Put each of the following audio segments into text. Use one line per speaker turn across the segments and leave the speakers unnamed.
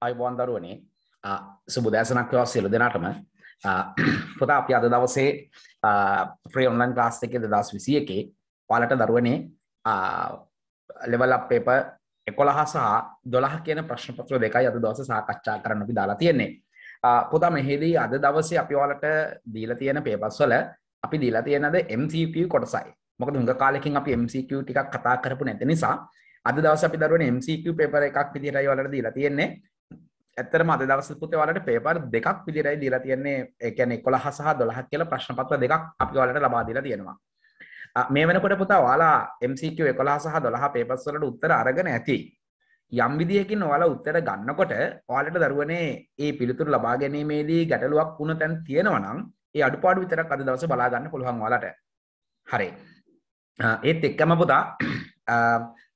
අයිබෝන් දරුවනේ සුබ දැසනක්ව සියලු දෙනාටම පුතා අපි අද දවසේ ෆ්‍රී ඔන්ලයින් ක්ලාස් එකේ 2021 ඔයාලට දරුවනේ ලෙවල් අප් පේපර් 11 සහ 12 කියන ප්‍රශ්න පත්‍ර දෙකයි අද දවසේ සාකච්ඡා කරන්න අපි දාලා තියෙන්නේ. පුතා මෙහිදී අද දවසේ අපි ඔයාලට දීලා තියෙන පේපර්ස් වල අපි දීලා තියෙනද MCQ කොටසයි. මොකද හුඟ කාලෙකින් අපි MCQ ටිකක් කතා කරපු නැති නිසා අද දවසේ අපි දරුවනේ MCQ පේපර් එකක් විදිහටයි ඔයාලට දීලා තියෙන්නේ. ඇත්තර මද දවස පුතේ වලට පේපර් දෙකක් පිළිරයි දීලා තියන්නේ එකැන කොළ හසහ දොළහක් කියල ප්‍රශ්නපත්ව දෙකක් අපි වලට ලබාදීලා තියෙනවා මේ වෙනකොට පුතා වාලා MCQ එකොලා සහ දොළහ පේපස් වලට උත්තර අරගෙන ඇති යම් විදිියකින් ඔයාලා උත්තර ගන්නකොට ඔයාලට දරුවනේ ඒ පිළිතුර ලබා ගැනීමේදී ගැටලුවක් වුණ තැන් තියෙනවනම් ඒ අඩුපාඩු විතරක් අද දවස බලාගන්න පුළුවන් වලට හරේ ඒත් එක්කම පුතා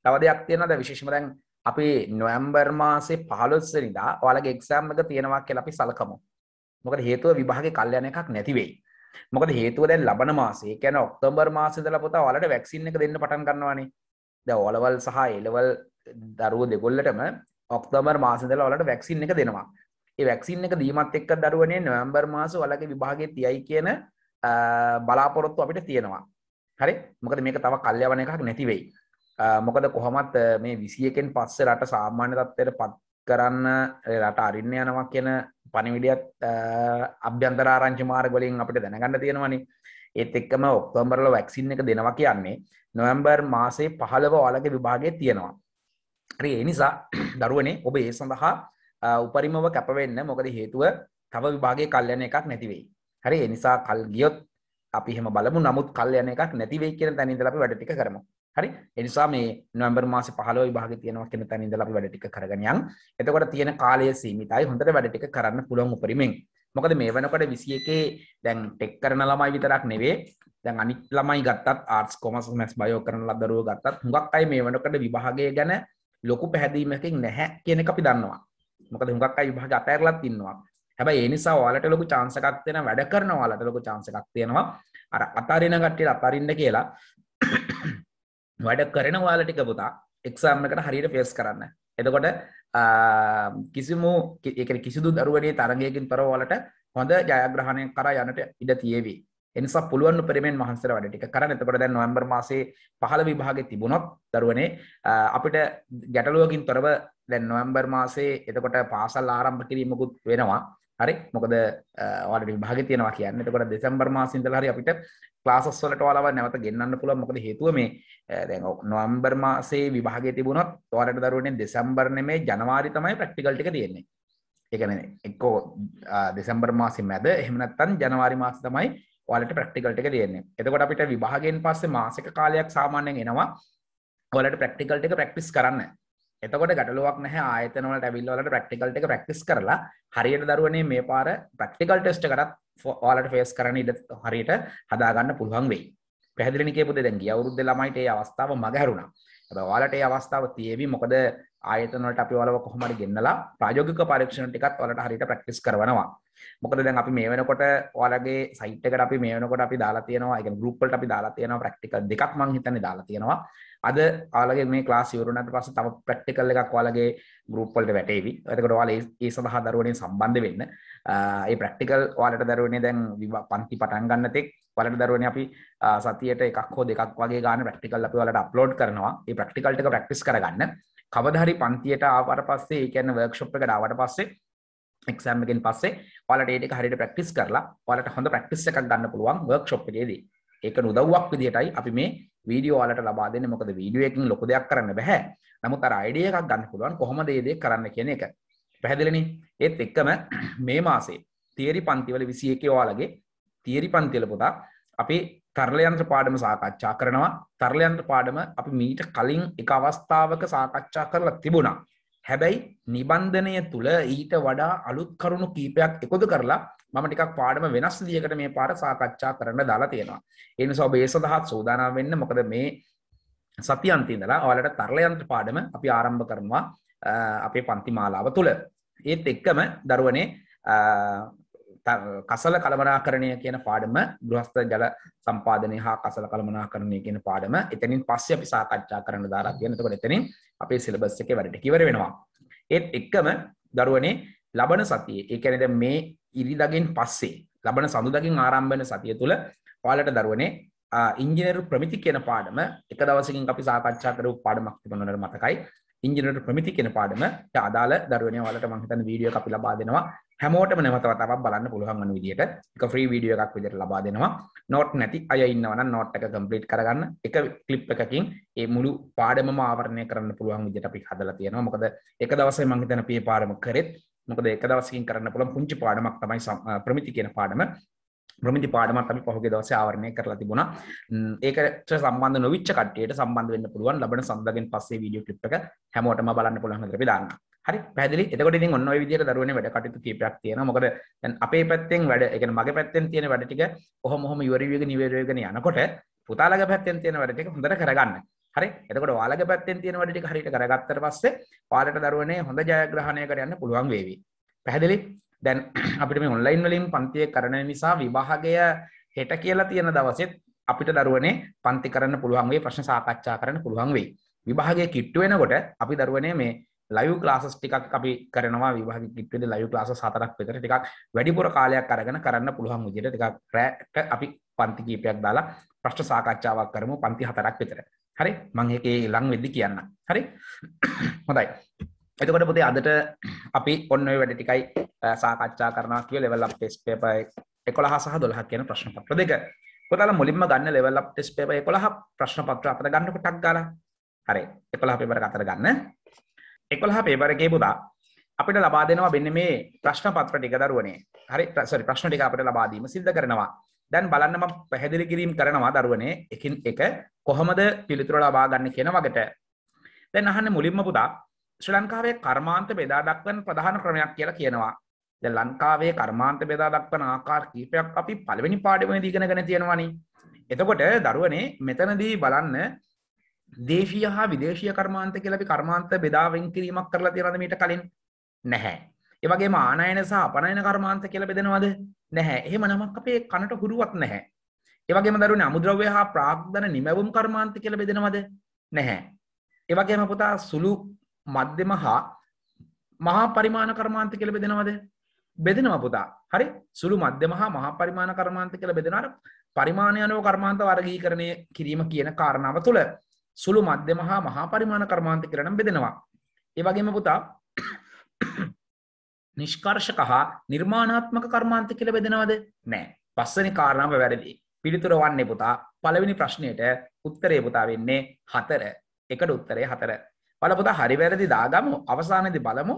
තව දෙයක් තියෙනද විශේෂම දැන් අපි නොවැම්බර් මාසේ පහලොස්සනිදා ඔයාලගේ එක්සෑම් එක තියෙනවා කියලා අපි සලකමු. මොකද හේතුව විභාගේ කල්යන එකක් නැති වෙයි. මොකද හේතුව දැන් ලබන මාසේ කියන්නේ ඔක්තෝබර් මාසේ ඉඳලා පුතා ඔයාලට වැක්සින් එක දෙන්න පටන් ගන්නවානේ. දැන් ඔලවල් සහ එලවල් දරුවෝ දෙගොල්ලටම ඔක්තෝබර් මාසේ ඉඳලා ඔයාලට වැක්සින් එක දෙනවා. ඒ වැක්සින් එක දීමත් එක්ක දරුවනේ නොවැම්බර් මාසේ ඔයාලගේ විභාගේ තියයි කියන බලාපොරොත්තු අපිට තියෙනවා. හරි? මොකද මේක තව කල්යවන එකක් නැති වෙයි. මොකද කොහොමත් මේ විසියකෙන් පස්සේ රට සාමාන්‍ය තත්වයට පත් කරන්න රට අරින්න යනවා කියන පනිවිඩියත් අභ්‍යන්තරාරංචි මාර්ගොලින් අපට දැනගන්න තියෙනවනි ඒත් එක්කම ඔක්තෝම්බරල වැක්සින් එක දෙනවා කියන්නේ නොවම්බර් මාසේ පහළව ඔලක විභාගය තියෙනවා ඒ නිසා දරුවනේ ඔබ ඒ සඳහා උපරිමව කැපවෙන්න මොකද හේතුව තව විභාගේ කල්යන එකක් නැතිවෙයි හරි එනිසා කල් ගියොත් අපිහෙම බලමු නමුත් කල්යන එකක් නැතිවේ කියන තැනිදලපි වැඩටික කරමු හරි එනිසා මේ නොම්බර් මාස පහලෝ විභාග තියනවා කෙන තැන ඉඳලා අපි වැඩ ටික කරගෙන යන් එතකොට තියෙන කාලය සීමිතයි හොඳට වැඩ ටික කරන්න පුළුවන් උපරිමෙන් මොකද මේ වෙනකොට 21 දැන් ටෙක් කරන ළමයි විතරක් නෙවෙයි දැන් අනිත් ළමයි ගත්තත් ආර්ට්ස් කොමර්ස් මැත්ස් බයෝ කරන ළදරුවෝ ගත්තත් හුඟක් අය මේ වෙනකොට විභාගය ගැන ලොකු පැහැදීමකින් නැහැ කියන එක අපි දන්නවා මොකද හුඟක් අය විභාග අතහැරලත් ඉන්නවා හැබැයි ඒ නිසා ඔයාලට ලොකු chance එකක් තියෙන වැඩ කරනවා ඔයාලට ලොකු chance එකක් තියෙනවා අර අතරින කට්ටියට අතරින්න කියලා වැඩ කරන වාල ටික පුතා එක්සාම්මකට හරියට ෆෙස් කරන්න එතකොට කිසිම කිසිදු දරුවනේ තරගයකින් පරවලට හොඳ ජයග්‍රහණය කර යනට ඉඩ තියවී එනිසා පුළුවන් පෙරමෙන් වහන්සර වැඩ ටික කරන්න එතකොට දැන් නොවම්බර් මාසේ පහළ විභාගෙ තිබුණොත් දරුවනේ අපිට ගැටලුවකින් තොරව දැන් නොවම්බර් මාසේ එතකොට පාසල් ආරම්භ කිරීමකුත් වෙනවා හරි මොකද වාට විභාග තියෙනවා කියන්න කොට දෙසම්බර් මාසින්දල හරි අපිට ලාසස් වලට වාලව නැවත ගෙන්න්න පුළ මොකද හේතුව මේ නොවම්බර් මාසේ විභාග තිබුණොත් තවාට දරුවනේ දෙසම්බර්න මේ ජනවාරි තමයි ප්‍රක්ටිකල්ටික තියෙන්නේ එකන එක්කෝ දෙසම්බර් මාසි මැද එහමනත්තන් ජනවාරි මාස තමයි ට ප්‍රක්ටිකල්ට තියන්නේ එතකොට අපිට විභාගෙන් පස්සේ මාසක කාලයක් සාමාන්‍යයෙන් එනවා ඔලට ප්‍රක්ටිකල්ට එක ප්‍රක්ටිස් කරන්න එතකොට ගැටලුවක් නැහැ ආයතනවලට ඇවිල්ලවලට ප්‍රක්ටිකල් එක ප්‍රක්ටිස් කරලා හරියට දරුවනේ මේ පාර ප්‍රක්ටිකල් ටෙස්ට් එකටත් ඔයාලට ෆේස් කරන්න ඉඩ හරියට හදාගන්න පුළුවන් වෙයි. පැහැදිලිනේ කියපු දේ දැන් ගිය අවුරුද්දේ ළමයිට ඒ අවස්ථාව මගහැරුණා. හැබැයි ඔයාලට ඒ අවස්ථාව තියේවි මොකද ආයතනවලට අපි ඔයාලව කොහොම හරි ගෙන්නලා ප්‍රායෝගික පරීක්ෂණ ටිකත් ඔයාලට හරියට ප්‍රක්ටිස් කරවනවා. මොකද දැන් අපි මේ වෙනකොට ඔයාලගේ සයිට් එකට අපි මේ වෙනකොට අපි දාලා තියෙනවා ඒ කියන්නේ ගෲප් වලට අපි දාලා තියෙනවා ප්‍රැක්ටිකල් දෙකක් මම හිතන්නේ දාලා තියෙනවා අද ආලගේ මේ ලාස් වරුණට පස තම ප්‍රක්ටිකල් එකක් වාලගේ ගරුප්පල්ට වැටේවි ඇතකට වාල ඒ සඳහා දරුවනින් සම්බන්ධ වෙන්න ඒ ප්‍රක්ටිකල් වාලට දරුවනේ දැන් පන්ති පටන් ගන්නතෙක් වලට දරුවන අපි සතියට එකක් හෝ දෙකක් වගේ ගාන ප්‍රක්ටිකල් අපි වලට අප්ලෝඩ් කරනවා ඒ ප්‍රක්ටිකල්ට ප්‍රක්ටිස් කරගන්න කවදහරි පන්තියට ආවට පස්සේ ඒ කියන්න වර්ක්ෂොප් එකට ආවට පස්සේ එක්සෑම්මකින් පස්සේ වලට ඒක හරිට ප්‍රක්ටිස් කරලා වලට හොඳ ප්‍රක්ටිස් එකක් ගන්න පුළුවන් වර්ක්ෂොප් එකේදී ඒක උදව්වක් විදිහටයි අපි මේ වීඩියෝලට ලබා දෙන්න මොකද වීඩියුවකින් ලොක දෙයක් කරන්න බැහැ නමුත් අර අයිඩිය එකක් ගන්න පුළුවන් කොහොම දේදේ කරන්න කියන එක පැහැදිලනි ඒත් එක්කම මේ මාසේ තේරි පන්තිවල විසි එක ඔයාලගේ තේරි පන්තිල පුතා අපි තරලයන්ත්‍ර පාඩම සාකච්ඡා කරනවා තරලයන්ත්‍ර පාඩම අපි මීට කලින් එක අවස්ථාවක සාකච්ඡා කරලා තිබුණා හැබැයි නිබන්ධනය තුළ ඊට වඩා අලුත් කරුණු කීපයක් එකතු කරලා මම ටිකක් පාඩම වෙනස් දියකට මේ පාර සාකච්ඡා කරන්න දාලා තියෙනවා එනිසා ඔබ ඒ සඳහාත් සූදානම් වෙන්න මොකද මේ සතියන්තිදලා ඔයාලට තරලයන්ත්‍ර පාඩම අපි ආරම්භ කරනවා අපේ පන්ති මාලාව තුළ ඒත් එක්කම දරුවනේ කසල කළමනාකරණය කියන පාඩම ගෘහස්ත ජල සම්පාදනය හා කසල කළමනා කරණය කියන පාඩම එතනින් පස්සේ අපි සාකච්ඡා කරන්න දාලා තියෙන. එතකොට එතනින් අපේ සිලබස් එකේ වැඩට කිවර වෙනවා. ඒත් එක්කම දරුවනේ ලබන සතියේ ඒ කියන්නේ දැන් මේ ඉරිදගෙන් පස්සේ ලබන සඳුදගෙන් ආරම්භ වෙන සතිය තුළ ඔයාලට දරුවනේ ඉංජිනේරු ප්‍රමිති කියන පාඩම එක දවසකින් අපි සාකච්ඡා කරපු පාඩමක් තිබුණා මතකයි. ඉංජිනට ප්‍රමිති කෙන පාඩම අදාල දරුවන වලට මහිතන වීඩියෝ අපි ලබා දෙනවා හැමෝටම නැවතවතාවක් බලන්න පුළුවන් වන විදිහට එක ෆ්‍රී වීඩියෝ එකක් විදිහට ලබා දෙනවා නෝට් නැති අය ඉන්නවනම් නෝට් එක කම්ප්ලීට් කරගන්න එක ක්ලිප් එකකින් ඒ මුළු පාඩමම ආවරණය කරන්න පුළුවන් විදිහට අපි හදලා තියෙනවා මොකද එක දවසේ මම හිතන පියේ පාඩම කරෙත් මොකද එක දවසකින් කරන්න පුළුවන් පුංචි පාඩමක් තමයි ප්‍රමිති කියන පාඩම ප්‍රමිති පාඩමත් අපි පහුගේ දවසේ ආවරණය කරලා තිබුණා. ඒකට සම්බන්ධ නොවිච්ච කට්ටියට සම්බන්ධ වෙන්න පුළුවන් ලබන සඳදාගෙන් පස්සේ වීඩියෝ ක්ලිප් එක හැමෝටම බලන්න පුළුවන් විදිහට අපි දානවා. හරි පැදිලි එතකොට ඉතින් ඔන්න ඔය විදිහට දරුවනේ වැඩ කටයුතු කීපයක් තියෙනවා මොකද දැන් අපේ පැත්තෙන් වැඩ ඒ කියන්නේ මගේ පැත්තෙන් තියෙන වැඩ ටික ඔහොම ඔහොම ඉවර වීගෙන ඉවර වීගෙන යනකොට පුතාලගේ පැත්තෙන් තියෙන වැඩ ටික හොඳට කරගන්න හරි එතකොට ඔයාලගේ පැත්තෙන් තියෙන වැඩ ටික හරියට කරගත්තට පස්සේ ඔයාලට දරුවනේ හොඳ ජයග්‍රහණයකට යන්න පුළුවන් වේවි පැහැදිලි දැන් අපිට මේ ඔන්ලයින් වලින් පන්තිය කරන නිසා විභාගය හෙට කියලා තියෙන දවසෙත් අපිට දරුවනේ පන්ති කරන්න පුළුවන් වෙයි ප්‍රශ්න සාකච්ඡා කරන්න පුළුවන් වෙයි විභාගය කිට්ටු වෙනකොට අපි දරුවනේ මේ ලයිව් ක්ලාසස් ටිකක් අපි කරනවා විභාග කිට්ටුවේ ලයිව් ක්ලාසස් හතරක් විතර ටිකක් වැඩිපුර කාලයක් අරගෙන කරන්න පුළුවන් විදිහට ටිකක් රැට අපි පන්ති කීපයක් දාලා ප්‍රශ්න සාකච්ඡාවක් කරමු පන්ති හතරක් විතර හරි මං ඒකේ ළඟ වෙද්දි කියන්න හරි හොඳයි එතකොට පුතේ අදට අපි ඔන්න ඔය වැඩ ටිකයි සාකච්ඡා කරනවා කිය ලෙවල් අප් ටෙස්ට් පේපර් 11 සහ 12 කියන ප්‍රශ්න පත්‍ර දෙක. පුතාලා මුලින්ම ගන්න ලෙවල් අප් ටෙස්ට් පේපර් 11 ප්‍රශ්න පත්‍ර අපිට ගන්න කොටක් ගාලා. හරි. 11 පේපර් එක අතර ගන්න. 11 පේපර් එකේ පුතා අපිට ලබා දෙනවා මෙන්න මේ ප්‍රශ්න පත්‍ර ටික දරුවනේ. හරි සෝරි ප්‍රශ්න ටික අපිට ලබා දීම සිද්ධ කරනවා. දැන් බලන්න මම පැහැදිලි කිරීම කරනවා දරුවනේ එකින් එක කොහොමද පිළිතුර ලබා ගන්න කියන වගට. දැන් අහන්න මුලින්ම පුතා ශ්‍ර ලංකාවේ කර්මාන්ත බෙදා දක්වන ප්‍රධාන ක්‍රමයක් කියලා කියනවා ද ලංකාවේ කර්මාන්ත බෙදා දක්වන ආකාර කීපයක් අපි පළවෙනි පාඩමේ දීගෙන ගැන තියෙනවනි එතකොට දරුවනේ මෙතනදී බලන්න දේශීය හා විදේශය කර්මාන්ත කියලි කර්මාන්ත බෙදාවෙන් කිරීමක් කරලා තිරද මීට කලින් නැහැ. ඒවගේ ආනයන සහ අපනයන කර්මාන්ත කියල බෙදෙනවද නැහැ එහෙම නමක් අපේ කනට හුරුවත් නැහැ. ඒවගේ දරුණ අමුද්‍රව්‍ය හා ප්‍රාග්ධන නිමැවුම් කර්මාන්ත කියල බෙදෙනවද නැහැ. ඒවගේම පුතා සුළු මධ්‍යම හා මහා පරිමාණ කර්මාන්ත කියල බෙදෙනවද බෙදෙනවා පුතා හරි සුළු මධ්‍යම හා මහා පරිමාණ කර්මාන්ත කියල බෙදෙනට පරිමාණයනෝ කර්මාන්ත වර්ගී කරණය කිරීම කියන කාරණාව තුළ සුළු මධ්‍යම හා මහා පරිමාණ කර්මාන්ත කරන බෙදෙනවා ඒවගේම පුතා නිෂ්කර්ෂක හා නිර්මාණාත්මක කර්මාන්ත කියල බෙදෙනවද නෑ පස්සනි කාරණාව වැරදි පිළිතුර වන්නේ පුතා පළවෙනි ප්‍රශ්නයට උත්තරේ පුතා වෙන්නේ හතර එකට උත්තරේ හතර පලපොත හරි වැරදි දාගමු අවසානදි බලමු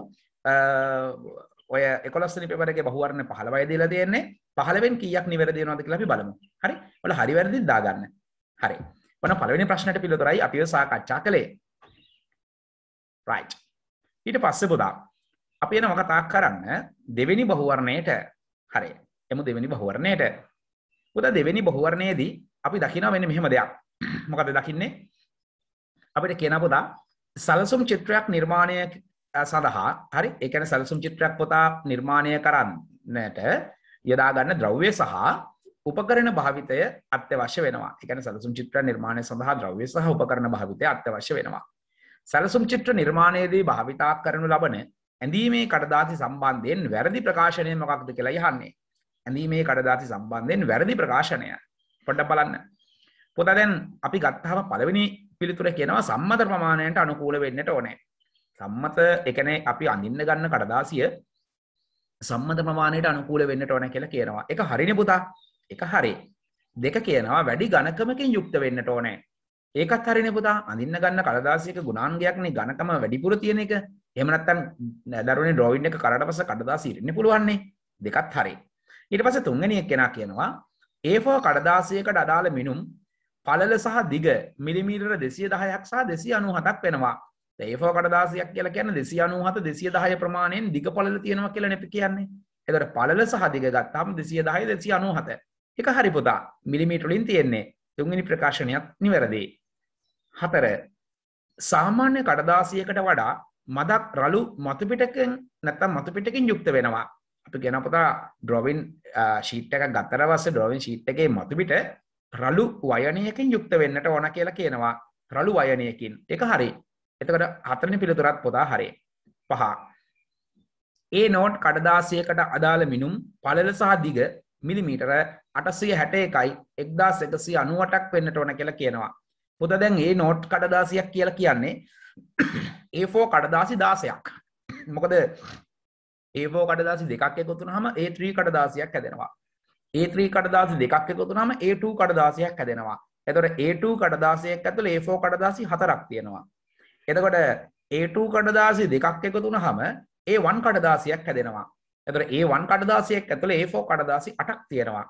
ඔය එකොලස්සනි පෙපරගේ බහුවරණ පහළවයි දීලා තියෙන්නේ පහළවෙන් කීයක් නිවැරදි වෙනවද කියලා අපි බලමු. හරි? ඔයාලා හරි වැරදි දාගන්න. හරි. ඔන්න පළවෙනි ප්‍රශ්නයට පිළිතුරයි අපිව සාකච්ඡා කළේ. right. ඊට පස්සේ පුතා අපි එනවා කතා කරන්න දෙවෙනි බහුවරණයට. හරි. එමු දෙවෙනි බහුවරණයට. පුතා දෙවෙනි බහුවරණයේදී අපි දකිනවා වෙන්නේ මෙහෙම දෙයක්. මොකද දකින්නේ? අපිට කියනවා පුතා සලසුම් චිත්‍රයක් නිර්මාණය සඳහා හරි එකන සැලසුම් චිත්‍රයක් පොතා නිර්මාණය කරන්නට යොදාගන්න ද්‍රව්‍ය සහ උපකරන භාවිතය අත්‍යවශ්‍ය වෙනවා එකන සැලසුම් චිත්‍ර නිර්මාණය සඳහා ද්‍රව්‍ය සහ උපකරන භාවිතය අත්‍යවශ්‍ය වෙනවා. සැලසුම් චිත්‍ර නිර්මාණයේදී භාවිතා කරනු ලබන ඇඳීමේ කඩදාසි සම්බන්ධයෙන් වැරදි ප්‍රකාශනය මොකක්ද කියලා යහන්නේ. ඇඳීමේ කඩදාසි සම්බන්ධයෙන් වැරදි ප්‍රකාශනය පොඩ්ඩ බලන්න. පොත දැන් අපි ගත්තහම පළවෙනි පිළිතුර කියනවා සම්මත ප්‍රමාණයට අනුකූල වෙන්නට ඕනේ. සම්මත එකනේ අපි අඳින්න ගන්න කඩදාසිය සම්මත ප්‍රමාණයට අනුකූල වෙන්නට ඕන කියලා කියනවා. එක හරිනේ පුතා. එක හරි. දෙක කියනවා වැඩි ඝනකමකින් යුක්ත වෙන්නට ඕනේ. ඒකත් හරිනේ පුතා. අඳින්න ගන්න කඩදාසියක ගුණාංගයක්නේ ඝනකම වැඩිපුර තියෙන එක. එහෙම නැත්නම් දරුවනේ ඩ්‍රොවින් එක කරාට පස්සේ කඩදාසිය ඉරෙන්න පුළුවන්නේ. දෙකත් හරි. ඊට පස්සේ තුන්වෙනි එකේනා කියනවා A4 කඩදාසියකට අදාළ මිනුම් පලල සහ දිග මිලිමීටර දෙසිය දහයක් සහ දෙසි අනු හතක් වෙනවා ඒෆෝ කඩදාසියක් කියල කියන්න දෙසි අනුහත දෙසිය දහය ප්‍රමාණයෙන් දිග පලල තියෙනවා කියල නැපි කියන්නේ එතට පලල සහ දිග ගත්තම් දෙසිය දහය දෙසි අනුහත එක හරිපුතා මිලිමීටලින් තියෙන්නේ තුන්ගනි ප්‍රකාශනයක් නිවැරදේ. හතර සාමාන්‍ය කඩදාසියකට වඩා මදක් රලු මතුපිටකින් නැත්තම් මතුපිටකින් යුක්ත වෙනවා අපි ගැනපතා ඩ්‍රොවින් ශීට්ටක ගතර වස ඩ්‍රොවින් ශීට් එකේ මතුපිට රළු වයනයකින් යුක්ත වෙන්නට ඕන කියලා කියනවා රළු වයනයකින් එක හරි එතකට හතරනි පිළිතුරත් පොදා හරේ පහ ඒ නෝට් කඩදාසයකට අදාළ මිනුම් පලල සහ දිග මිලිමීටර අටසය හැට එකයි එක්දා සෙකසි අනුවටක් වෙන්නට ඕන කියලා කියනවා පුද දැන් ඒ නෝට් කඩදාසියක් කියලා කියන්නේ ඒෆෝ කඩදාසි දාසයක් මොකද ඒෝ කඩදාසි දෙකක් එකොතුන හම ඒ ත්‍රී කඩදාසියක් ඇදෙනවා A3 කඩදාසි දෙකක් එකතු වුනම A2 කඩදාසියක් හැදෙනවා. එතකොට A2 කඩදාසියක් ඇතුළේ A4 කඩදාසි හතරක් තියෙනවා. එතකොට A2 කඩදාසි දෙකක් එකතු වුනහම A1 කඩදාසියක් හැදෙනවා. එතකොට A1 කඩදාසියක් ඇතුළේ A4 කඩදාසි 8ක් තියෙනවා.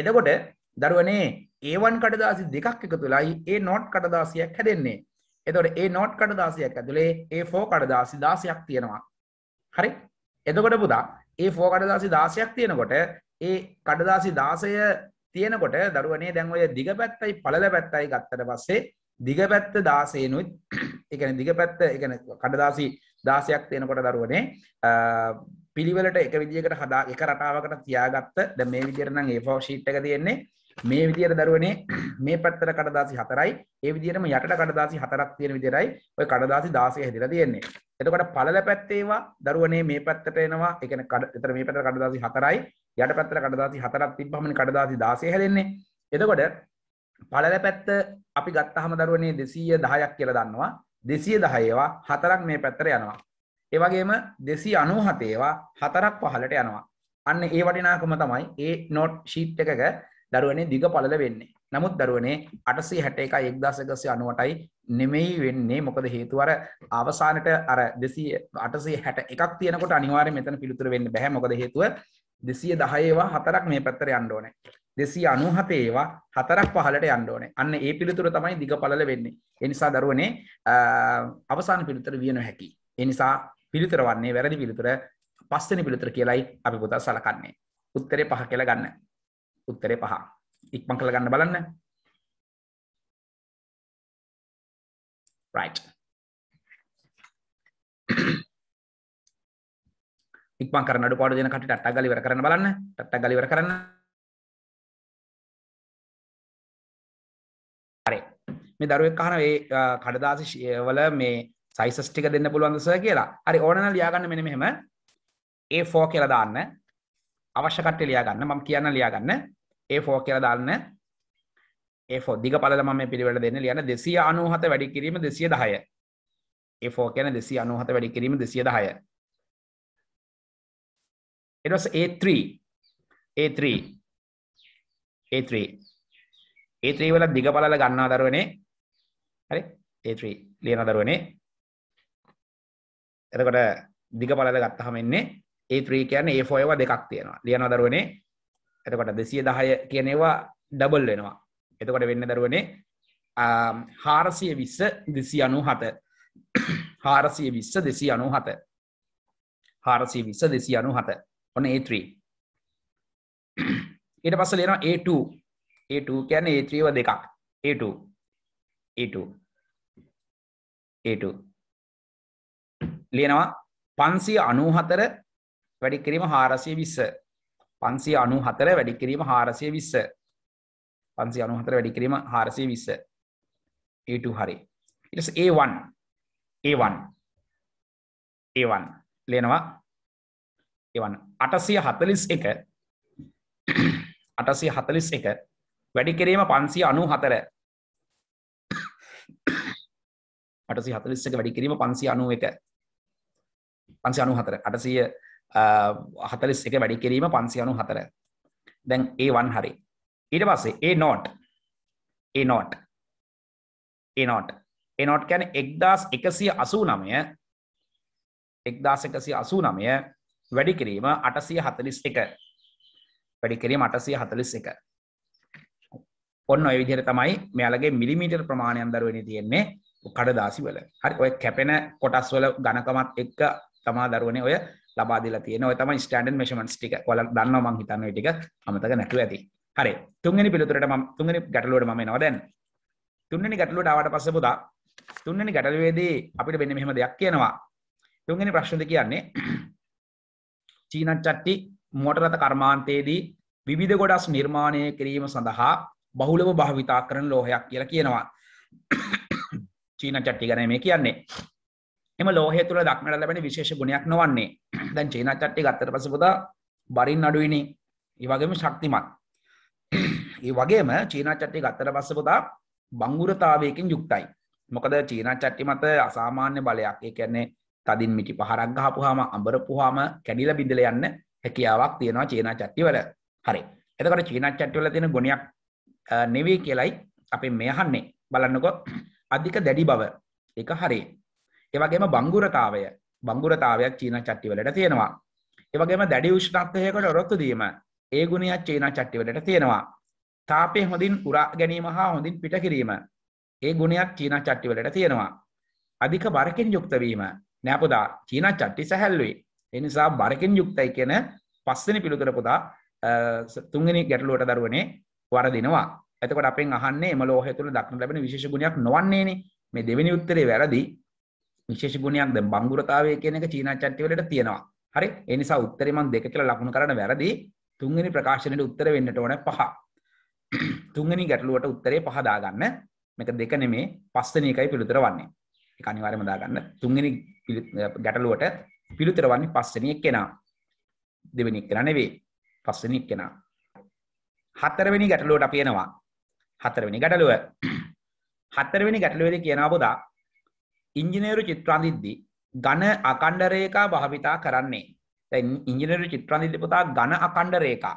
එතකොට දරුවනේ A1 කඩදාසි දෙකක් එකතු වෙලායි A0 කඩදාසියක් හැදෙන්නේ. එතකොට A0 කඩදාසියක් ඇතුළේ A4 කඩදාසි 16ක් තියෙනවා. හරි? එතකොට පුතා ඒ ෆෝකඩ දාසි දාසයක් තියෙනකොට ඒ කඩදාසි දාසය තියෙනකොට දරුවනේ දැන් ඔය දිග පැත්තයි පළල පැත්තයි ගත්තට පස්සේ දිග පැත්ත දාසයනුත් ඒ කියන්නේ දිග පැත්ත ඒ කියන්නේ කඩදාසි 16ක් තියෙනකොට දරුවනේ පිළිවෙලට එක විදිහකට හදා එක රටාවකට තියාගත්ත දැන් මේ විදිහට නම් A4 sheet එක තියෙන්නේ මේ විදියට දරුවනේ මේ පැත්තට කඩදාසි හතරයි ඒ විදිහටම යටට කඩදාසි හතරක් තියෙන විදිහටයි ওই කඩදාසි 16 හැදිලා තියෙන්නේ. එතකොට පළල පැත්තේවා දරුවනේ මේ පැත්තට එනවා. ඒ කියන්නේ කඩ එතන මේ පැත්තට කඩදාසි හතරයි යට පැත්තට කඩදාසි හතරක් තිබ්බහම කඩදාසි 16 හැදෙන්නේ. එතකොට පළල පැත්ත අපි ගත්තාම දරුවනේ 210ක් කියලා දන්නවා. 210 ඒවා හතරක් මේ පැත්තට යනවා. ඒ වගේම 297 ඒවා හතරක් පහළට යනවා. අන්න ඒ වටිනාකම තමයි ඒ නෝට් ෂීට් එකක දරුවනේ දිග පලල වෙන්නේ. නමුත් දරුවනේ අටසේ හැට එක එක්දාසකසය අනුවටයි නෙමෙයි වෙන්නේ මොකද හේතුවර අවසානට අර දෙසී අටසේ හැට එකක් තියනකොට අනිවාර මෙතන පිළිතුර වෙන්න බැහැ මොකද හේතුව දෙසිය දහයේවා හතරක් මේ පැත්තර යන්ඩෝන. දෙසී අනුහතේවා හතරක් පහලට යන්ඩෝන අන්න ඒ පිළිතුර තමයි දිග පලල වෙන්නේ. එනිසා දරුවනේ අවසාන පිළිතුර වියනො හැකි. එනිසා පිළිතර වන්නේ වැරදි පිළිතුර පස්සනි පිළිතුර කියලයි අපි පුතා සලකන්නේ. උත්තරේ පහ කියල ගන්න. උත්තරේ පහ. ඉක්මන් කරලා ගන්න බලන්න. right ඉක්මන් කරන අඩුපාඩු දෙන කටට අට්ටක් ගාලා ඉවර කරන්න බලන්න. අට්ටක් ගාලා ඉවර කරන්න. හරි. මේ දරුවෙක් අහන මේ කඩදාසි වල මේ සයිසස් ටික දෙන්න පුළුවන්ද සර් කියලා. හරි ඕන නම් ලියාගන්න මෙන්න මෙහෙම A4 කියලා දාන්න. අවශ්‍ය කට්ටේ ලියා ගන්න මම කියන්න ලියා ගන්න A4 කියලා දාන්න A4 දිග පළල මම මේ පිළිවෙල දෙන්න ලියන්න 297 වැඩි කිරීම 210 A4 කියන්නේ 297 වැඩි කිරීම 210 It was A3 A3 A3 A3 වල දිග පළල ගන්නා දරුවනේ හරි A3 ලියන දරුවනේ එතකොට දිග පළල ගත්තාම එන්නේ ඒ ත්‍රී කියන ඒ ෆෝයව දෙකක් තියෙනවා ලියන දරුවනේ එතකොට දෙසිය දහය කියනවා ඩබල් වෙනවා එතකොට වෙන්න දරුවනේ හාරසිය විස්ස දෙසි අනු හත හාරසිය විස්ස දෙසි අනු හත හාරසිය විස්ස දෙසි අනු හත ඔන්න ඒ ත්‍රී ඊට පස්ස ලේනවා A2 A2 කියන්නේ A3ව දෙකක් A2 A2 A2 ලියනවා පන්සිය අනූහතර වැඩි කිරීම හාරසිය විස්ස පන්සි අනු හතර වැඩි කිරීම හාරසිය විස්ස පන්සි අනු හතර වැඩි කිරීම හාරසිය විස්ස ඒට e හරි ඉටස ඒවන් ඒවන් ඒවන් ලේනවා ඒවන් අටසිය හතලිස් එක අටසිය හතලිස් එක වැඩි කිරීම පන්සිය අනු හතර අටසි හතලිස් එක වැඩි කිරීම පන්සි අනුව එක පන්සි අනු හතර අටසිය හතලිස් එක වැඩි කිරීම පන්සියනු හතර දැන් ඒවන් හරි ඊට පස්සේ A nought A nought A nought A nought කැන එක්දස් එකසිය අසූ නමය එක්දස් එකසි අසූ නමය වැඩි කිරීම අටසිය හතලිස් එක වැඩි කිරීම අටසිය හතලිස් එක ඔන්න ඔය විදිහට තමයි මෙයාලගේ මිලිමීටර් ප්‍රමාණයන් දරුවනි තියෙන්නේ කඩදාසි වල හරි ඔය කැපෙන කොටස් වල ඝනකමත් එක්ක තමා දරුවනේ ඔය ලබාදලා තියෙන ඔය තමයි ස්ටෑන්ඩඩ් මෙෂර්මන්ට්ස් ටික. ඔයාලා දන්නවා මං හිතන්නේ ඔය ටික අමතක නැතුව ඇති. හරි. තුන්වෙනි පිළිතුරට මම තුන්වෙනි ගැටලුවට මම එනවා දැන්. තුන්වෙනි ගැටලුවට ආවට පස්සේ පුතා තුන්වෙනි ගැටලුවේදී අපිට වෙන්නේ මෙහෙම දෙයක් කියනවා. තුන්වෙනි ප්‍රශ්නද කියන්නේ චීන චට්ටි මෝටරත කර්මාන්තයේදී විවිධ ගොඩස් නිර්මාණය කිරීම සඳහා බහුලව භාවිතා කරන ලෝහයක් කියලා කියනවා. චීන චට්ටි ගැන මේ කියන්නේ. එම ලෝහය තුළ දක්නට ලැබෙන විශේෂ ගුණයක් නොවන්නේ දැන් චීනචට්ටි ගත්තර පස පුතා බරින් අඩුවනි ඒවගේම ශක්තිමත් ඒ වගේම චීනචට්ටි ගත්තර පස්ස පුතා බංගුරතාවයකින් යුක්තයි මොකද චීනචට්ටි මත අසාමාන්‍ය බලයක් ඒ කියන්නේ තදින් මිටි පහරක් ගහපුහාම අඹර පුහාම කැඩිල බිඳල යන්න හැකියාවක් තියෙනවා චීනචට්ටිවල හරි එතකට චීනචට්ටිවල තියෙන ගුණයක් නෙවී කියලයි අපි මේ අහන්නේ බලන්නකො අධික දැඩි බව එක හරි ඒවගේම බංගුරතාවය බංගුරතාවයක් චීන චට්ටිවලට තියෙනවා. ඒවගේම දැඩි විෂ්ණත්වයකට ඔරොත්තු දීම ඒ ගුණයක් චීන චට්ටිවලට තියෙනවා. තාපය හොඳින් උරා ගැනීම හා හොඳින් පිට කිරීම ඒ ගුණයක් චීන චට්ටිවලට තියෙනවා. අධික බරකින් යුක්තවීම නෑපුදා චීන චට්ටි සැහැල්ලුයි. එනිසා බරකින් යුක්තයි කියන පස්සනි පිළිතුරපුදා තුන්ගනි ගැටලුවට දරුවනේ වරදිනවා. එතකොට අපෙන් අහන්නේ එම ලෝහය තුළ දක්න ලැබෙන විශේෂ ගුණයක් නොවන්නේනේ මේ දෙවෙනි උත්තරේ වැරදි විශේෂ ගුණයක්ද බංගුරතාවය කියන එක චීනා චට්ටිවලට තියෙනවා. හරි? ඒ නිසා උත්තරේ මම දෙක කියලා ලකුණු කරන වැරදි. තුන්වෙනි ප්‍රකාශනයේ උත්තර වෙන්නට ඕන පහ. තුන්වෙනි ගැටලුවට උත්තරේ පහ දාගන්න. මේක දෙක නෙමේ පස්වෙනි එකයි පිළිතුර වන්නේ. ඒක අනිවාර්යයෙන්ම දාගන්න. තුන්වෙනි ගැටලුවට පිළිතුර වන්නේ පස්වෙනි එක්කෙනා. දෙවෙනි එක්කෙනා නෙවෙයි. පස්වෙනි එක්කෙනා. හතරවෙනි ගැටලුවට අපි එනවා. හතරවෙනි ගැටලුව. හතරවෙනි ගැටලුවේදී කියනවා පොදා ඉංජිනේරු චිත්‍රන්දිද්දි ඝන අකණ්ඩ රේඛා භාවිතා කරන්නේ. දැන් ඉංජිනේරු චිත්‍රන්දිද්දි පුතා ඝන අකණ්ඩ රේඛා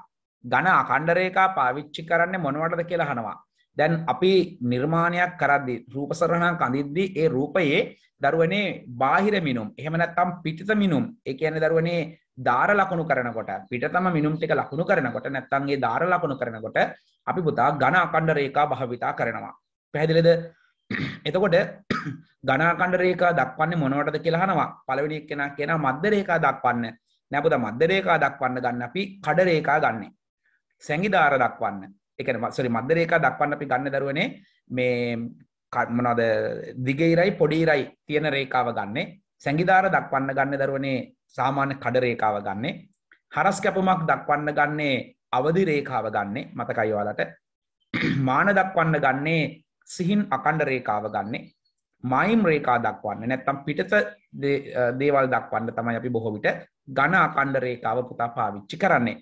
ඝන අකණ්ඩ රේඛා පාවිච්චි කරන්නේ මොනවටද කියලා අහනවා. දැන් අපි නිර්මාණයක් කරද්දී රූප සරණම් කඳිද්දී ඒ රූපයේ දරුවනේ බාහිර මිනුම් එහෙම නැත්නම් පිටිත මිනුම් ඒ කියන්නේ දරුවනේ ධාර ලකුණු කරනකොට පිටතම මිනුම් ටික ලකුණු කරනකොට නැත්නම් ඒ ධාර ලකුණු කරනකොට අපි පුතා ඝන අකණ්ඩ රේඛා භාවිතා කරනවා. පැහැදිලිද? එතකොට ගනාකණ්ඩ රේකා දක්වන්නේ මොනවටද කියලා අහනවා. පළවෙනි එක්කෙනා කියනවා මධ්‍ය රේකා දක්වන්න. නෑ පුතා මධ්‍ය රේකා දක්වන්න ගන්න අපි කඩ රේකා ගන්නෙ. සැඟි දාර දක්වන්න. ඒ කියන්නේ සෝරි මධ්‍ය රේකා දක්වන්න අපි ගන්න දරුවනේ මේ මොනවද දිගේරයි පොඩිරයි තියෙන රේකාව ගන්නෙ. සැඟි දාර දක්වන්න ගන්න දරුවනේ සාමාන්‍ය කඩ රේකාව ගන්නෙ. හරස් කැපුමක් දක්වන්න ගන්නේ අවදි රේකාව ගන්නේ මතකයි ඔයාලට. මාන දක්වන්න ගන්නේ සිහින් අකණ්ඩ රේකාව ගන්නේ මයිම් රේකා දක්වන්න නැත්තම් පිටත දේවල් දක්වන්න තමයි අපි බොහෝ විට ඝන අකණ්ඩ රේකාව පුතා පාවිච්චි කරන්නේ.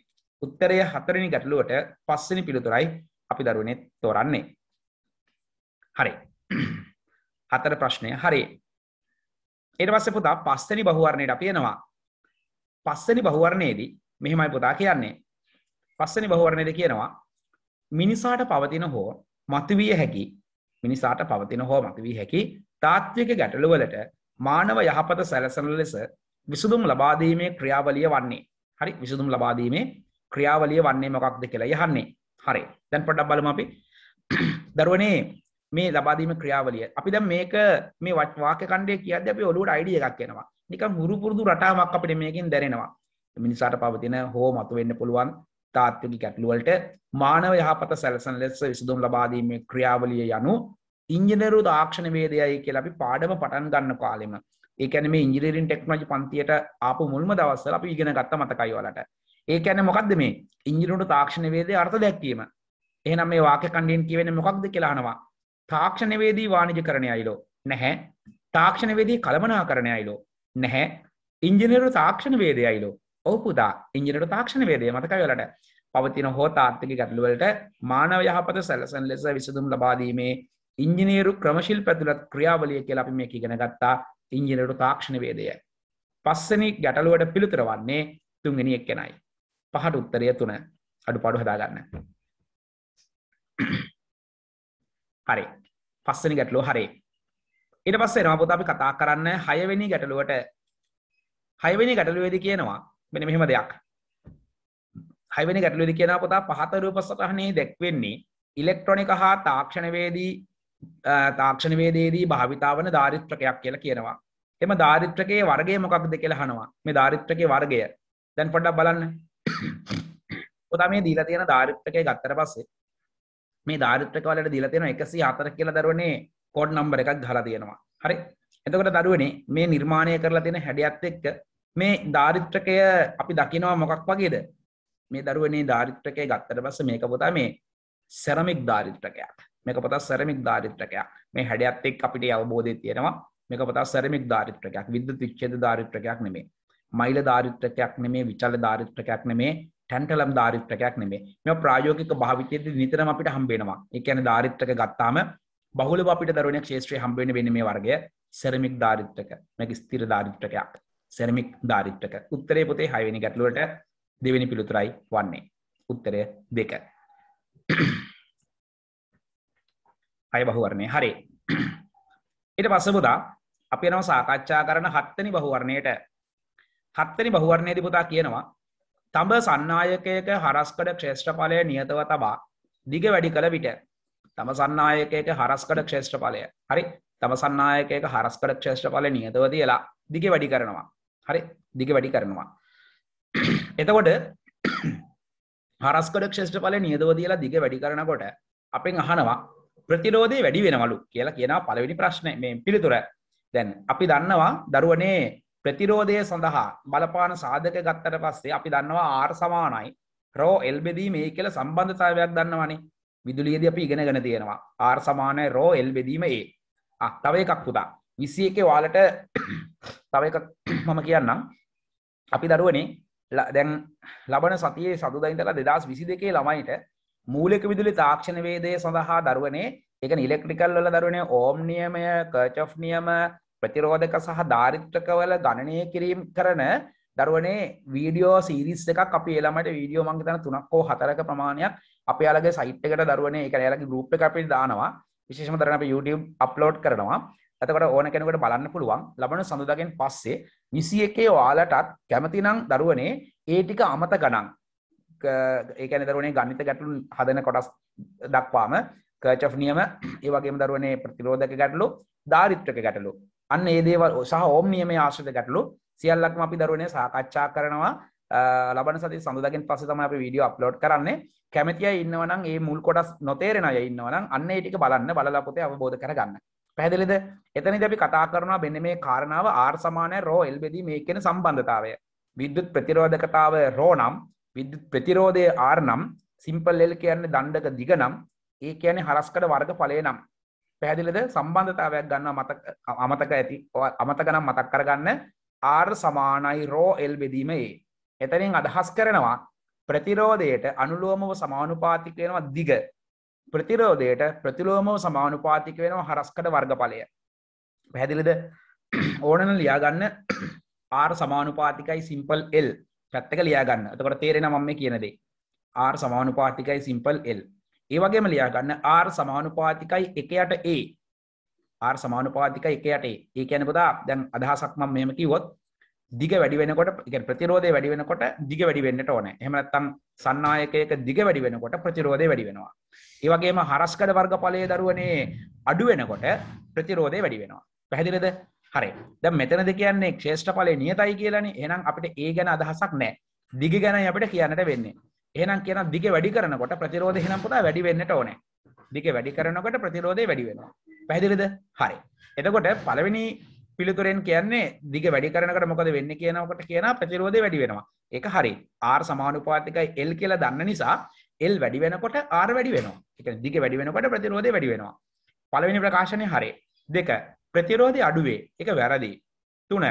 උත්තරය හතරවෙනි ගැටලුවට පස්වෙනි පිළිතුරයි අපි දරුවනේ තෝරන්නේ. හරි. හතර ප්‍රශ්නය හරි. ඊට පස්සේ පුතා පස්වෙනි බහුවර්ණයට අපි එනවා. පස්වෙනි බහුවර්ණයේදී මෙහෙමයි පුතා කියන්නේ. පස්වෙනි බහුවර්ණයේදී කියනවා මිනිසාට පවතින හෝ මතුවිය හැකි මිනිසාට පවතින හෝමක් වී හැකි තාත්ත්වික ගැටලුවලට මානව යහපත සැලසන ලෙස විසුදුම් ලබාදීමේ ක්‍රියාවලිය වන්නේ හරි විසුදුම් ලබාදීමේ ක්‍රියාවලිය වන්නේ මොකක්ද කියලා යහන්නේ හරි දැන් පොඩ්ඩක් බලමු අපි දරුවනේ මේ ලබාදීම ක්‍රියාවලිය අපි දැන් මේක මේ වාක්‍ය ඛණ්ඩය කියද්දී අපි ඔළුවට අයිඩිය එකක් එනවා නිකන් හුරු පුරුදු රටාවක් අපිට මේකෙන් දැනෙනවා මිනිසාට පවතින හෝ මතුවෙන්න පුළුවන් තාත්වික කැටලුවලට මානව යහපත සැලසන ලෙස විසඳුම් ලබාදීමේ ක්‍රියාවලිය යනු ඉංජිනරු දාක්ෂණ වේදයයි කියලා අපි පාඩම පටන් ගන්න කාලෙම ඒකැන මේ ඉංජිනීරින් ටෙක්නෝජි පන්තියට ආපු මුල්ම දවස්සල අපි ඉගෙන ගත්ත මතකයි වලට ඒකැන මොකක්ද මේ ඉංජිනරුට තාක්ෂණ වේදේ අර්ථ දැක්වීම එහෙනම් මේ වාක්‍ය කණ්ඩයෙන් කියවෙන මොකක්ද කියලානවා තාක්ෂණවේදී වාණිජ කරණය අයිලෝ නැහැ තාක්ෂණවේදී කළමනා කරණය අයිලෝ නැහැ ඉංජිනරු තාක්ෂණ වේදය අයිලෝ ඔහුදා ඉංජිනට තාක්ෂණ වේදේ මතක වෙලට පවතින හෝ තාර්ථක ගැටලුවලට මානව යහපත සැලසන් ලෙස විසඳම් ලබාදීමේ ඉංජිනේරු ක්‍රමශිල් පැතුළත් ක්‍රියාවලිය කියලා අපි මේ ඉගෙන ගත්තා ඉංජිනට තාක්ෂණ වේදය. පස්සනි ගැටලුවට පිළිතුර වන්නේ තුන්ගෙන එක්කෙනයි. පහට උත්තරය තුන අඩු පඩු හදාගන්න. හරි පස්සනි ගැටලෝ හරේ ඉට පස්සේ රමපුත අපි කතා කරන්න හයවෙනි ගැටලුවට හයවෙනි ගැටලුවේද කියනවා මෙන මෙහෙම දෙයක් හයිවනි ගැටලුද කියන පොතා පහතරුව පසටහනේ දැක්වෙන්නේ ඉලෙක්ට්‍රොනික හා තාක්ෂණවේදී තාක්ෂණවේදේදී භාවිතාවන ධාරිත්‍රකයක් කියලා කියනවා එම ධාරිත්‍රකයේ වර්ගය මොකක්ද කියලා හනවා මේ ධාරිත්‍රකයේ වර්ගය දැන් පොඩ්ඩක් බලන්න පොතා මේ දීලා තියෙන ධාරිත්‍රකය ගත්තට පස්සේ මේ ධාරිත්‍රක වලට දීලා තියෙන 104 කියලා දරුවනේ කෝඩ් නම්බර් එකක් ගහලා තියෙනවා හරි එතකොට දරුවනේ මේ නිර්මාණය කරලා තියෙන හැඩයත් එක්ක මේ ධාරිත්‍රකය අපි දකිනවා මොකක් වගේද මේ දරුවනේ ධාරිත්‍රකය ගත්තට පස්ස මේක පොතා මේ සැරමික් ධාරිත්‍රකයක් මේක පොතා සැරමික් ධාරිත්‍රකයක් මේ හැඩයත් එක් අපිට අවබෝධය තියෙනවා මේක පොතා සැරමික් ධාරිත්‍රකයක් විද්‍යුත් විච්ඡේද ධාරිත්‍රකයක් නෙමේ මයිල ධාරිත්‍රකයක් නෙමේ විචල ධාරිත්‍රකයක් නෙමේ ටැන්ටලම් ධාරිත්‍රකයක් නෙමේ මේ ප්‍රායෝගික භාවිතයේදී නිතරම අපිට හම්බෙනවා ඒ කියන්නේ ධාරිත්‍රක ගත්තාම බහුලව අපිට දරුවනේ ක්ෂේත්‍රයේ හම්බ වෙන වෙන්නේ මේ වර්ගය සෙරමික් ධාරිත්‍රක මේක ස්ථිර ධාරිත්‍රකයක් සැරමික් ධාරිත්්‍රක උත්තරේ පොතේ හයවැනි ගැටලුවට දෙවැනි පිළිතුරයි වන්නේ උත්තරය දෙක අය බහුවරණය හරි එට පස්සපුදා අපි නව සාකච්ඡා කරන හත්තනි බහුවරණයට හත්තනි බහුවරණය දිපුතා කියනවා තඹ සන්නායකයක හරස්කඩ ක්‍රේෂ්ඨඵලය නියතව තබා දිග වැඩි කළ විට තම සන්නායකයක හරස්කඩ ක්‍රේෂ්ඨඵලය හරි තම සන්නායකයක හරස්කඩ ක්‍රේෂ්ඨඵලය නියතව තියලා දිග වැඩි කරනවා හරි දිග වැඩි කරනවා එතකොට හරස්කොඩ ක්ෂේෂ්ඨ ඵලය නියදව දීලා දිග වැඩි කරනකොට අපෙන් අහනවා ප්‍රතිරෝධය වැඩි වෙනවලු කියලා කියනවා පළවෙනි ප්‍රශ්නේ මේ පිළිතුර දැන් අපි දන්නවා දරුවනේ ප්‍රතිරෝධය සඳහා බලපාන සාධක ගත්තට පස්සේ අපි දන්නවා R සමානයි රෝ L බෙදීම A කියලා සම්බන්ධතාවයක් දන්නවනේ විදුලියේදී අපි ඉගෙනගෙන තියෙනවා R සමානයි රෝ L බෙදීම A ආ තව එකක් පුතා විසි එක වාලට තව එකක් මම කියන්නම් අපි දරුවනේ දැන් ලබන සතියේ සතුදයින්ටලා දෙදස් විසි දෙකේ ළමයිට මූලෙක විදුලි තාක්ෂණ වේදය සඳහා දරුවනේ එක ඉලෙක්ට්‍රිකල් වල දරුවනේ ඕම් නියමය කර්ච් නියම ප්‍රතිරෝධක සහ ධාරිත්‍රකවල ගණනය කිරීම් කරන දරුවනේ වීඩියෝ සීරිස් එකක් අපි එළමට වීඩියෝ මං තන තුනක්කෝ හතරක ප්‍රමාණයක් අප යාලගේ සයිට් එකට දරුවනේ එක යාලගේ ගරුප් එක අපි දානවා විශේෂම දරන අප YouTube අප්ලෝඩ් කරනවා එතකොට ඕන කෙනෙකුට බලන්න පුළුවන් ලබන සඳුදාගෙන් පස්සේ 21 ඔයාලටත් කැමතිනම් දරුවනේ ඒ ටික අමත ගණන් ඒ කියන්නේ දරුවනේ ගණිත ගැටලු හදන කොටස් දක්වාම කර්ච් නියම ඒ වගේම දරුවනේ ප්‍රතිරෝධක ගැටලු ධාරිත්‍රක ගැටලු අන්න ඒ දේවල් සහ ඕම් නියමයේ ආශ්‍රිත ගැටලු සියල්ලක්ම අපි දරුවනේ සාකච්ඡා කරනවා ලබන සති සඳුදාගෙන් පස්සේ තමයි අපි වීඩියෝ අප්ලෝඩ් කරන්නේ කැමැති අය ඉන්නවා නම් මේ මුල් කොටස් නොතේරෙන අය ඉන්නවා නම් අන්න ඒ ටික බලන්න බලලා පොතේ අවබෝධ කරගන්න පැදිලිද එතනි දැි කතා කරනවා බෙන මේ කාරණාව ආර් සමානය රෝ එල්බෙදී මේ කෙන සම්බන්ධතාවය විද්‍යුත් ප්‍රතිරෝධකතාව රෝ නම් විද්‍යුත් ප්‍රතිරෝධය ආර් නම් සිම්පල් එල් කියන්නේ දණ්ඩක දිග නම් ඒ කියන්නේ හරස්කට වර්ග ඵලය නම් පැහැදිලිද සම්බන්ධතාවයක් ගන්න මතක අමතක ඇති අමතක නම් මතක් කරගන්න ආර් සමානයි රෝ එල් බෙදීම ඒ එතනින් අදහස් කරනවා ප්‍රතිරෝධයට අනුලෝමව සමානුපාතික වෙනවා දිග ප්‍රතිරෝධයට ප්‍රතිලෝමෝ සමානුපාතික වෙනවා හරස්කට වර්ගඵලය. පැහැදිලිද ඕනන ලියාගන්න ආර් සමානුපාතිකයි සිම්පල් එල් පැත්තක ලියාගන්න අතකට තේරෙන මම කියනදේ ආර් සමානුපාතිකයි සිම්පල් එල් ඒ වගේම ලියාගන්න ආර් සමානුපාතිකයි එකයට ඒ ආර් සමානුපාතිකයි එකයට ඒ කියැනපුදා දැන් අදහසක්ම මෙම කිවොත් දිග වැඩි වෙනකොට ප්‍රතිරෝධය වැඩි වෙනකොට දිග වැඩි වෙන්නට ඕන එහමනත්තම් සන්නායකයක දිග වැඩි වෙනකොට ප්‍රතිරෝධය වැඩි වෙනවා. ඒවගේම හරස්කඩ වර්ග පලය දරුවනේ අඩු වෙනකොට ප්‍රතිරෝධය වැඩි වෙනවා. පැහැදිලද හරි ද මෙතනද කියන්නේ ක්ෂේෂ්ඨ පලේ නියතයි කියලනි එනම් අපට ඒ ගැන අදහසක් නෑ දිග ගැන අපට කියන්නට වෙන්නේ. එහනම් කියන දිග වැඩි කරනකොට ප්‍රතිරෝධ හිනම් පුතා වැඩි වෙන්නට ඕන දිග වැඩි කරනකොට ප්‍රතිරෝධය වැඩි වෙනවා. පැදිලිද හරි. එතකොට පළවෙනි පිළිතුරෙන් කියන්නේ දිග වැඩි කරනකට මොකද වෙන්න කියනකට කියන ප්‍රතිරෝධය වැඩි වෙනවා එක හරි ආර් සමානුපාතිකයි එල් කියලා දන්න නිසා එල් වැඩි වෙනකොට ආර් වැඩි වෙනවා එක දිග වැඩි වෙනකොට ප්‍රතිරෝධය වැඩි වෙනවා පළවෙනි ප්‍රකාශනය හරි දෙක ප්‍රතිරෝධය අඩුවේ එක වැරදි තුන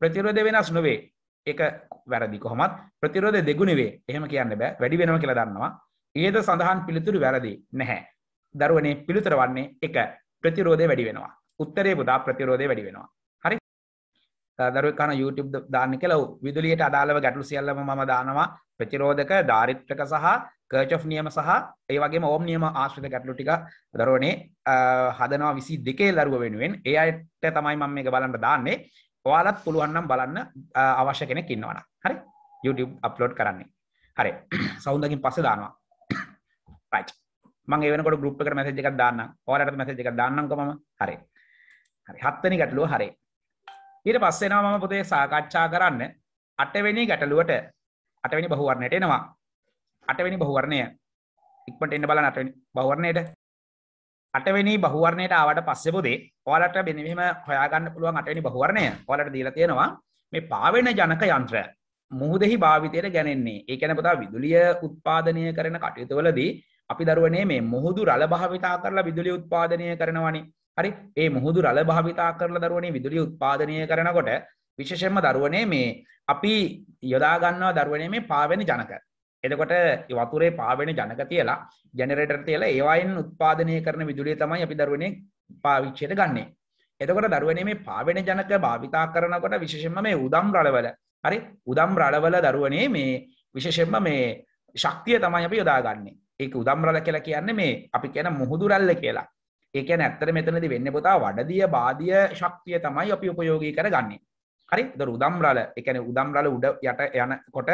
ප්‍රතිරෝධය වෙනස් නොවේ එක වැරදි කොහොමත් ප්‍රතිරෝධය දෙගුණවේ එහෙම කියන්න බෑ වැඩි වෙනවා කියලා දන්නවා ඊයද සඳහන් පිළිතුරු වැරදි නැහැ දරුවනේ පිළිතුර වන්නේ එක ප්‍රතිරෝධය වැඩි වෙනවා උත්තරේ පුතා ප්‍රතිරෝධය වැඩි වෙනවා දරුවකන YouTube දාන්න කෙලව විදුලියට අදාළව ගැටලු සියල්ලම මම දානවා ප්‍රතිරෝධක ධාරිත්‍රක සහ කර්ච් නියම සහ ඒ වගේ ඕම් නියම ආශ්‍රිත ගැටලු ටික දරුවනේ හදනවා විසි දෙකේ දරුව වෙනුවෙන් ඒ අයට තමයි මම මේක බලන්න දාන්නේ ඔයාලත් පුළුවන්නම් බලන්න අවශ්‍ය කෙනෙක් ඉන්නවන හරි YouTube අප්ලෝඩ් කරන්නේ හරි සෞන්දකින් පස්සේ දානවා රයිට් මං ඒ වෙනකොට ගෲප් එකට මැසේජ් එකක් දාන්නම් ඔයාලට මැසේජ් එකක් දාන්නම්කෝ මම හරි හරි හත්වෙනි ගැටලුව හරි ඊට පස්සෙනවා මම පොතේ සාකච්ඡා කරන්න අටවෙනි ගැටලුවට අටවෙනි බහුවරණයට එනවා අටවෙනි බහුවරණය ඉක්මට එන්න බලන්න අටවෙනි බහුවරණයට අටවෙනි බහුවරණයට ආවට පස්සේ පොදේ ඔයාලට මෙන්න මෙහෙම හොයාගන්න පුළුවන් අටවෙනි බහුවරණය ඔයාලට දීලා තියෙනවා මේ පාවෙන ජනක යන්ත්‍රය මුහුදෙහි භාවිතයට ගැනෙන්නේ ඒ ගැන පුතා විදුලිය උත්පාදනය කරන කටයුතුවලදී අපි දරුවනේ මේ මුහුදු රල භාවිතා කරලා විදුලිය උත්පාදනය කරනවනි හරි ඒ මුහුදු රල භාවිතා කරලා දරුවනේ විදුලිය උත්පාදනය කරනකොට විශේෂයෙන්ම දරුවනේ මේ අපි යොදා ගන්නවා දරුවනේ මේ පාවෙන ජනක. එතකොට වතුරේ පාවෙන ජනක තියලා ජෙනරේටර් තියලා ඒවයින් උත්පාදනය කරන විදුලිය තමයි අපි දරුවනේ පාවිච්චයට ගන්නේ. එතකොට දරුවනේ මේ පාවෙන ජනක භාවිතා කරනකොට විශේෂයෙන්ම මේ උදම් රළවල හරි උදම් රළවල දරුවනේ මේ විශේෂයෙන්ම මේ ශක්තිය තමයි අපි යොදාගන්නේ. ඒක උදම් රළ කියලා කියන්නේ මේ අපි කියන මුහුදු රල්ල කියලා. ඒකන ඇත්තර මෙතනද වෙන්න පුතා වඩදිය බාධිය ශක්තිය තමයි අපි උපයෝගී කරගන්නේ හරි රුදම්රල එකන උදම්රල උඩ යට යන කොට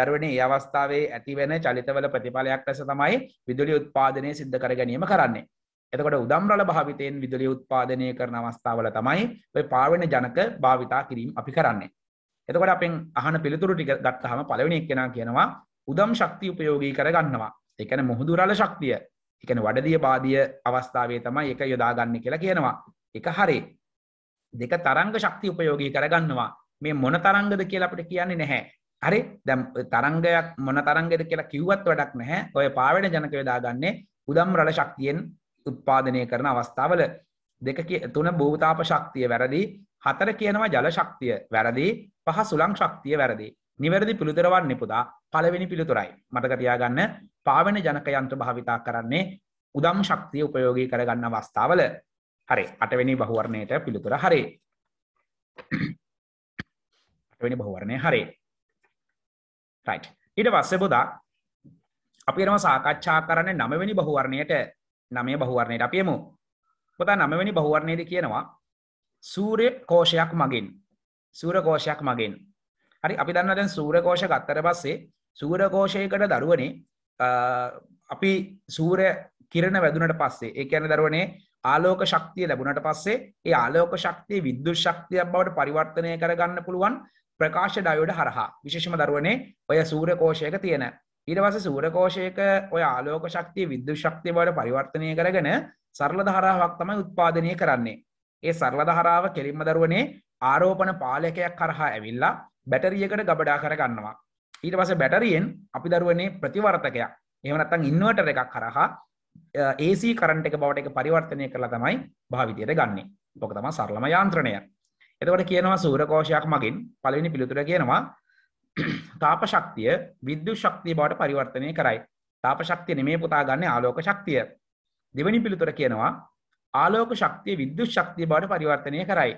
දරුවන ඒ අවස්ථාවේ ඇතිවෙන චලිතවල ප්‍රතිඵලයක් ලැස තමයි විදුලි උත්පාදනය සිද්ධ කර ගැනීම කරන්නේ එතකොට උදම්රල භාවිතයෙන් විදුලි උත්පාදනය කරන අවස්ථාවල තමයි ඔය පාවෙන ජනක භාවිතා කිරීම අපි කරන්නේ එතකොට අපෙන් අහන පිළිතුරු ටික ගත්තහම පළවෙනි එක්කෙනා කියනවා උදම් ශක්තිය උපයෝගී කරගන්නවා එකන මුහුදුරල ශක්තිය එකන වඩදිය බාධිය අවස්ථාවේ තමයි එක යොදාගන්න කියලා කියනවා එක හරි දෙක තරංග ශක්ති උපයෝගී කරගන්නවා මේ මොන තරංගද කියලා අපිට කියන්නේ නැහැ හරි දැම් තරංගයක් මොන තරංගෙද කියලා කිව්වත් වැඩක් නැහැ ඔය පාවෙන ජනක යොදාගන්නේ උදම් රල ශක්තියෙන් උත්පාදනය කරන අවස්ථාවල දෙක තුන භූතාප ශක්තිය වැරදි හතර කියනවා ජල ශක්තිය වැරදි පහ සුළං ශක්තිය වැරදි නිවැරදි පිළිතුරවන්නේ පුදා පළවෙනි පිළිතුරයි. මතක තියාගන්න පාවෙන ජනක යන්ත්‍ර භාවිතා කරන්නේ උදම් ශක්තිය උපයෝගී කරගන්න අවස්ථාවල. හරි. අටවෙනි බහුවර්ණයට පිළිතුර හරි. අටවෙනි බහුවර්ණය හරි. right. ඊට පස්සේ පුදා අපි එනවා සාකච්ඡා කරන්නේ නවවෙනි බහුවර්ණයට නවයේ බහුවර්ණයට අපි යමු. පුතා නවවෙනි බහුවර්ණයේදී කියනවා සූර්ය කෝෂයක් මගින් සූර්ය කෝෂයක් මගින් හරි අපි දන්න දැන් සූරකෝෂ ගත්තර පස්සේ සූරකෝෂයකට දරුවනේ අපි සූර කිරණ වැදුනට පස්සේ ඒ කියන්නේ දරුවනේ ආලෝක ශක්තිය ලැබුණට පස්සේ ඒ ආලෝක ශක්තිය විද්‍යුත් ශක්තියක් බවට පරිවර්තනය කරගන්න පුළුවන් ප්‍රකාශ ඩයෝඩ් හරහා විශේෂම දරුවනේ ඔය සූරකෝෂයක තියෙන ඊට පස්සේ සූරකෝෂයක ඔය ආලෝක ශක්තිය විද්‍යුත් ශක්තිය බවට පරිවර්තනය කරගෙන සරල ධාරාවක් තමයි උත්පාදනය කරන්නේ ඒ සරල ධාරාව කෙලින්ම දරුවනේ ආරෝපණ පාලකයක් කරහා ඇවිල්ලා බැටරියකට ගබඩා කරගන්නවා ඊට පස බැටරියෙන් අපි දරුවනේ ප්‍රතිවර්තකයක් එහමනත්තං ඉන්වටර එකක් කරහා AC කරන්ට එක බවට එක පරිවර්තනය කරලා තමයි භාවිතයට ගන්නේ පොක තම සරලම යාන්ත්‍රණය එතකට කියනවා සූරකෝෂයක් මගින් පලවෙනි පිළිතුර කියනවා තාප ශක්තිය විද්‍යු ශක්තිය බවට පරිවර්තනය කරයි තාප ශක්තිය නෙමේ පුතා ගන්න ආලෝක ශක්තිය දෙවැනි පිළිතුර කියනවා ආලෝක ශක්තිය විද්‍යු ශක්තිය බවට පරිවර්තනය කරයි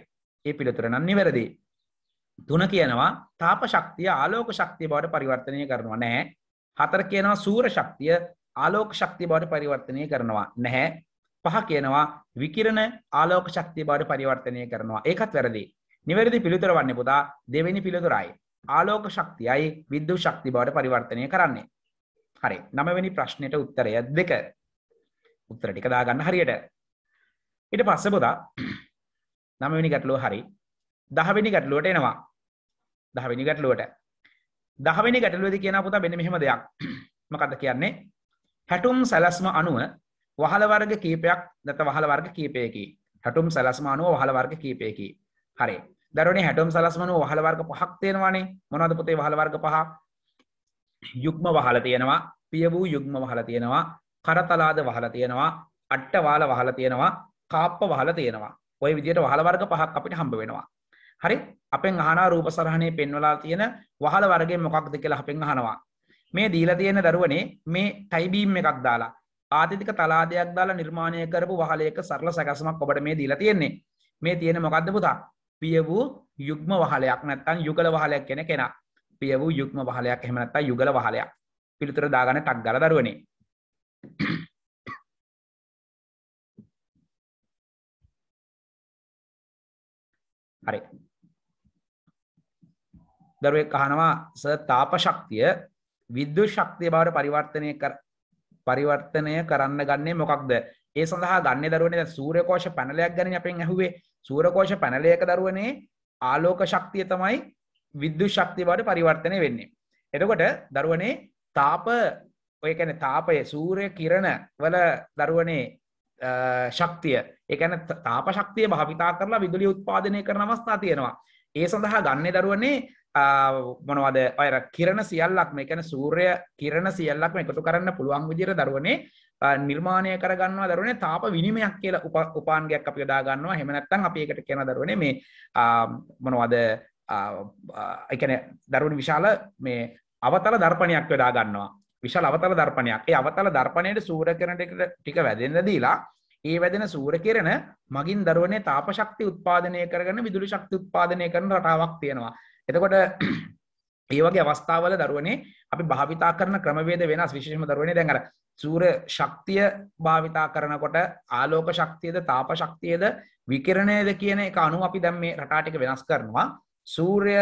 ඒ පිළිතුර නම් නිවැරදි තුන කියනවා තාප ශක්තිය ආලෝක ශක්තිය බවට පරිවර්තනය කරනවා නෑ හතර කියනවා සූර ශක්තිය ආලෝක ශක්තිය බවට පරිවර්තනය කරනවා නැහැ පහ කියනවා විකිරණ ආලෝක ශක්තිය බවට පරිවර්තනය කරනවා ඒකත් වැරදි නිවැරදි පිළිතුර වන්නේ පුතා දෙවෙනි පිළිතුරයි ආලෝක ශක්තියයි විද්‍යුත් ශක්තිය බවට පරිවර්තනය කරන්නේ හරි නවවෙනි ප්‍රශ්නෙට උත්තරය දෙක උත්තර ටික දාගන්න හරියට ඊට පස්සේ පුතා නවවෙනි ගැටලුව හරි දහවෙනි ගැටලුවට එනවා දහවෙනි ගැටලුවට දහවෙනි ගැටලුවද කියන පුතා බෙන මෙහෙම දෙයක් මකද කියන්නේ හැටුම් සැලස්ම අනුව වහල වර්ග කීපයක් දත වහල වර්ග කීපයකි හැටුම් සැලස්ම අනුව වහල වර්ග කීපයකි හරි දරුණේ හැටුම් සැලස්මනුව වහල වර්ග පහක් තියෙනවානේ මොනවද පුතේ වහල වර්ග පහ යුග්ම වහල තියෙනවා පිය වූ යුග්ම වහල තියෙනවා කරතලාද වහල තියෙනවා අට්ටවාල වහල තියෙනවා කාප්ප වහල තියෙනවා ඔය විදිහට වහල වර්ග පහක් අපිට හම්බ වෙනවා හරි අපෙන් අහන රූප සරහණය පෙන්වලා තියෙන වහල වර්ගේ මොකක්ද කියලා අපෙන් අහනවා මේ දීලා තියෙන දරුවනේ මේ ටයිබීම් එකක් දාලා ආතිතික තලාදයක් දාලා නිර්මාණය කරපු වහලයක සරල සැකසමක් ඔබට මේ දීලා තියෙන්නේ මේ තියෙන මොකක්ද පුතා පිය වූ යුග්ම වහලයක් නැත්තන් යුගල වහලයක් කෙන කෙන පිය වූ යුක්ම වහලයක් එහෙමනත්තා යුගල වහලයක් පිළිතුර දාගන ටක් ගල දරුවනේ හරි දරුවෙක් අහනවා ස තාප ශක්තිය විද්‍යුත් ශක්තිය බවට පරිවර්තනය පරිවර්තනය කරන්න ගන්නේ මොකක්ද ඒ සඳහා ගන්න දරුවනේ සූරකෝෂ පැනලයක් ගැන අපෙන් ඇහුවේ සූරකෝෂ පැනලයක දරුවනේ ආලෝක ශක්තිය තමයි විද්‍යු ශක්තිය බවට පරිවර්තනය වෙන්නේ එතකොට දරුවනේ තාප ඔය කියන්නේ තාපය සූර්ය කිරණ වල දරුවනේ ශක්තිය ඒ කියන්නේ තාප ශක්තිය භාවිතා කරලා විදුලිය උත්පාදනය කරන අවස්ථා තියෙනවා ඒ සඳහා ගන්න දරුවනේ මොනවද අය කිරණ සියල්ලක් මේකන සූරය කිරණ සියල්ලක් එකතු කරන්න පුළුවන් විදිර දරුවනේ නිර්මාණය කරගන්නවා දරුවනේ තාප විනිමයක් කියල උපාන්ගයක් අපි යොදාගන්නවා හෙමනැත්තන් අපි එකට කියන දරුවනේ මේ මොනවද එකන දරුණ විශාල මේ අවතල දර්පනයක් වෙඩා ගන්නවා විශාල අවතල දර්පනයක් ඒ අවතල දර්පනයට සූර කරනට ටික වැදෙන්ද දීලා ඒ වැදෙන සූර කරන මගින් දරුවනේ තාප ශක්ති උත්පාදනය කරගන්න විදුලි ශක්ති උත්පාදනය කරන රටාවක් තියෙනවා එතකොට ඒවගේ අවස්ථාවල දරුවනේ අපි භාවිතා කරන ක්‍රමවේද වෙනස් විශේෂම දරුවනේ දැන් අර සූර ශක්තිය භාවිතා කරනකොට ආලෝක ශක්තියද තාප ශක්තියද විකිරණයද කියන එක අනුව අපි දැන් මේ රටා ටික වෙනස් කරනවා සූර්ය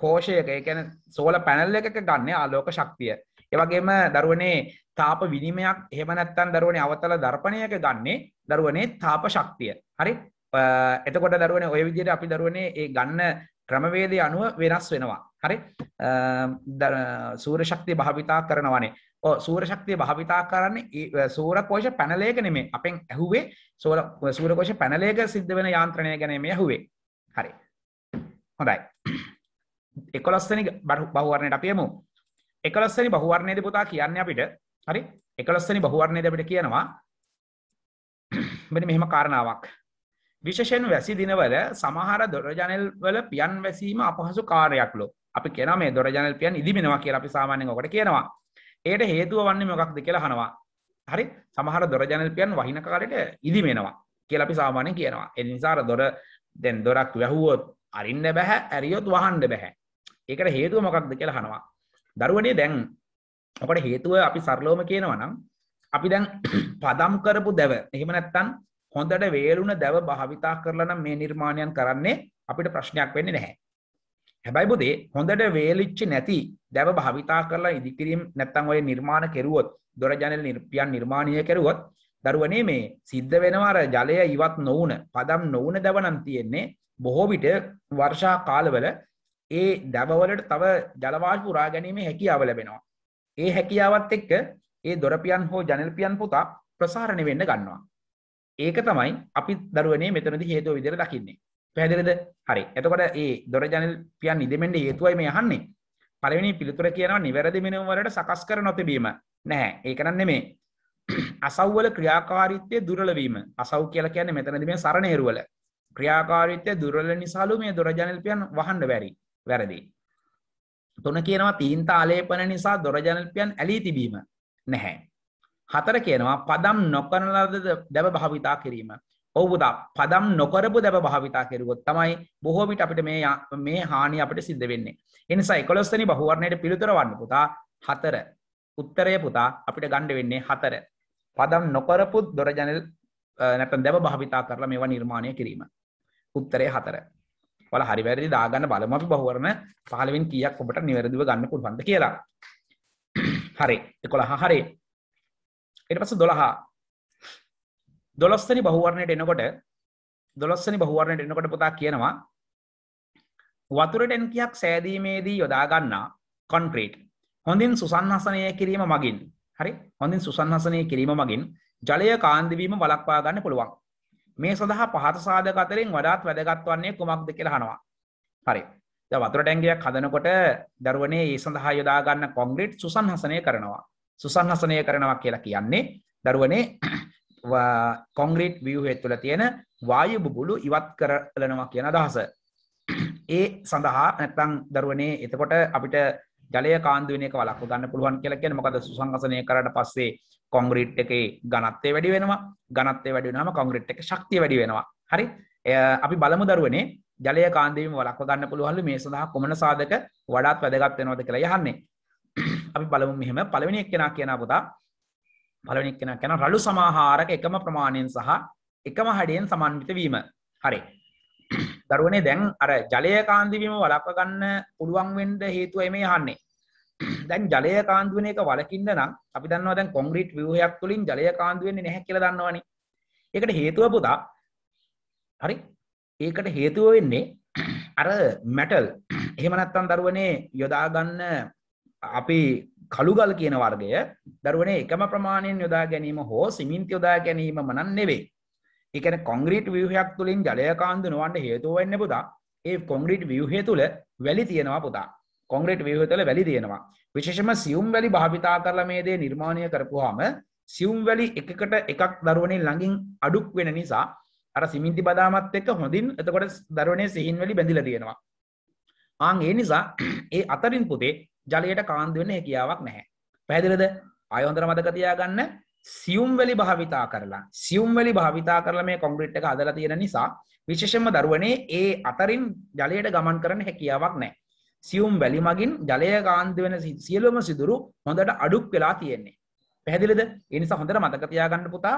කෝෂයක ඒ කියන්නේ සෝල පැනල් එකක ගන්න ආලෝක ශක්තිය ඒ වගේම දරුවනේ තාප විනිමයක් එහෙම නැත්නම් දරුවනේ අවතල දර්පණයක ගන්නේ දරුවනේ තාප ශක්තිය හරි එතකොට දරුවනේ ඔය විදිහට අපි දරුවනේ ඒ ගන්න ක්‍රමවේදය අනුව වෙනස් වෙනවා. හරි සූරශක්තිය භාවිතා කරනවනේ සූරශක්තිය භාවිතා කරන්න සූරකෝෂ පැනලේක නෙමේ අපෙන් ඇහුවේ සූරකෝෂ පැනලේක සිද්ධ වෙන යාන්ත්‍රණය ගැනීම ඇහුවේ හරි හොඳයි එකොලස්සනි බහුවරණයට අපියමු එකලස්සනි බහුවරණයද පුතා කියන්න අපිට හරි එකලස්සනි බහුවරණයද අපිට කියනවා මෙනි මෙහෙම කාරණාවක් විශෂයෙන් වැසි දිනවල සමහර දොරජනල් වල පියන් වැසීම අපහසු කාරයක්ලෝ අපි කෙන මේ දොරජනල් පියන් ඉදිමෙනවා කිය අපි සාමාන්‍යෙන් ඔකට කියනවා ඒයට හේතුව වන්නේ මොකක්ද කියලා හනවා හරි සමහර දොරජනල් පියන් වහින කාලට ඉදිමෙනවා කියල අපි සාමානය කියනවා එනිසාර දොර දැන් දොරක් වැැහුවොත් අරින්න බැහැ ඇරියොත් වහන්ඩ බැහැ ඒකට හේතුව මොකක්ද කියලා හනවා දරුවනේ දැන් ඔකට හේතුව අපි සරලෝම කියනවනම් අපි දැන් පදම් කරපු දැව එහෙම නැත්තන් හොඳට වේලුන දැව භාවිතා කරලන මේ නිර්මාණයන් කරන්නේ අපිට ප්‍රශ්නයක් වෙන්නේ නැහැ. හැබැයි බුදේ හොඳට වේලිච්චි නැති දැව භාවිතා කරලා ඉදිකිරීම නැත්තම් ඔය නිර්මාණ කෙරුවොත් දොර ජනෙල් නිර්පියන් නිර්මාණය කෙරුවොත් දරුවනේ මේ සිද්ධ වෙනවා අර ජලය ඉවත් නොවුන පදම් නොවුන දැව නම් තියෙන්නේ බොහෝ විට වර්ෂා කාලවල ඒ දැවවලට තව ජලවාෂ්ප උරා ගැනීමේ හැකියාව ලැබෙනවා. ඒ හැකියාවත් එක්ක ඒ දොරපියන් හෝ ජනෙල්පියන් පුතා ප්‍රසාරණය වෙන්න ගන්නවා. ඒක තමයි අපි දරුවනේ මෙතනද හේතුව විදිර දකින්නේ පැදිලද හරි එතකොට ඒ දොරජනල් පියන් නිදමෙන්ට හේතුවයි මේ යහන්නේ පලවෙනි පිළිතුර කියනවා නිවැරදි මෙනුවරට සකස් කර නොතිබීම නැහැ ඒකනන්න නෙමේ අසව්වල ක්‍රියාකාරිත්‍යය දුරලවීම අසව් කියල කියන්නේ මෙතනද මේ සරණේරුවල ක්‍රියාකාරිත්‍යය දුරල නිසාලු මේ දොරජනල්පියන් වහන්ඩ වැරි වැරදි තුන කියනවා තීන්ත ආලේපන නිසා දොරජනල්පියන් ඇලී තිබීම නැහැ හතර කියනවා පදම් නොකරන ලද දැව භාවිතා කිරීම. ඔවුදා පදම් නොකරපු දැව භාවිතා කෙරුවොත් තමයි බොහෝ විට අපිට මේ මේ හානි අපිට සිද්ධ වෙන්නේ. එනිසා 11 වෙනි බහුවර්ණයට පිළිතුර වන්න පුතා හතර. උත්තරය පුතා අපිට ගන්න වෙන්නේ හතර. පදම් නොකරපු දොර ජනෙල් නැත්නම් දැව භාවිතා කරලා මේවා නිර්මාණය කිරීම. උත්තරය හතර. ඔයාලා හරි වැරදි දාගන්න බලමු අපි බහුවර්ණ 15 කීයක් ඔබට නිවැරදිව ගන්න පුළුවන්ද කියලා. හරි. 11 හරි. එට පස දොළහා දොළොස්සනි බහුවරණයට එනකොට දොළොස්සනි බහුවරණයට එනකොට පුතා කියනවා වතුරට එන්කයක් සෑදීමේදී යොදාගන්නා කොන්ක්‍රීට් හොඳින් සුසන්හසනය කිරීම මගින් හරි හොඳින් සුසන්හසනය කිරීම මගින් ජලය කාන්දිවීම වලක්වා ගන්න පුළුවන් මේ සඳහා පහත සාධක අතරින් වඩාත් වැදගත් වන්නේ කුමක්ද කියලා අහනවා හරි වතුර ටැංගියක් හදනකොට දරුවනේ ඒ සඳහා යොදාගන්න කොන්ග්‍රීට් සුසන්හසනය කරනවා සුසන්හසනය කරනවා කියලා කියන්නේ දරුවනේ කොංග්‍රීට් වියහේ තුළ තියෙන වායු බුබුලු ඉවත් කරලනවා කියන අදහස. ඒ සඳහා නැත්තං දරුවනේ එතකොට අපිට ජලය කාන්දුවන එක වලක් ගන්න පුළුවන් කියලා කියන මොකද සුසංගසනය කරට පස්සේ කොංග්‍රීට් එකේ ගනත්තේ වැඩි වෙනවා ගනත්තේ වැඩි වෙනම කොංග්‍රීට් එක ශක්තිය වැඩි වෙනවා හරි අපි බලමු දරුවනේ ජලය කාන්දීම වලක්ව ගන්න පුළුවන්ලු මේ සඳහා කොමන සාධක වඩාත් වැදගත් වෙනවද කියලා යහන්නේ අපි බලමු මෙහෙම පළවෙනි එක්කෙනා කියන පුතා පළවෙනි එක්කෙනා කියන රළු සමාහාරක එකම ප්‍රමාණයෙන් සහ එකම හැඩයෙන් සමන්විත වීම. හරි. දරුවනේ දැන් අර ජලය කාන්ති වීම වළක්ව ගන්න පුළුවන් වෙන්න හේතුවයි මේ අහන්නේ. දැන් ජලය කාන්ති වෙන එක වළකින්න නම් අපි දන්නවා දැන් කොන්ක්‍රීට් ව්‍යුහයක් තුලින් ජලය කාන්ති වෙන්නේ නැහැ කියලා දන්නවනේ. ඒකට හේතුව පුතා හරි. ඒකට හේතුව වෙන්නේ අර මැටල් එහෙම නැත්නම් දරුවනේ යොදා ගන්න අපි කළුගල් කියන වර්ගය දරුවනේ එකම ප්‍රමාණයෙන් යොදා ගැනීම හෝ සිමින්ති යොදා ගැනීම මනන් නෙවෙයි. ඒ කියන්නේ කොන්ක්‍රීට් ව්‍යුහයක් තුලින් ජලය කාන්දු නොවන්න හේතුව වෙන්නේ පුතා. ඒ කොන්ක්‍රීට් ව්‍යුහය තුල වැලි තියෙනවා පුතා. කොන්ක්‍රීට් ව්‍යුහය තුල වැලි තියෙනවා. විශේෂයෙන්ම සියුම් වැලි භාවිතා කරලා මේ දේ නිර්මාණය කරපුවාම සියුම් වැලි එකකට එකක් දරුවනේ ළඟින් අඩුක් වෙන නිසා අර සිමින්ති බදාමත් එක්ක හොඳින් එතකොට දරුවනේ සිහින් වැලි බැඳිලා තියෙනවා. ආන් ඒ නිසා ඒ අතරින් පුතේ ජලයට කාන්දු වෙන්න හැකියාවක් නැහැ. පැහැදිලිද? ආයෙ හොඳට මතක තියාගන්න සියුම් වැලි භාවිතා කරලා සියුම් වැලි භාවිතා කරලා මේ කොන්ක්‍රීට් එක හදලා තියෙන නිසා විශේෂයෙන්ම දරුවනේ ඒ අතරින් ජලයට ගමන් කරන්න හැකියාවක් නැහැ. සියුම් වැලි මගින් ජලය කාන්දු වෙන සියලුම සිදුරු හොඳට අඩුක් වෙලා තියෙන්නේ. පැහැදිලිද? ඒ නිසා හොඳට මතක තියාගන්න පුතා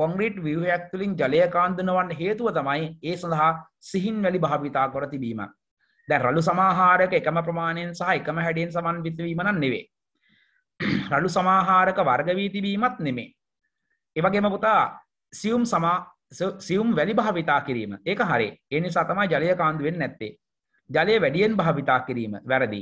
කොන්ක්‍රීට් ව්‍යුහයක් තුලින් ජලය කාන්දු නොවන්න හේතුව තමයි ඒ සඳහා සිහින් වැලි භාවිතා කර තිබීම. දැ රළු සමාහාරක එකම ප්‍රමාණයෙන් සහ එකම හැඩියෙන් සමන් විතවීමන නෙවේ රළු සමාහාරක වර්ගවී තිබීමත් නෙමේ එවගේම පුතා සියුම් සමා සියුම් වැලි භාවිතා කිරීම ඒක හරි එනි සතමා ජලය කාන්දුවෙන් නැත්තේ ජලය වැඩියෙන් භාවිතා කිරීම වැරදි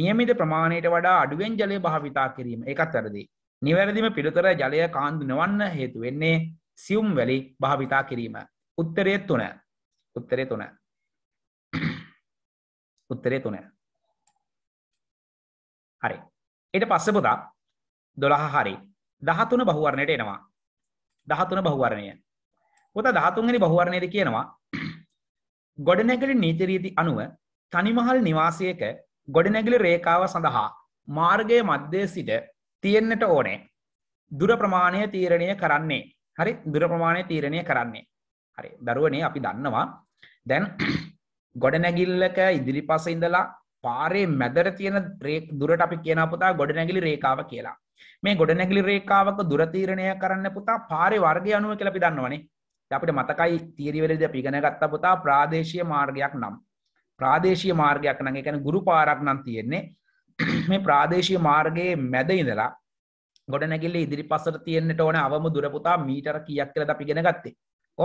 නියමිත ප්‍රමාණයට වඩා අඩුවෙන් ජලය භාවිතා කිරීම එකත් වැරදි නිවැරදිම පිළිතර ජලය කාන්දු නොවන්න හේතු වෙන්නේ සියුම් වැලි භාවිතා කිරීම උත්තරය තුන උත්තරය තුන උත්තරේ තුන. හරි. ඊට පස්සේ පුතා 12 හරි. 13 බහුවර්ණයට එනවා. 13 බහුවර්ණය. පුතා 13 වෙනි බහුවර්ණයේදී කියනවා ගොඩනැගිලි නීති රීති අනුව තනිමහල් නිවාසයක ගොඩනැගිලි රේඛාව සඳහා මාර්ගයේ මැදේ සිට තියෙන්නට ඕනේ දුර ප්‍රමාණය තීරණය කරන්නේ. හරි දුර ප්‍රමාණය තීරණය කරන්නේ. හරි දරුවනේ අපි දන්නවා දැන් ගොඩනැගිල්ලක ඉදිරිපස ඉඳලා පාරේ මැදර තියෙන රේක් දුරට අපි කියන පුතා ගොඩනැගිලි රේකාව කියලා. මේ ගොඩනැගිලි රේකාවක දුර තීරණය කරන්න පුතා පාරේ වර්ගය අනුව කියලා අපි දන්නවනේ. අපිට මතකයි තියරි වලදී අපි ඉගෙන ගත්ත පුතා ප්‍රාදේශීය මාර්ගයක් නම්. ප්‍රාදේශීය මාර්ගයක් නම් ඒ කියන්නේ ගුරු පාරක් නම් තියෙන්නේ. මේ ප්‍රාදේශීය මාර්ගයේ මැද ඉඳලා ගොඩනැගිල්ල ඉදිරිපසට තියෙන්නට ඕන අවම දුර පුතා මීටර කීයක් කියලාද අපි ඉගෙන ගත්තේ.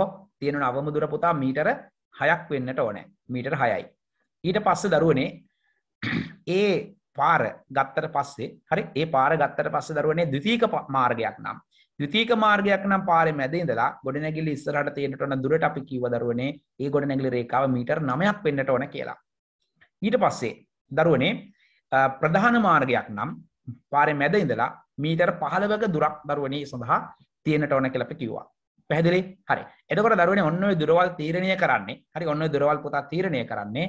ඔව් තියෙනවනේ අවම දුර පුතා මීටර හයක් වෙන්නට ඕනෑ මීටර් හයයි. ඊට පස්ස දරුවනේ ඒ පාර ගත්තට පස්සේ හරි ඒ පාර ගත්තට පස්ස දරුවනේ දෙතිීක මාර්ගයක් නම් යුතික මාර්ගයක් නම් පාර මැද ඉඳලා ගොඩනැගිලි ඉස්සරහට තියෙනට ඕන දුරට අපි කිව්ව දරුවනේ ඒ ගොඩනැගිලි රේඛාව මීටර් 9ක් වෙන්නට ඕන කියලා. ඊට පස්සේ දරුවනේ ප්‍රධාන මාර්ගයක් නම් පාරේ මැද ඉඳලා මීටර් 15ක දුරක් දරුවනේ සඳහා තියෙනට ඕන කියලා අපි කිව්වා. පැහැදිලි හරි එතකොට දරුවනේ ඔන්න ඔය දුරවල් තීරණය කරන්නේ හරි ඔන්න ඔය දුරවල් පුතා තීරණය කරන්නේ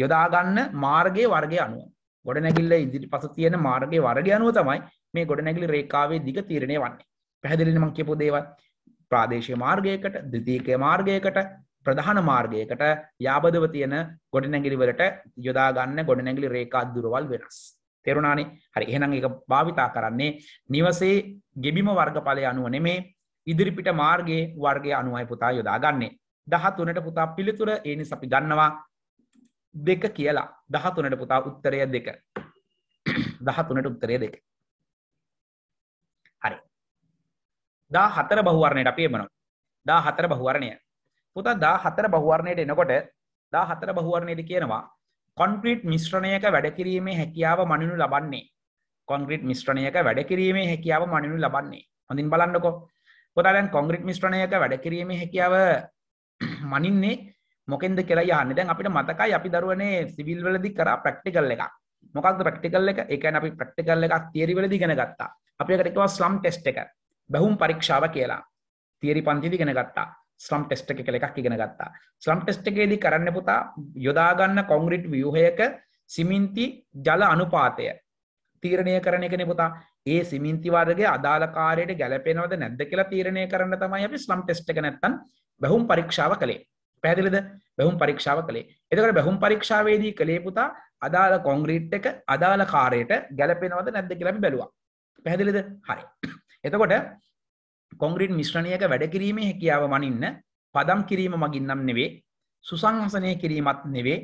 යොදා ගන්න මාර්ගයේ වර්ගය අනුව ගොඩනැගිල්ල ඉදිරිපස තියෙන මාර්ගයේ වර්ගය අනුව තමයි මේ ගොඩනැගිලි රේඛාවේ දිග තීරණය වන්නේ පැහැදිලිද මම කියපු දේවල් ප්‍රාදේශීය මාර්ගයකට ද්විතීක මාර්ගයකට ප්‍රධාන මාර්ගයකට යාබදව තියෙන ගොඩනැගිලි වලට යොදා ගන්න ගොඩනැගිලි රේඛා දුරවල් වෙනස් තේරුණානේ හරි එහෙනම් ඒක භාවිතා කරන්නේ නිවසේ ගෙබිම වර්ගඵලය අනුව නෙමේ ඉදිරිපිට මාර්ගයේ වර්ගය අනුවයි පුතා යොදාගන්නේ දහතුනට පුතා පිළිතුර ඒනි අපි ගන්නවා දෙක කියලා දහතුනට පුතා උත්තරය දෙක දහතුනට උත්තරය දෙක හරි දා හතර බහුවරණයට අපි එමනවා දා හතර බහුවරණය පුතා දා හතර බහුවරණයට එනකොට දා හතර බහුවරණයට කියනවා කොන්ක්‍රීට් මිශ්‍රණයක වැඩකිරීමේ හැකියාව මනිනු ලබන්නේ කොන්ක්‍රීට් මිශ්‍රණයක වැඩකිරීමේ හැකියාව මනිනු ලබන්නේ හොඳින් බලන්නකෝ කොතාදැන් කොංග්‍රිට් මිශ්‍රණයක වැඩ කිරීමේ හැකියාව මනින්නේ මොකෙන්ද කියලා යන්න දැන් අපිට මතකයි අපි දරුවනේ සිවිල් වලදි කරා ප්‍රක්ටිකල් එකක් මොකක්ද ප්‍රක්ටිකල් එක ඒ කියන්නේ අපි ප්‍රක්ටිකල් එකක් තියරි වලදි ඉගෙන ගත්තා අපි ඒකට කියනවා ස්ලම් ටෙස්ට් එක බැහුම් පරීක්ෂාව කියලා තියරි පන්තිදි ඉගෙන ගත්තා ස්ලම් ටෙස්ට් එක කියලා එකක් ඉගෙන ගත්තා ස්ලම් ටෙස්ට් එකේදී කරන්න පුතා යොදා ගන්න කොන්ක්‍රීට් ව්‍යුහයක සිමෙන්ති ජල අනුපාතය තීරණය කරන එකනේ පුතා ඒ සිමින්ති වර්ගයේ අදාළ කාර්යයට ගැලපෙනවද නැද්ද කියලා තීරණය කරන්න තමයි අපි ස්ලම් ටෙස්ට් එක නැත්තම් බැහුම් පරීක්ෂාව කළේ. පැහැදිලිද? බැහුම් පරීක්ෂාව කළේ. එතකොට බැහුම් පරීක්ෂාවේදී කලේ පුතා අදාළ කොන්ක්‍රීට් එක අදාළ කාර්යයට ගැලපෙනවද නැද්ද කියලා අපි බැලුවා. පැහැදිලිද? හරි. එතකොට කොන්ක්‍රීට් මිශ්‍රණයක වැඩ කිරීමේ හැකියාව වනින්න පදම් කිරීම මගින් නම් නෙවේ සුසංහසනය කිරීමත් නෙවේ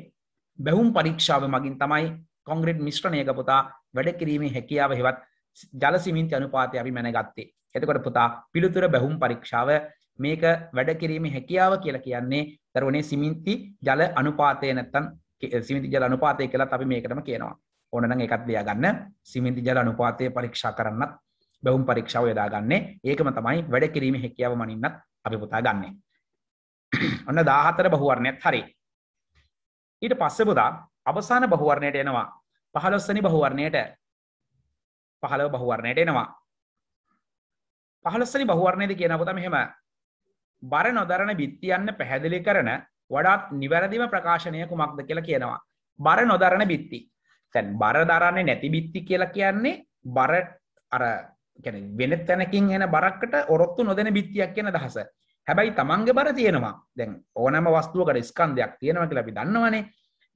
බැහුම් පරීක්ෂාව මගින් තමයි කොන්ග්‍රෙට් මිශ්‍රණයක පුතා වැඩ කිරීමේ හැකියාව හෙවත් ජලසිමින්ති අනුපාතය අපි මැනගත්තේ. එතකොට පුතා පිළිතුර බැහුම් පරීක්ෂාව මේක වැඩ කිරීමේ හැකියාව කියලා කියන්නේ දරුවනේ සිමින්ති ජල අනුපාතය නැත්තම් සිමින්ති ජල අනුපාතය කියලා අපි මේකටම කියනවා. ඕන නම් ඒකත් ලියා ගන්න. සිමින්ති ජල අනුපාතය පරීක්ෂා කරන්නත් බැහුම් පරීක්ෂාව යොදාගන්නේ. ඒකම තමයි වැඩ කිරීමේ හැකියාව මනින්නත් අපි පුතා ගන්නෙ. ඔන්න 14 බහුවර්ණයත් හරි. ඊට පස්සේ පුතා අවසාන බහුවර්ණයට එනවා. 15 වෙනි බහුවර්ණයට පහළව බහුවරණයට එනවා. පහළොස්සනි බහුවරණයද කියනකොට මෙහෙම බර නොදරන බිත්තියන්න පැහැදිලි කරන වඩාත් නිවැරදිව ප්‍රකාශනය කුමක්ද කියලා කියනවා. බර නොදරන බිත්ති. තැන් බර දරන්නේ නැති බිත්ති කියලා කියන්නේ බර අර වෙන තැනකින් එන බරක්කට ඔරොත්තු නොදෙන බිත්තියක් කියන දහස. හැබැයි තමන්ගේ බර තියෙනවා. දැන් ඕනෑම වස්තුවකට ස්කන්ධයක් තියෙනවා කියලා අපි දන්නවනේ.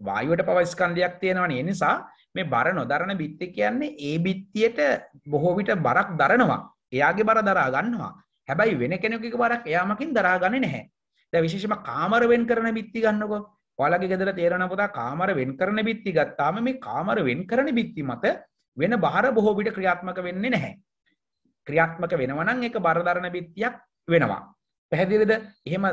වායුවට පව ස්කන්ධයක් තියෙනවනේ. ඒ නිසා මේ බර නොදරන බිත්ති කියන්නේ ඒ බිත්තියට බොහෝ විට බරක් දරනවා. එයාගේ බර දරා ගන්නවා. හැබැයි වෙන කෙනෙකුගේ බරක් එයාමකින් දරාගන්නේ නැහැ. දැන් විශේෂම කාමර වෙන් කරන බිත්ති ගන්නකො. ඔයාලගේ ගෙදර තේරෙන පුතා කාමර වෙන් කරන බිත්ති ගත්තාම මේ කාමර වෙන් කරන බිත්ති මත වෙන බාර බොහෝ විට ක්‍රියාත්මක වෙන්නේ නැහැ. ක්‍රියාත්මක වෙනවා නම් ඒක බර දරන බිත්තියක් වෙනවා. පැහැදිලිද? එහෙම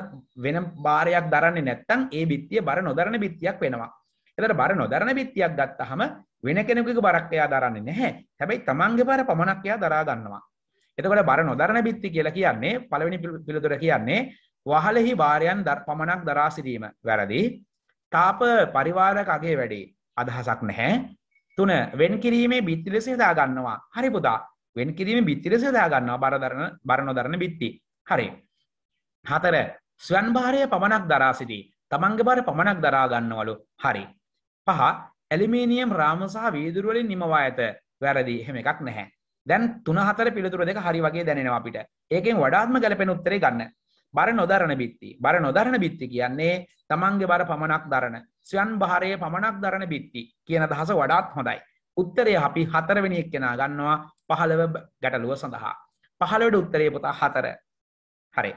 වෙන බාරයක් දරන්නේ නැත්නම් ඒ බිත්තිය බර නොදරන බිත්තියක් වෙනවා. එතකොට බර නොදරන බිත්තියක් ගත්තහම වෙන කෙනෙකුගේ බරක් එයා දරන්නේ නැහැ. හැබැයි තමන්ගේ බර පමණක් එයා දරා ගන්නවා. එතකොට බර නොදරන බිත්ති කියලා කියන්නේ පළවෙනි පිළිතුර කියන්නේ වහලෙහි භාරයන් පමණක් දරා සිටීම වැරදි. තාප පරිවාරක අගේ වැඩි අදහසක් නැහැ. තුන වෙන් කිරීමේ බිත්ති ලෙස යොදා ගන්නවා. හරි පුතා. වෙන් කිරීමේ බිත්ති ලෙස යොදා ගන්නවා බර දරන බර නොදරන බිත්ති. හරි. හතර ස්වයන් භාරය පමණක් දරා සිටී. තමන්ගේ බර පමණක් දරා ගන්නවලු. හරි. පහ ඇලිමේනියම් රාම සහ වීදුරුවලින් නිමවා ඇත වැරදි හෙම එකක් නැහැ දැන් තුන හතර පිළිතුර දෙක හරි වගේ දැනෙනවා අපිට ඒකෙන් වඩාත්ම ගැලපෙන උත්තරේ ගන්න බර නොදරන බිත්ති බර නොදරන බිත්ති කියන්නේ තමන්ගේ බර පමණක් දරන ස්වයන් භාරය පමණක් දරන බිත්ති කියන දහස වඩාත් හොඳයි උත්තරය අපි හතරවෙනි එක් කෙනා ගන්නවා පහළව ගැටලුව සඳහා පහළවට උත්තරේ පුතා හතර හරි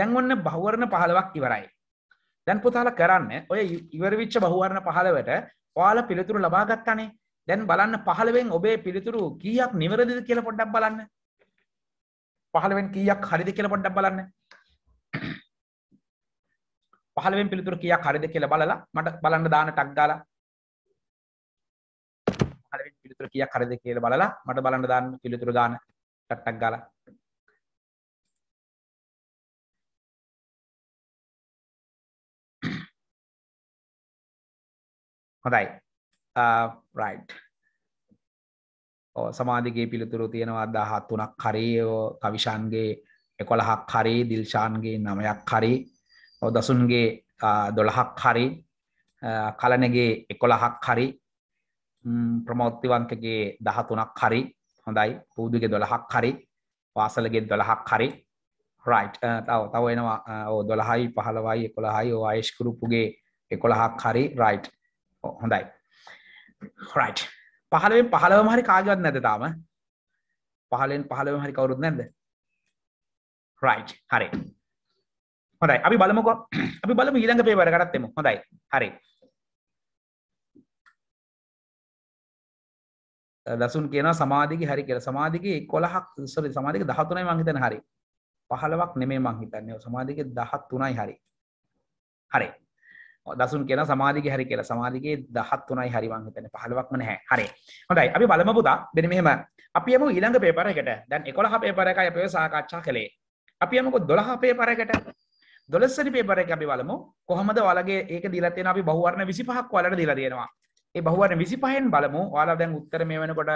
දැන් ඔන්න බහුවරණ පහළවක් ඉවරයි දැන් පුතාල කරන්න ඔය ඉවරවිච්ච බහුවරණ පහලවට ඔයාල පිළිතුරු ලබාගත්තනේ දැන් බලන්න පහළවෙන් ඔබේ පිළිතුරු කීයක් නිවැරදිද කියලා පොඩ්ඩක් බලන්න. පහළවෙන් කීයක් හරිද කියලා පොඩ්ඩක් බලන්න. පහළවෙන් පිළිතුරු කීයක් හරිද කියලා බලලා මට බලන්න දාන ටක් දාලා. පහළවෙන් පිළිතුරු කීයක් හරිද කියලා බලලා මට බලන්න දාන්න පිළිතුරු දාන ටක් ටක් ගාලා. හොඳයි රයිට් uh, සමාධගේ පිළිතුරු තියෙනවා දහත් තුනක් කරේෝ කවිශන්ගේ එකොළහක් හරේ දිල්ශාන්ගේ නමයක් හරි දසුන්ගේ uh, දොළහක් හරි uh, කලනගේ එකොළහක් හරි ප්‍රමෝත්තිවන්තගේ දහතුනක් හරි හොඳයි පූදුගේ දොළහක් හරි වාසලගේ දොළහක් හරි රයි් තව තව එනවා ඕ දොළහයි පහළවයි එකොළහයි ඕ අයේශ්කරුපුගේ එකොළහක් හරි රයිට් හොඳයි හොරයි් පහළුවෙන් පහළව හරි කාගවත් නැත තාම පහලෙන් පහළව හරි කවරුත් නැද රයි් හරි හොඳයි අපි බලමකො අපි බලම ඊළඟ පේවර කරත්තෙම හොඳයි හරි දසුන් කියන සමාධික හරි කියලා සමාධික කොළහක් සොරි සමාධික දහතුනයි මංහිතන හරි පහලවක් නෙමේ මංහිතන්නේ සමාධික දහත් තුනයි හරි හරි දසුන් කියන සමාධික හරි කියලා සමාධිකයේ දහත් වනයි හරිවන් හිතන පහලවක්ම නැහැ හරි හොඳයි අපි බලම පුතා දෙන මෙහෙම අපි යමු ඊළඟ පේපර එකට දැන් එකොළහ පේපර එකයි අපව සාකච්ඡා කළේ අපි යමුකෝ දොළහ පේපර එකට දොළස්සනි පේපර එක අපි බලමු කොහොමද ඔයාලගේ ඒක දීලා තියෙන අපි බහුවර්ණ 25ක් ඔයාලට දීලා තියෙනවා ඒ බහුවර්ණ 25න් බලමු ඔයාලා දැන් උත්තර මේ වෙනකොට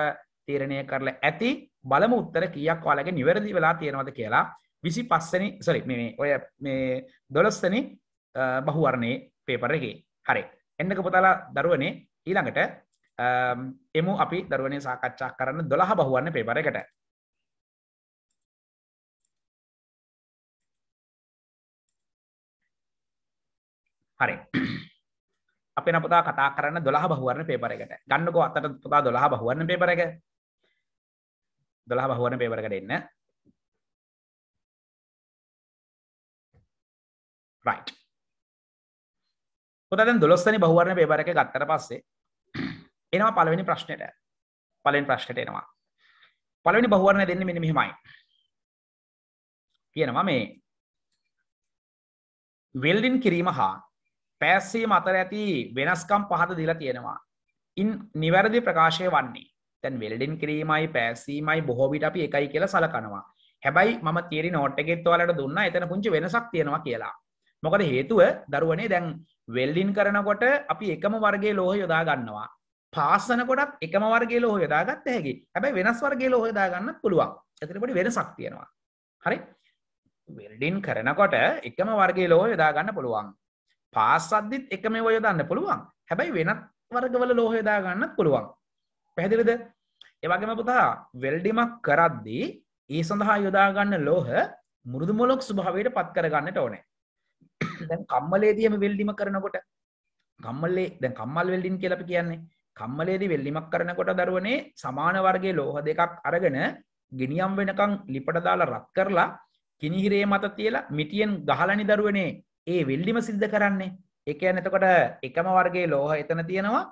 තීරණය කරලා ඇති බලමු උත්තර කීයක් ඔයාලගේ නිවැරදි වෙලා තියෙනවද කියලා 25 වෙනි සෝරි මේ ඔය මේ 12 වෙනි බහුවර්ණයේ පේපර එක හරි එන්නක පුතාලා දරුවනේ ඊළඟට එමු අපි දරුවනේ සාකච්ඡා කරන්න දොළහ බහුවන්න පේපර එකට හරි අපේ නපුතා කතා කරන්න දොළහ බහුවරණ පේපර එකට ගන්නකෝ අතට පුතා දොළහ බහුවරණ පේපර එක දොළහ බහුවරණ පේපර එකට එන්න right හොඳ දැන් 12 වෙනි බහුවර්ණ පේපර් එක ගත්තට පස්සේ එනවා පළවෙනි ප්‍රශ්නෙට. පළවෙනි ප්‍රශ්නෙට එනවා. පළවෙනි බහුවර්ණය දෙන්නේ මෙන්න මෙහෙමයි. කියනවා මේ වෙල්ඩින් කිරීම හා පෑස්සීම අතර ඇති වෙනස්කම් පහත දීලා තියෙනවා. ඉන් නිවැරදි ප්‍රකාශය වන්නේ. දැන් වෙල්ඩින් කිරීමයි පෑස්සීමයි බොහෝ විට අපි එකයි කියලා සලකනවා. හැබැයි මම තියරි නෝට් එකෙත් ඔයාලට දුන්නා එතන පුංචි වෙනසක් තියෙනවා කියලා. මොකද හේතුව දරුවනේ දැන් වෙල්ඩින් කරනකොට අපි එකම වර්ගේ ලෝහ යොදා ගන්නවා පාසන කොටත් එකම වර්ගේ ලෝහ යොදාගත්ත හැකි හැබැයි වෙනස් වර්ගේ ලෝහ යොදා ගන්න පුළුවන් එතනකොට වෙනසක් තියෙනවා හරි වෙල්ඩින් කරනකොට එකම වර්ගේ ලෝහ යොදාගන්න පුළුවන් පාසද්දිත් එක මේ යොදන්න පුළුවන් හැබැයි වෙනත් වර්ගවල ලෝහ යොදාගන්න පුළුවන් පැහැදිලිද එවගේම පුතා වෙල්ඩිමක් කරද්දී ඒ සඳහා යොදාගන්න ලෝහ මුරුදු මොලොක් ස්වභාවයට පත් කරගන්නට ඕනේ දැන් කම්මලේදීම වෙල්ඩිම කරනකොට කම්මලේ දැන් කම්මල් වෙල්ඩින් කියලා අපි කියන්නේ කම්මලේදී වෙල්ඩිමක් කරනකොට දරුවනේ සමාන වර්ගයේ ලෝහ දෙකක් අරගෙන ගෙනියම් වෙනකන් ලිපට දාලා රත් කරලා කිනිහිරේ මත තියලා මිටියෙන් ගහලානි දරුවනේ ඒ වෙල්ඩිම සිද්ධ කරන්නේ ඒ කියන්නේ එතකොට එකම වර්ගයේ ලෝහ එතන තියෙනවා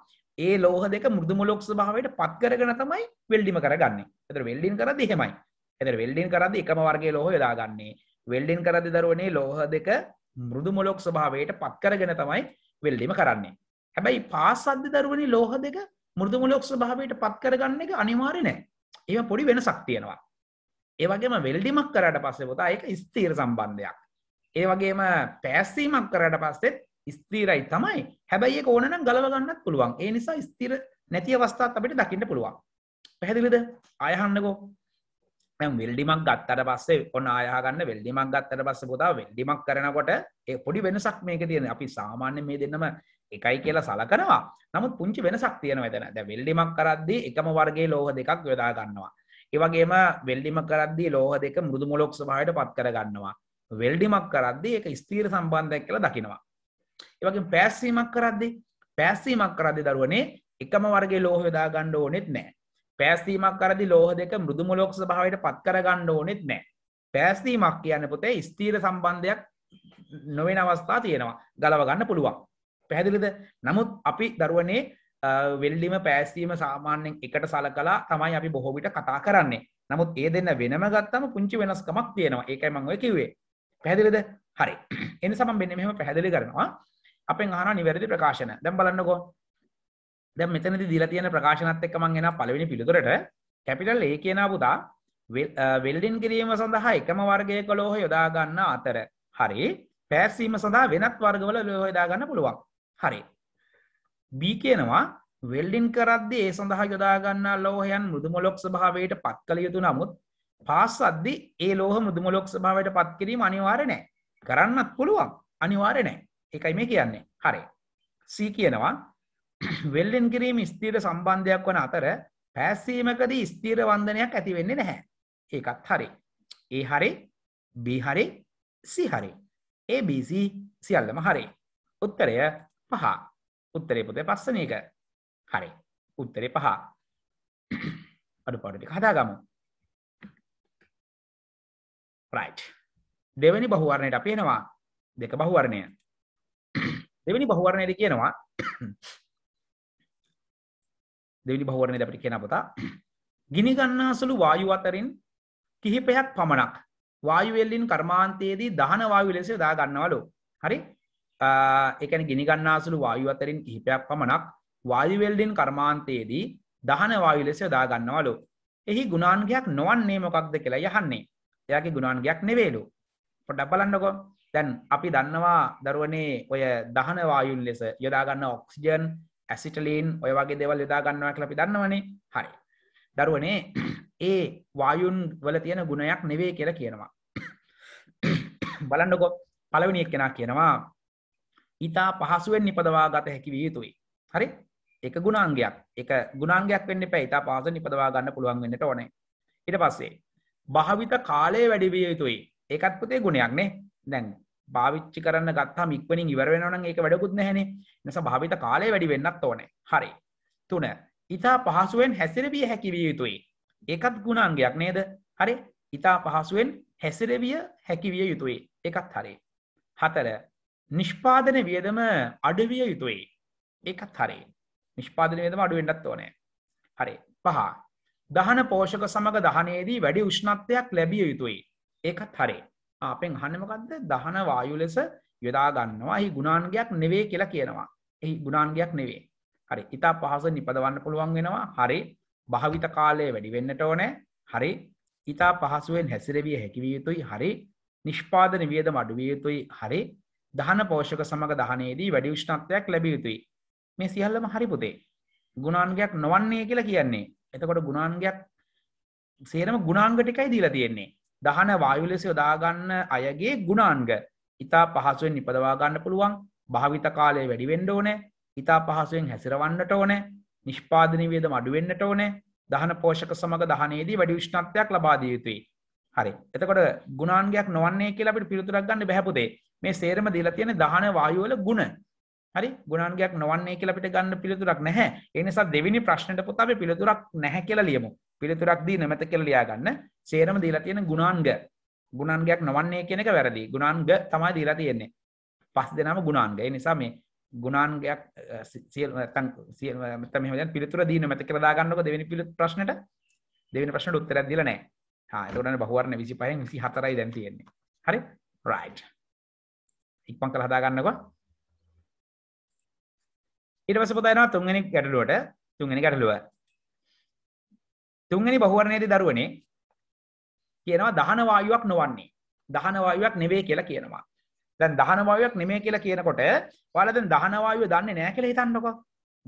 ඒ ලෝහ දෙක මුරුදු මොලොක් ස්වභාවයට පත් කරගෙන තමයි වෙල්ඩිම කරගන්නේ. ඒතර වෙල්ඩින් කරද්දි එහෙමයි. ඒතර වෙල්ඩින් කරද්දි එකම වර්ගයේ ලෝහ යොදාගන්නේ. වෙල්ඩින් කරද්දි දරුවනේ ලෝහ දෙක මෘදු මොලොක් ස්භාවයට පත්කරගෙන තමයි වෙල්ඩිම කරන්නේ. හැබැයි පාසද්‍ය දරුවනි ලෝහ දෙක මුෘදු මුලොක් ස්භාවයට පත්කරගන්න එක අනිවාරි නෑ ඒම පොඩි වෙන සක්තියෙනවා. ඒවගේම වෙල්ඩිමක් කරට පස්සේ පොතා එක ස්තීර සම්බන්ධයක්. ඒ වගේම පෑස්සීමක් කරට පස්සෙත් ස්තීරයි තමයි හැබැයි ඕනන ගලවගන්න පුළුවන් ඒ නිසා ස්තීර නැති අවස්ථාත් අපිට දකින්න පුළුවන්. පැහැදිලිද අයහන්නකෝ වෙල්ඩිමක් ගත්තට පස්සේ ඔන්න ආයාගන්න වෙල්ඩිමක් ගත්තට පස්ස පුතා වෙල්ඩිමක් කරනකොට ඒ පොඩි වෙනසක් මේක තියෙන අපි සාමාන්‍ය මේ දෙන්නම එකයි කියලා සලකනවා නමුත් පුංචි වෙනසක් තියෙන වෙතන ද වෙල්ඩිමක් කරද්දි එකම වර්ගේ ලෝහ දෙකක් යොදා ගන්නවා ඒවගේම වෙල්ඩිම කරද්දි ලෝහ දෙක මුරුදු මොලොක් සභායට පත් කරගන්නවා වෙල්ඩිමක් කරද්දි එක ස්තීර සම්බන්ධයක් කියලා දකිනවා ඒවගේ පෑස්සීමක් කරද්දි පෑස්සීමක් කරද්දි දරුවනේ එකම වර්ගේ ලෝහ යොදා ගණ්ඩ ඕනෙත් නෑ පෑස්තීමක් කරදි ලෝහ දෙක මුරුදු මොලෝක්ෂ භාවයට පත් කරගන්න ඕනෙත් නෑ. පෑස්තීමක් කියන්න පුතේ ස්තීර සම්බන්ධයක් නොවෙන අවස්ථා තියෙනවා ගලවගන්න පුළුවන්. පැහැදිලිද නමුත් අපි දරුවනේ වෙල්ලිම පෑස්තීම සාමාන්‍යෙන් එකට සල කලා තමයි අපි බොහෝවිට කතා කරන්නේ. නමුත් ඒ දෙන්න වෙනම ගත්තම පුංචි වෙනස්කමක් තියෙනවා ඒකයි මං ඔය කිව්වේ. පැහැදිලිද හරි එනි සමම් වෙන මෙහෙම පැහැදිලි කරනවා අපෙන් අහන නිවැරදි ප්‍රකාශන දැම් බලන්නකෝ දැන් මෙතනදි දීලා තියෙන ප්‍රකාශනත් එක්ක මම එනවා පළවෙනි පිළිතුරට කැපිටල් A කියන පුතා වෙල්ඩින් කිරීම සඳහා එකම වර්ගයක ලෝහ යොදා ගන්න අතර හරි පෑසීම සඳහා වෙනත් වර්ගවල ලෝහ යොදා ගන්න පුළුවන් හරි B කියනවා වෙල්ඩින් කරද්දී ඒ සඳහා යොදා ගන්නා ලෝහයන් මෘදුමලොක් ස්වභාවයට පත් කළ යුතු නමුත් පාස්සද්දී ඒ ලෝහ මෘදුමලොක් ස්වභාවයට පත් කිරීම අනිවාර්ය නැහැ කරන්නත් පුළුවන් අනිවාර්ය නැහැ ඒකයි මේ කියන්නේ හරි C කියනවා වෙල්ලෙන් කිරීම ස්තීර සම්බන්ධයක් වන අතර පැස්සීමකදී ස්තීර වන්දනයක් ඇතිවෙන්නේ නැහැ. ඒකත් හරි. ඒ හරි බිහරි සිහරි. ඒ BC සියල්ලම හරි. උත්තරය පහ. උත්තරේ පුතේ පස්සනයක හරි. උත්තරේ පහ. අඩුපාඩු ටික හදාගමු. right. දෙවෙනි බහුවර්ණයට අපි එනවා. දෙක බහුවර්ණය. දෙවෙනි බහුවර්ණයේදී කියනවා දෙවිනි බහුවරණය අපිට කියන පුතා ගිනි ගන්නාසුළු වායු අතරින් කිහිපයක් පමණක් වායු වෙල්ලින් කර්මාන්තයේදී දහන වායු ලෙස දා ගන්නවලු. හරි? ඒ කියන්නේ ගිනි ගන්නාසුළු වායු අතරින් කිහිපයක් පමණක් වායු වෙල්ලින් කර්මාන්තයේදී දහන වායු ලෙස දා ගන්නවලු. එහි ගුණාංගයක් නොවන්නේ මොකක්ද කියලා යහන්නේ. එයාගේ ගුණාංගයක් නෙවෙයිලු. පොඩ්ඩක් බලන්නකෝ. දැන් අපි දන්නවා දරුවනේ ඔය දහන වායුන් ලෙස යොදා ගන්න ඔක්සිජන් ඇසිටලීන් ඔය වගේ දෙවල් යොදා ගන්නවා කියලා අපි දන්නවනේ හරි දරුවනේ ඒ වායුන් වල තියෙන ගුණයක් නෙවේ කියලා කියනවා බලන්නකො පළවෙනිියක් කෙනා කියනවා ඉතා පහසුවෙන් නිපදවා ගත හැකි විය යුතුයි හරි එක ගුණාන්ගයක් එක ගුණාන්ගයක් වෙන්න පැ ඉතා පාස නිපදවා ගන්න පුළුවන් වෙන්නට ඕනේ ඉට පස්සේ භාවිත කාලය වැඩිවිය යුතුයි ඒකත් පුතේ ගුණයක් නේ දැන් භාවිච්චි කරන්න ගත්තා මික්වනින් ඉවර වෙනවන ඒක වැඩකුත් නැහැනේ නිස භාවිත කාලය වැඩි වෙන්නත් ඕන හරි තුන ඉතා පහසුවෙන් හැසිරවිය හැකිවිය යුතුයි ඒකත් ගුණාන්ගයක් නේද හරි ඉතා පහසුවෙන් හැසිරවිය හැකිවිය යුතුයි එකත් හරි හතර නිෂ්පාදන වියදම අඩවිය යුතුයි ඒකත් හරි නිෂ්පාදන වියදම අඩුවෙන්ටත් ඕනෑ හරි පහ දහන පෝෂක සමඟ දහනයේදී වැඩි උෂ්ණත්වයක් ලැබිය යුතුයි ඒකත් හරේ අපෙන් හනමකක්ද දහන වායු ලෙස යොදා ගන්නවා හි ගුණාන්ගයක් නෙවේ කියලා කියනවා එහි ගුණාන්ගයක් නෙවේ හරි ඉතා පහස නිපදවන්න පුළුවන් වෙනවා හරි භාවිත කාලය වැඩි වෙන්නට ඕනෑ හරි ඉතා පහසුවෙන් හැසිරවිය හැකිවිය යුතුයි හරි නිෂ්පාදන වියද මඩුවිය යුතුයි හරි දහන පෝෂක සමඟ දහනයේදී වැඩි විෂ්ණත්වයක් ලැබිය යුතුයි මේ සියල්ලම හරිපුතේ ගුණාන්ගයක් නොවන්නේ කියලා කියන්නේ එතකොට ගුණාන්ගයක් සේරම ගුණාංග ටිකයි දීලා තියෙන්නේ දහන වායු ලෙස යොදාගන්න අයගේ ගුණාන්ග ඉතා පහසුවෙන් නිපදවාගන්න පුළුවන් භාවිත කාලය වැඩිවෙන්ඩ ඕනේ ඉතා පහසුවෙන් හැසිරවන්නට ඕනේ නිෂ්පාදනවේද මඩුවෙන්න්නට ඕනේ දහන පෝෂක සමඟ දහනේදී වැඩි විශ්නත්වයක් ලබාදිය යුතුයි හරි එතකොට ගුණාන්ගයක් නොවන්නේ කියලාට පිළිතුරක් ගන්න බැහැපුදේ මේ සේරම දීලා තියෙන දහන වායුවල ගුණ හරි ගුණාන්ගයක් නොවන්නේ කියලා අපිට ගන්න පිළිතුරක් නැහැ. ඒ නිසා දෙවෙනි ප්‍රශ්නෙට පුතා අපි පිළිතුරක් නැහැ කියලා ලියමු. පිළිතුරක් දී නැමෙත කියලා ලියා ගන්න. සේරම දීලා තියෙන ගුණාංග. ගුණාංගයක් නොවන්නේ කියන එක වැරදි. ගුණාංග තමයි දීලා තියෙන්නේ. පස් දෙනාම ගුණාංග. ඒ නිසා මේ ගුණාංගයක් සියලු නැත්තම් සියලු නැත්තම් මෙහෙම දැන් පිළිතුර දී නැමෙත කියලා දා ගන්නකො දෙවෙනි ප්‍රශ්නෙට. දෙවෙනි ප්‍රශ්නෙට උත්තරයක් දීලා නැහැ. හා ඒකට නම් බහුවර්ණ 25න් 24යි දැන් තියෙන්නේ. හරි? right. ඉක්මන් කරලා හදා ගන්නකො ඉට පස පොතයනවා තුන්ගනි ගැටලුවට තුන්ගනි ගැටලුව තුන්ගනි බහුවරණයේති දරුවනේ කියනවා දහනවායුවක් නොවන්නේ දහනවායුවක් නෙවේ කියලා කියනවා දැන් දහනවායුවක් නෙමේ කියලා කියනකොට ඔයාලා දැන් දහනවායුව දන්නේ නැහැ කියලා හිතන්නකෝ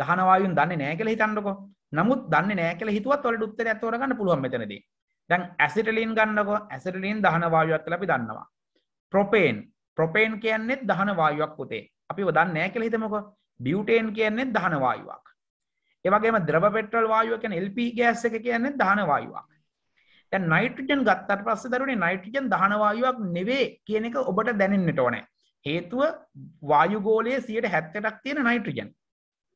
දහනවායුන් දන්නේ නැහැ කියලා හිතන්නකෝ නමුත් දන්නේ නැහැ කියලා හිතුවත් ඔයාලට උත්තරයක් තෝරගන්න පුළුවන් මෙතනදී දැන් ඇසිටලින් ගන්නකෝ ඇසිටලින් දහනවායුවක් කියලා අපි දන්නවා ප්‍රොපේන් ප්‍රොපේන් කියන්නේ දහනවායුවක් පුතේ අපිව දන්නේ නැහැ කියලා හිතමුකෝ බියුටේන් කියන්නේ දහන වායුවක්. ඒ වගේම ද්‍රව පෙට්‍රල් වායුව කියන්නේ LP ගෑස් එක කියන්නේ දහන වායුවක්. දැන් නයිට්‍රජන් ගත්තට පස්සේ දරුවනේ නයිට්‍රජන් දහන වායුවක් නෙවෙයි කියන එක ඔබට දැනෙන්නට ඕනේ. හේතුව වායු ගෝලයේ 70ක් තියෙන නයිට්‍රජන්.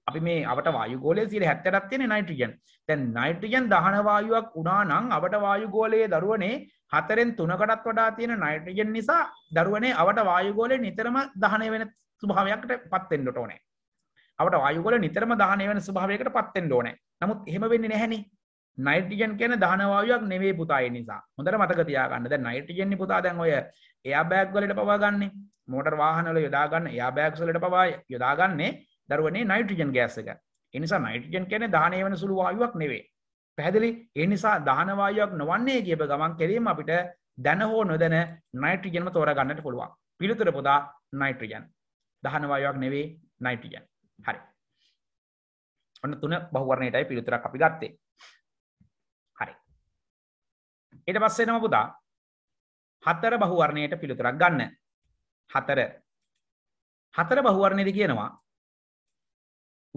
අපි මේ අපට වායු ගෝලයේ 70ක් තියෙන නයිට්‍රජන්. දැන් නයිට්‍රජන් දහන වායුවක් වුණා නම් අපට වායු ගෝලයේ දරුවනේ හතරෙන් තුනකටත් වඩා තියෙන නයිට්‍රජන් නිසා දරුවනේ අපට වායු ගෝලයේ නිතරම දහන වෙන ස්වභාවයකට පත් වෙන්නට ඕනේ. අවට වායුගොල නිතරම දහනය වෙන ස්භාවයකට පත්තෙන් ඕන නමුත් එහෙම වෙන්න නැහැනි නයිටජන් කියන දහනවායක් නෙවේ පුතායි නිසා හොඳට මතක තියාගන්න ද නයිටජෙන් පුතා දැන් ඔය එයා බෑක්වලට පවාගන්නේ මෝටර් වාහනල යොදාගන්න එයා බෑක්සලට පවා යොදාගන්නේ දරුවනේ නයිටජන් ගෑස එක එනිසා නයිටජන් කියන දානය වෙන සුළු වායුවක් නෙවේ පැහැදිලි ඒ නිසා දානවායුවක් නොවන්නේ කියප ගමන් කිරීම අපිට දැන හෝ නොදැන නයිට්‍රජන්ම තෝරගන්නට පුළුවන් පිළිතුර පුදා නයිට්‍රජන් දහනවායුවක් නෙවේ නයිට්‍රජන් හරි ඔන්න තුන බහුවරණයටයි පිළිතුරක් අපි ගත්තේ හරි ඊට පස්සේ නම පුතා හතර බහුවරණයට පිළිතුරක් ගන්න හතර හතර බහුවරණයද කියනවා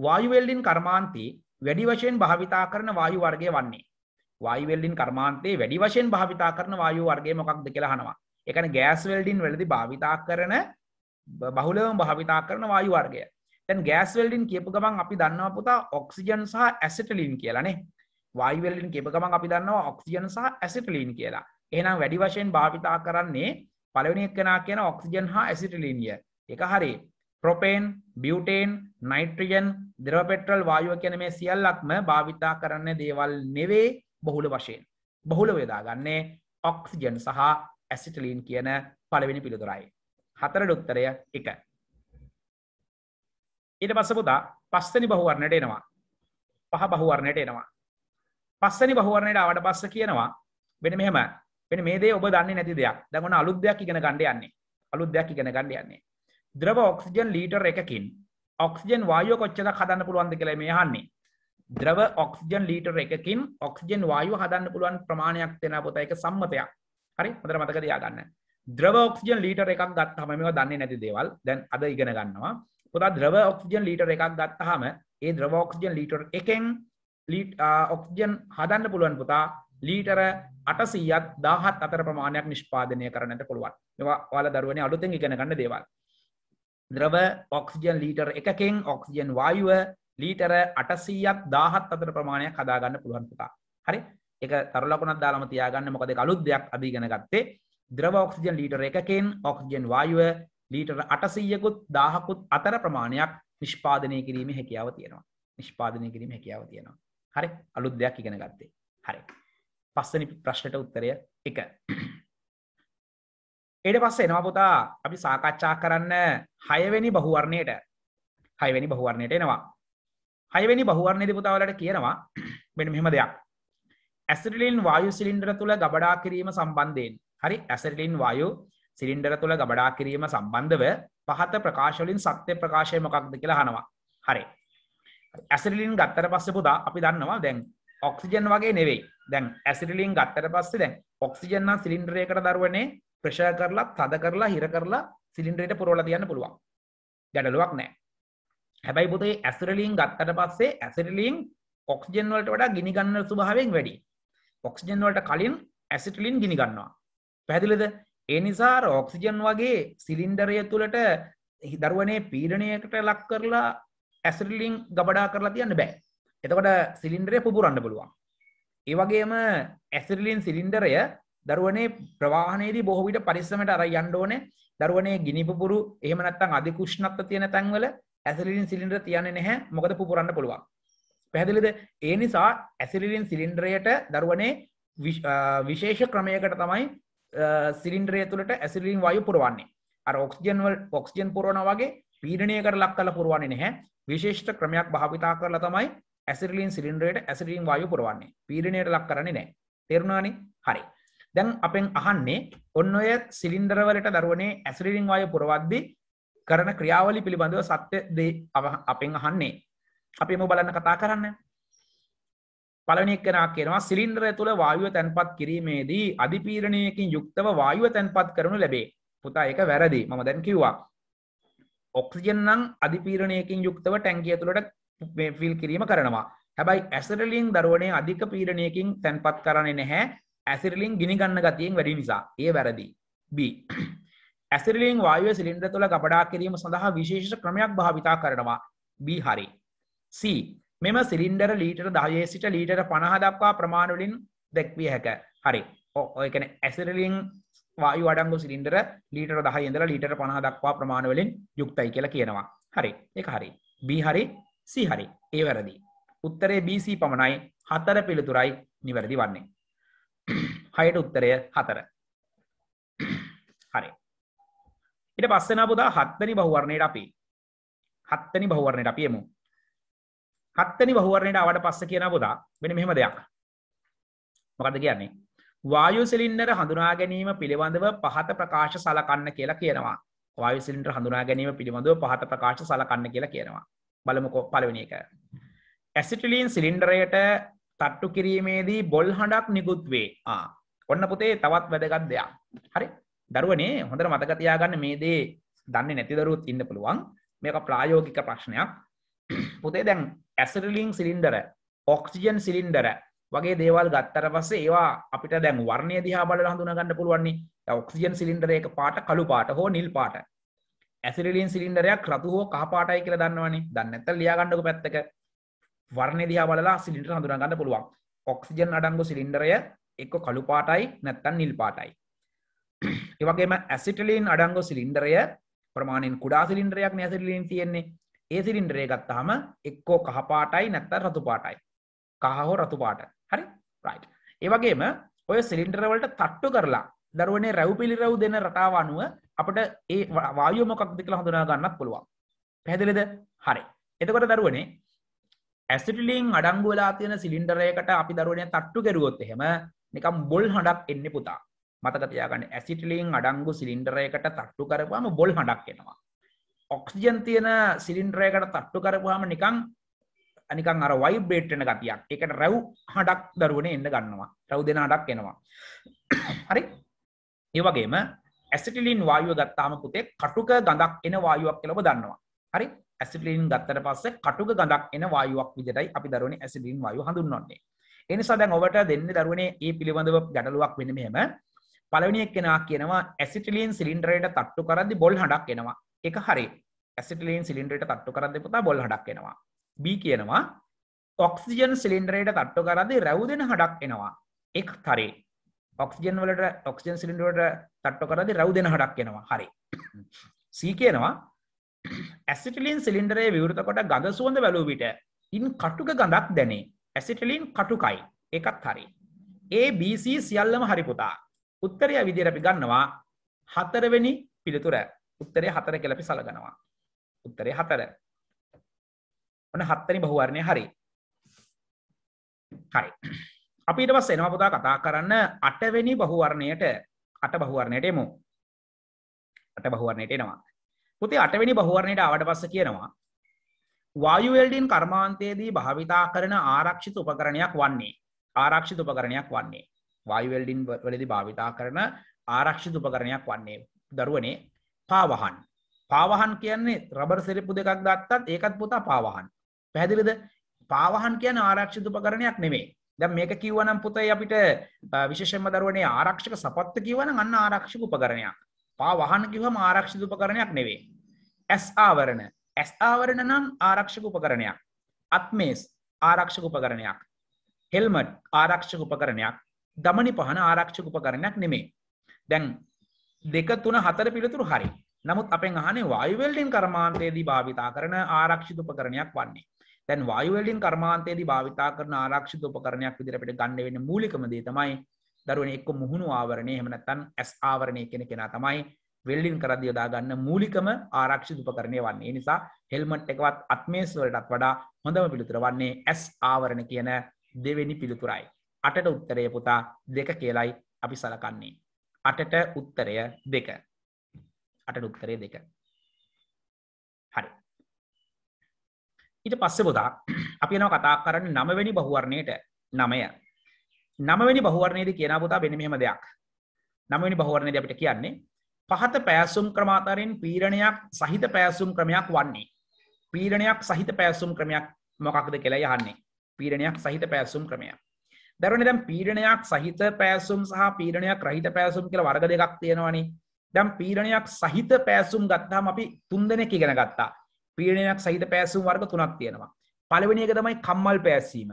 වායුවෙල්ඩින් කර්මාන්තී වැඩි වශයෙන් භාවිතා කරන වායු වර්ගය වන්නේ වායුවෙල්ඩින් කර්මාන්තේ වැඩි වශයෙන් භාවිතා කරන වායු වර්ගය මොකක්ද කියලා අහනවා එකන ගෑස් වෙල්ඩින් වෙලදි භාවිතා කරන බහුලවම භාවිතා කරන වායු වර්ගය තැන් ගෑස් වෙල්ඩින් කියපු ගමන් අපි දන්නවා පුතා ඔක්සිජන් සහ ඇසටලින් කියලනේ වයිවල්ලින් කෙප ගමන් අපි දන්නවා ඔක්සිජන් සහ ඇසිටලින් කියලා එහනම් වැඩි වශයෙන් භාවිතා කරන්නේ පලවනික් කෙනා කියන ඔක්සිජන් හා ඇසිටලිනිය එක හරි ප්‍රොපේන් බියටේන් නයිට්‍රියන් දෙරපෙටල් වායුව කියන මේ සියල්ලක්ම භාවිතා කරන්න දේවල් නෙවේ බොහුල වශයෙන් බොහුල වෙදා ගන්නේ ඔක්සිජන් සහ ඇසිටලීන් කියන පළවෙනි පිළිතුරයි. හතර ඩොක්තරය එක ඊට පස්ස පුතා පස්සනි බහුවරණයට එනවා පහ බහුවරණයට එනවා පස්සනි බහුවරණයට ආවට පස්ස කියනවා වෙන මෙහෙම වෙන මේ දේ ඔබ දන්නේ නැති දෙයක් දැන් ඔන්න අලුත් දෙයක් ඉගෙන ගන්න යන්නේ අලුත් දෙයක් ඉගෙන ගන්න යන්නේ ද්‍රව ඔක්සිජන් ලීටර් එකකින් ඔක්සිජන් වායුව කොච්චරක් හදන්න පුළුවන්ද කියලා මේ අහන්නේ ද්‍රව ඔක්සිජන් ලීටර් එකකින් ඔක්සිජන් වායුව හදන්න පුළුවන් ප්‍රමාණයක් දෙන පුතා ඒක සම්මතයක් හරි හොඳට මතක තියාගන්න ද්‍රව ඔක්සිජන් ලීටර් එකක් ගත්තහම මේවා දන්නේ නැති දේවල් දැන් අද ඉගෙන ගන්නවා පුතා ද්‍රව ඔක්සිජන් ලීටර් එකක් ගත්තහම ඒ ද්‍රව ඔක්සිජන් ලීටර් එකෙන් ඔක්සිජන් හදන්න පුළුවන් පුතා ලීටර අටසීයත් දාහත් අතර ප්‍රමාණයක් නිෂ්පාදනය කරනට පුළුවන් මෙවා වාල දරුවනය අලුතෙන් ඉගෙන ගන්න දේවල් ද්‍රව ඔක්සිජන් ලීටර් එකකින් ඔක්සිජන් වායුව ලීටර අටසීයක් දාහත් අතර ප්‍රමාණයක් හදාගන්න පුළුවන් පුතා හරි එක තරලකුණක් දාළම තියාගන්න මොකද අලුත් දෙයක් අභීගෙන ගත්තේ ද්‍රව ඔක්සිජන් ලීටර එකකින් ඔක්සිජන් වායුව ලීටර අටසීයකුත් දාහකුත් අතර ප්‍රමාණයක් නිෂ්පාදනය කිරීම හැකියාව තියෙනවා නිෂ්පාදනය කිරීම හැකියාව තියෙනවා හරි අලුත් දෙයක් ඉගෙන ගත්තේ හරි පස්සනි ප්‍රශ්නට උත්තරය එක එඩ පස්ස එනවා පුතා අපි සාකච්ඡා කරන්න හයවැනි බහුවරණයට හයවැනි බහුවරණයට එනවා හයවැනි බහුවරණයද පුතාවලට කියනවා මෙ මෙහෙම දෙයක් ඇසිරිලින් වායු සිලින්ඩර තුළ ගබඩා කිරීම සම්බන්ධයෙන් හරි ඇසිරිලින් වායු සිලින්ඩර තුළ ගබඩා කිරීම සම්බන්ධව පහත ප්‍රකාශවලින් සත්‍ය ප්‍රකාශය මොකක්ද කියලා හනවා හරි ඇසිරිලින් ගත්තර පස්ස පුදා අපි දන්නවා දැන් ඔක්සිජන් වගේ නෙවෙයි දැන් ඇසිරිලින් ගත්තර පස්සේ දැන් ඔක්සිජන්නා සිලින්ඩරයකට දරුවනේ ප්‍රශය කරලා තද කරලා හිර කරලා සිලින්ඩරයට පුරෝල තියන්න පුළුවන් ගැඩලුවක් නෑ හැබැයි පුතේ ඇසිරලින් ගත්තට පස්සේ ඇසිරිලින් ඔක්සිජන් වලට වඩා ගිනිගන්න ස්වභාවයෙන් වැඩි ඔක්සිජන් වලට කලින් ඇසිටලින් ගිනිගන්නවා පැදිලිද ඒ නිසා රෝක්සිජන් වගේ සිලින්ඩරය තුළට දරුවනේ පීරණයකට ලක් කරලා ඇසරිලිං ගබඩා කරලා තියන්න බෑ එතකොට සිලින්ඩරය පුපුරන්න පුළුවන් ඒවගේම ඇසිරලින් සිලින්ඩරය දරුවනේ ප්‍රවාහනයේදී බොහෝවිට පරිස්සමට අර යන්ඩෝන දරුවනේ ගිනිපුරු එහමනත්තං අධිකුෂ්ණත්ව තියෙන තැන්වල ඇසිලින් සිලින්ඩර තියන්නේ නැහැ මොකද පුරන්න පුළුවන් පැහැදිලිද ඒ නිසා ඇසිලින් සිලින්ඩරයට දරුවනේ විශේෂ ක්‍රමයකට තමයි සිලින්ඩරය තුළට ඇසිලින් වායු පුරවන්නේ අර ඔක්ජන්වල් ඔක්ජන් පුරවන වගේ පීඩනයකට ලක් කල පුරුවන්නේ නැහැ විශේෂ්ට ක්‍රමයක් භාවිතා කරලා තමයි ඇසිරලින් සිලින්ඩරයට ඇසිරින් වායු පුරවන්නේ පීඩනයට ලක් කරන්නේ නෑ තෙරුණනි හරි දැන් අපෙන් අහන්නේ ඔන්න ඔය සිලින්ඩරවලට දරුවනේ ඇසිරිලින් වායු පුරවද්දි කරන ක්‍රියාවලි පිළිබඳව සත්‍ය දේ අපෙන් අහන්නේ අපි එම බලන්න කතා කරන්න පලනික් කනා කෙනවා සිලින්ද්‍රය තුළ වායුව තැන්පත් කිරීමේදී අධිපීරණයකින් යුක්තව වායුව තැන්පත් කරනු ලැබේ පුතා එක වැරදි මම දැන් කිව්වා ඔක්සිජන්නම් අධිපීරණයකින් යුක්තව ටැන්කිය තුළට ෆිල් කිරීම කරනවා හැබයි ඇසරලින් දරුවනේ අධික පීරණයකින් තැන්පත් කරන්නේ නැහැ ඇසිරලින් ගිනිගන්න ගතියෙන් වැඩි නිසා ඒ වැරදි B ඇසිරලින් වායුව සිලින්ද්‍ර තුළ ගබඩා කිරීම සඳහා විශේෂ ක්‍රමයක් භාවිතා කරනවා B හරි C මෙම සිලින්ඩර ලීටර දයේ සිට ලීටර පණහ දක්වා ප්‍රමාණවලින් දැක්විය හැක හරි ඔයකන ඇසිරලින් වායු අඩංගු සිලින්ඩර ලීටර දහ ඉඳල ලීටර පණහ දක්වා ප්‍රමාණවලින් යුක්තයි කියලා කියනවා හරි එක හරි බී හරි සිහරි ඒ වැරදි උත්තරේ BC පමණයි හතර පිළිතුරයි නිවැරදි වන්නේ හයට උත්තරය හතර හරි ඉට පස්සෙන පුදා හත්තනි බහුවරණයට අපි හත්තනි බහුවරණයට අපියමු හත්වෙනි බහුවර්ණයට ආවට පස්සේ කියන පුතා මෙන්න මෙහෙම දෙයක්. මොකද්ද කියන්නේ? වායු සිලින්ඩර හඳුනා ගැනීම පිළිබඳව පහත ප්‍රකාශ සලකන්න කියලා කියනවා. වායු සිලින්ඩර හඳුනා ගැනීම පිළිබඳව පහත ප්‍රකාශ සලකන්න කියලා කියනවා. බලමුකෝ පළවෙනි එක. ඇසිටිලීන් සිලින්ඩරයට තට්ටු කිරීමේදී බොල් හඬක් නිකුත් වේ. ආ. ඔන්න පුතේ තවත් වැදගත් දෙයක්. හරි. දරුවනේ හොඳට මතක තියාගන්න මේ දේ දන්නේ නැති දරුවොත් ඉන්න පුළුවන්. මේක ප්‍රායෝගික ප්‍රශ්නයක්. පුතේ දැන් ඇසරලිං සිලින්ඩර ඔක්සිජන් සිලින්ඩර වගේ දේවල් ගත්තර පස්සේ ඒවා අපිට දැන් වර්ණය දිහා බල හඳුනගන්න පුළුවන්නේ ඔක්සිජන් සිලින්ඩර එක පාට කළු පාට හෝ නිල් පාට ඇසිරිලින් සිලින්ඩරයක් රතු හෝ කහපාටයි කියලා දන්නවනේ දන්න ඇත ලියාගණ්ඩක පැත්තක වර්ණය දිහා බලලා සිලින්ඩර හඳුනගන්න පුළුවන් ඔක්සිජන් අඩංගු සිලින්ඩරය එක්ක කළු පාටයි නැත්තන් නිල් පාටයි ඒවගේම ඇසිටලින් අඩංගු සිලින්ඩරය ප්‍රමාණයෙන් කුඩා සිලින්ඩරයක් ඇසිරිලින් තියෙන්නේ ඒ සිලින්ඩරේ ගත්තාම එක්කෝ කහපාටයි නැත්තර රතුපාටයි කහෝ රතුපාට හරි රයි් ඒවගේම ඔය සිලින්ඩරවලට තට්ටු කරලා දරුවනේ රැව් පිළිරව් දෙන රටාව අනුව අපට ඒ වායෝමොකක්ද කියලා හඳුනා ගන්නත් පුළුවන් පැහැදිලිද හරි එතකොට දරුවනේ ඇසිටිලින් අඩංගුවලා තියෙන සිලින්ඩරයකට අපි දරුවනය තට්ටු කෙරුවොත් එහෙම නිකම් බොල් හඬක් එන්න පුතා මතක තියාගන්න ඇසිටිලින් අඩංගු සිලින්ඩරයකට තට්ටු කරපුවාම බොල් හඬක් එනවා ඔක්සිජන් තියෙන සිලින්ඩ්‍රයකට තට්ටු කරපුහම නිකං අනිකං අර වයිබ්‍රේට්න ගතියක් එකට රැව් හඩක් දරුවන එන්න ගන්නවා රැව් දෙෙන අඩක් එනවා හරි ඒවගේම ඇසිටිලින් වායුව ගත්තාම පුතේ කටුක ගඳක් එන වායුවක් කෙලබ දන්නවා හරි ඇසිටිලින් ගත්තට පස්සේ කටුක ගඳක් එන වායුවක් විදිහටයි අපි දරුවනේ ඇසිටිලින් වායුව හඳුන්වන්නේ ඒ නිසා දැන් ඔබට දෙන්නේ දරුවනේ මේ පිළිබඳව ගැටලුවක් වෙන්නේ මෙහෙම පළවෙනි එක්කෙනා කියනවා ඇසිටිලින් සිලින්ඩරයට තට්ටු කරද්දි බොල් හඬක් එනවා එක හරි ඇසිටලීන් සිලින්ඩ්‍රට තට්ටු කරද පුතා බොල් හඩක් එනවා B කියනවා ඔක්සිජන් සිලින්ඩ්‍රයට තට්ටු කරදි රැව්දෙන හඩක් එනවා එක් හරි ඔක්සිජන් වලට ඔක්සිජන් සිලින්ඩුවට තට්ටු කරදි රැව්දෙන හඩක් එනවා හරි C කියනවා ඇසිටලින් සිලින්ඩරේ විවෘත කොට ගග සුවඳ වැලූ විට ඉන් කටුක ගඳක් දැනේ ඇසිටලින් කටුකයි එකත් හරි ABC සියල්ලම හරිපුතා උත්තරය විදිර අපි ගන්නවා හතරවෙනි පිළිතුර උත්තරේ හතර කෙලපි සලගනවා උත්තරේ හතර ඔන හත්තනි බහුවරණය හරි හරි අපි ඊට පස්සේ එනවා පුතා කතා කරන්න අටවෙනි බහුවරණයට අට බහුවරණයට එමු අට බහුවරණයට එනවා පුතේ අටවෙනි බහුවරණයට ආවට පස්සේ කියනවා වායු වෙල්ඩින් කර්මාන්තයේදී භාවිතා කරන ආරක්ෂිත උපකරණයක් වන්නේ ආරක්ෂිත උපකරණයක් වන්නේ වායු වෙල්ඩින් වලදී භාවිතා කරන ආරක්ෂිත උපකරණයක් වන්නේ දරුවනේ පාවහන් පාවහන් කියන්නේ රබර් සෙරිප්පු දෙකක් දත්තත් ඒකත් පුතා පාවහන් පැහැදිලිද පාවහන් කියන ආරක්ෂිත උපකරණයක් නෙමේ දැන් මේක කිව්වනම් පුතේ අපිට විශේෂයෙන්ම දරුවනේ ආරක්ෂක සපත්ත කිව්වනම් අන්න ආරක්ෂක උපකරණයක් පාවහන කිව්වම ආරක්ෂිත උපකරණයක් නෙවේ ඇස් ආවරණ ඇස් ආවරණ නම් ආරක්ෂක උපකරණයක් අත්මේස් ආරක්ෂක උපකරණයක් හෙල්මට් ආරක්ෂක උපකරණයක් දමනි පහන ආරක්ෂක උපකරණයක් නෙමේ දැන් දෙක තුන හතර පිළිතුරු හරි නමුත් අපෙන් අහනේ වයිවල්ඩින් කර්මාන්තයේදී භාවිතා කරන ආරක්ෂිත උපකරණයක් වන්නේ තැන් වයිවල්ඩින් කර්මාන්තයේදී භාවිතා කරන ආරක්ෂිත උපකරණයක් විදිරපට ගන්න වෙන මූලිකම දේ තමයි දරුවන එක්ක මුහුණු ආවරණය හෙමනැත්තන් ඇස් ආවරණය කෙන කෙනා තමයි වෙල්ඩින් කරදි යොදා ගන්න මූලිකම ආරක්ෂි දුපකරණය වන්නේ නිසා හෙල්මට් එකවත් අත්මේස්වලටත් වඩා හොඳම පිළිතුර වන්නේ ඇස් ආවරණ කියන දෙවෙනි පිළිතුරයි. අටට උත්තරය පුතා දෙක කියලයි අපි සලකන්නේ. අටට උත්තරය දෙක අට උත්තරය දෙක හරි ඊට පස්ස බොදා අපි නව කතා කරන්න නමවැනි බහුවරණයට නමය නමවැනි බහුවරණයද කියන පුතා බෙන මෙහෙම දෙයක් නමවැනි බහුවරණයද අපිට කියන්නේ පහත පෑසුම් ක්‍රමාතරෙන් පීරණයක් සහිත පෑසුම් ක්‍රමයක් වන්නේ පීරණයක් සහිත පෑසුම් ක්‍රමයක් මොකක්ද කියලා යහන්නේ පීරණයක් සහිත පෑසුම් ක්‍රමයක් දැරන දැම් පීඩනයක් සහිත පෑසුම් සහ පීඩනයක් රහිත පෑසුම් කියල වර්ග දෙකක් තියෙනවනි දැම් පීඩනයක් සහිත පෑසුම් ගත්තාම අපි තුන්දනෙක් ඉගෙන ගත්තා පීඩනයක් සහිත පෑසුම් වර්ග තුනක් තියෙනවා පළවෙනික තමයි කම්මල් පෑසීම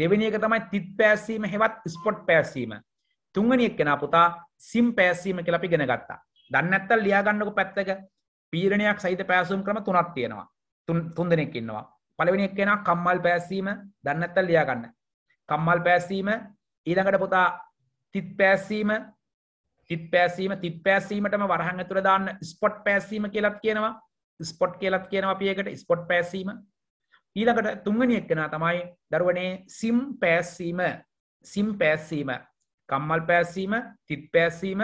දෙවනික තමයි තිත් පෑසීම හෙවත් ස්පොට් පෑසීම තුංගනියක් කෙන පුතා සිම් පෑසීම කලපි ගෙන ගත්තා දන්නඇත්තල් ලියාගන්නක පැත්තක පීරණයක් සහිත පෑසුම් ක්‍රම තුනක් තියෙනවා තුන්දනෙක් ඉන්නවා පළවෙනික් කෙන කම්මල් පෑසීම දන්නඇත්තල් ලියාගන්න කම්මල් පෑස්සීම ඊළඟට පුතා තිත් පෑස්සීම තිත් පෑසීම තිත් පෑසීමටම වරහන් ඇතුර දාන්න ස්පොට් පෑසීම කියලත් කියනවා ස්පොට් කියලත් කියනවා අපියකට ස්පොට් පෑසීම ඊළඟට තුංගනි එක්කෙන තමයි දරුවනේ සිම් පෑස්සීම සිම් පෑස්සීම කම්මල් පෑස්සීම තිත් පෑස්සීම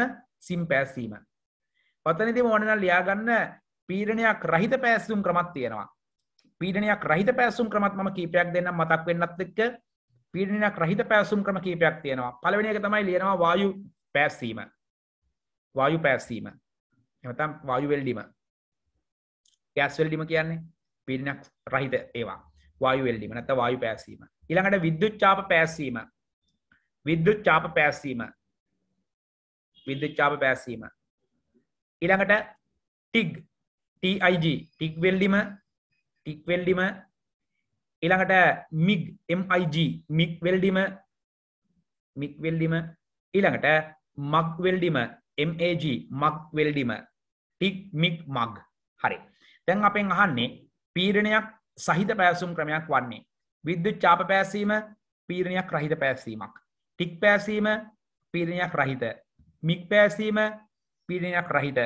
සිම් පෑස්සීම පතනති ඕනනල් ලියාගන්න පීරණයක් රහිත පෑසුම් ක්‍රමත් තියෙනවා පීඩනයක් රහිත පෑසුම් ක්‍රමත් ම කීපයක් දෙන්න මතක් වෙන්නත් එක්ක පීඩනයක් රහිත පැසුම් ක්‍රම කීපයක් තියෙනවා පළවෙනි එක තමයි ලියනවා වායු පැස්සීම වායු පැස්සීම එමතම් වායු වෙල්ඩීම ගෑස් වෙල්ඩීම කියන්නේ පීඩනයක් රහිත ඒවා වායු වෙල්ඩීම නැත්නම් වායු පැස්සීම ඊළඟට විද්‍යුත් චාප පැස්සීම විද්‍යුත් චාප පැස්සීම විද්‍යුත් චාප පැස්සීම ඊළඟට ටිග් TIG ටික් වෙල්ඩීම ටික් වෙල්ඩීම ඉළඟට මිග් MIG මික් වෙල්ඩිම මික් වෙල්ඩිම ඉළඟට මක් වෙල්ඩිම MAG මක් වෙල්ඩිම ටික් මික් මග් හරි තැන් අපෙන් අහන්නේ පීරණයක් සහිත පැසුම් ක්‍රමයක් වන්නේ විද්‍යුත් චාප පැසීම පීරණයක් රහිත පැසීමක් ටික් පැසීම පීරණයක් රහිත මික් පැසීම පීරණයක් රහිත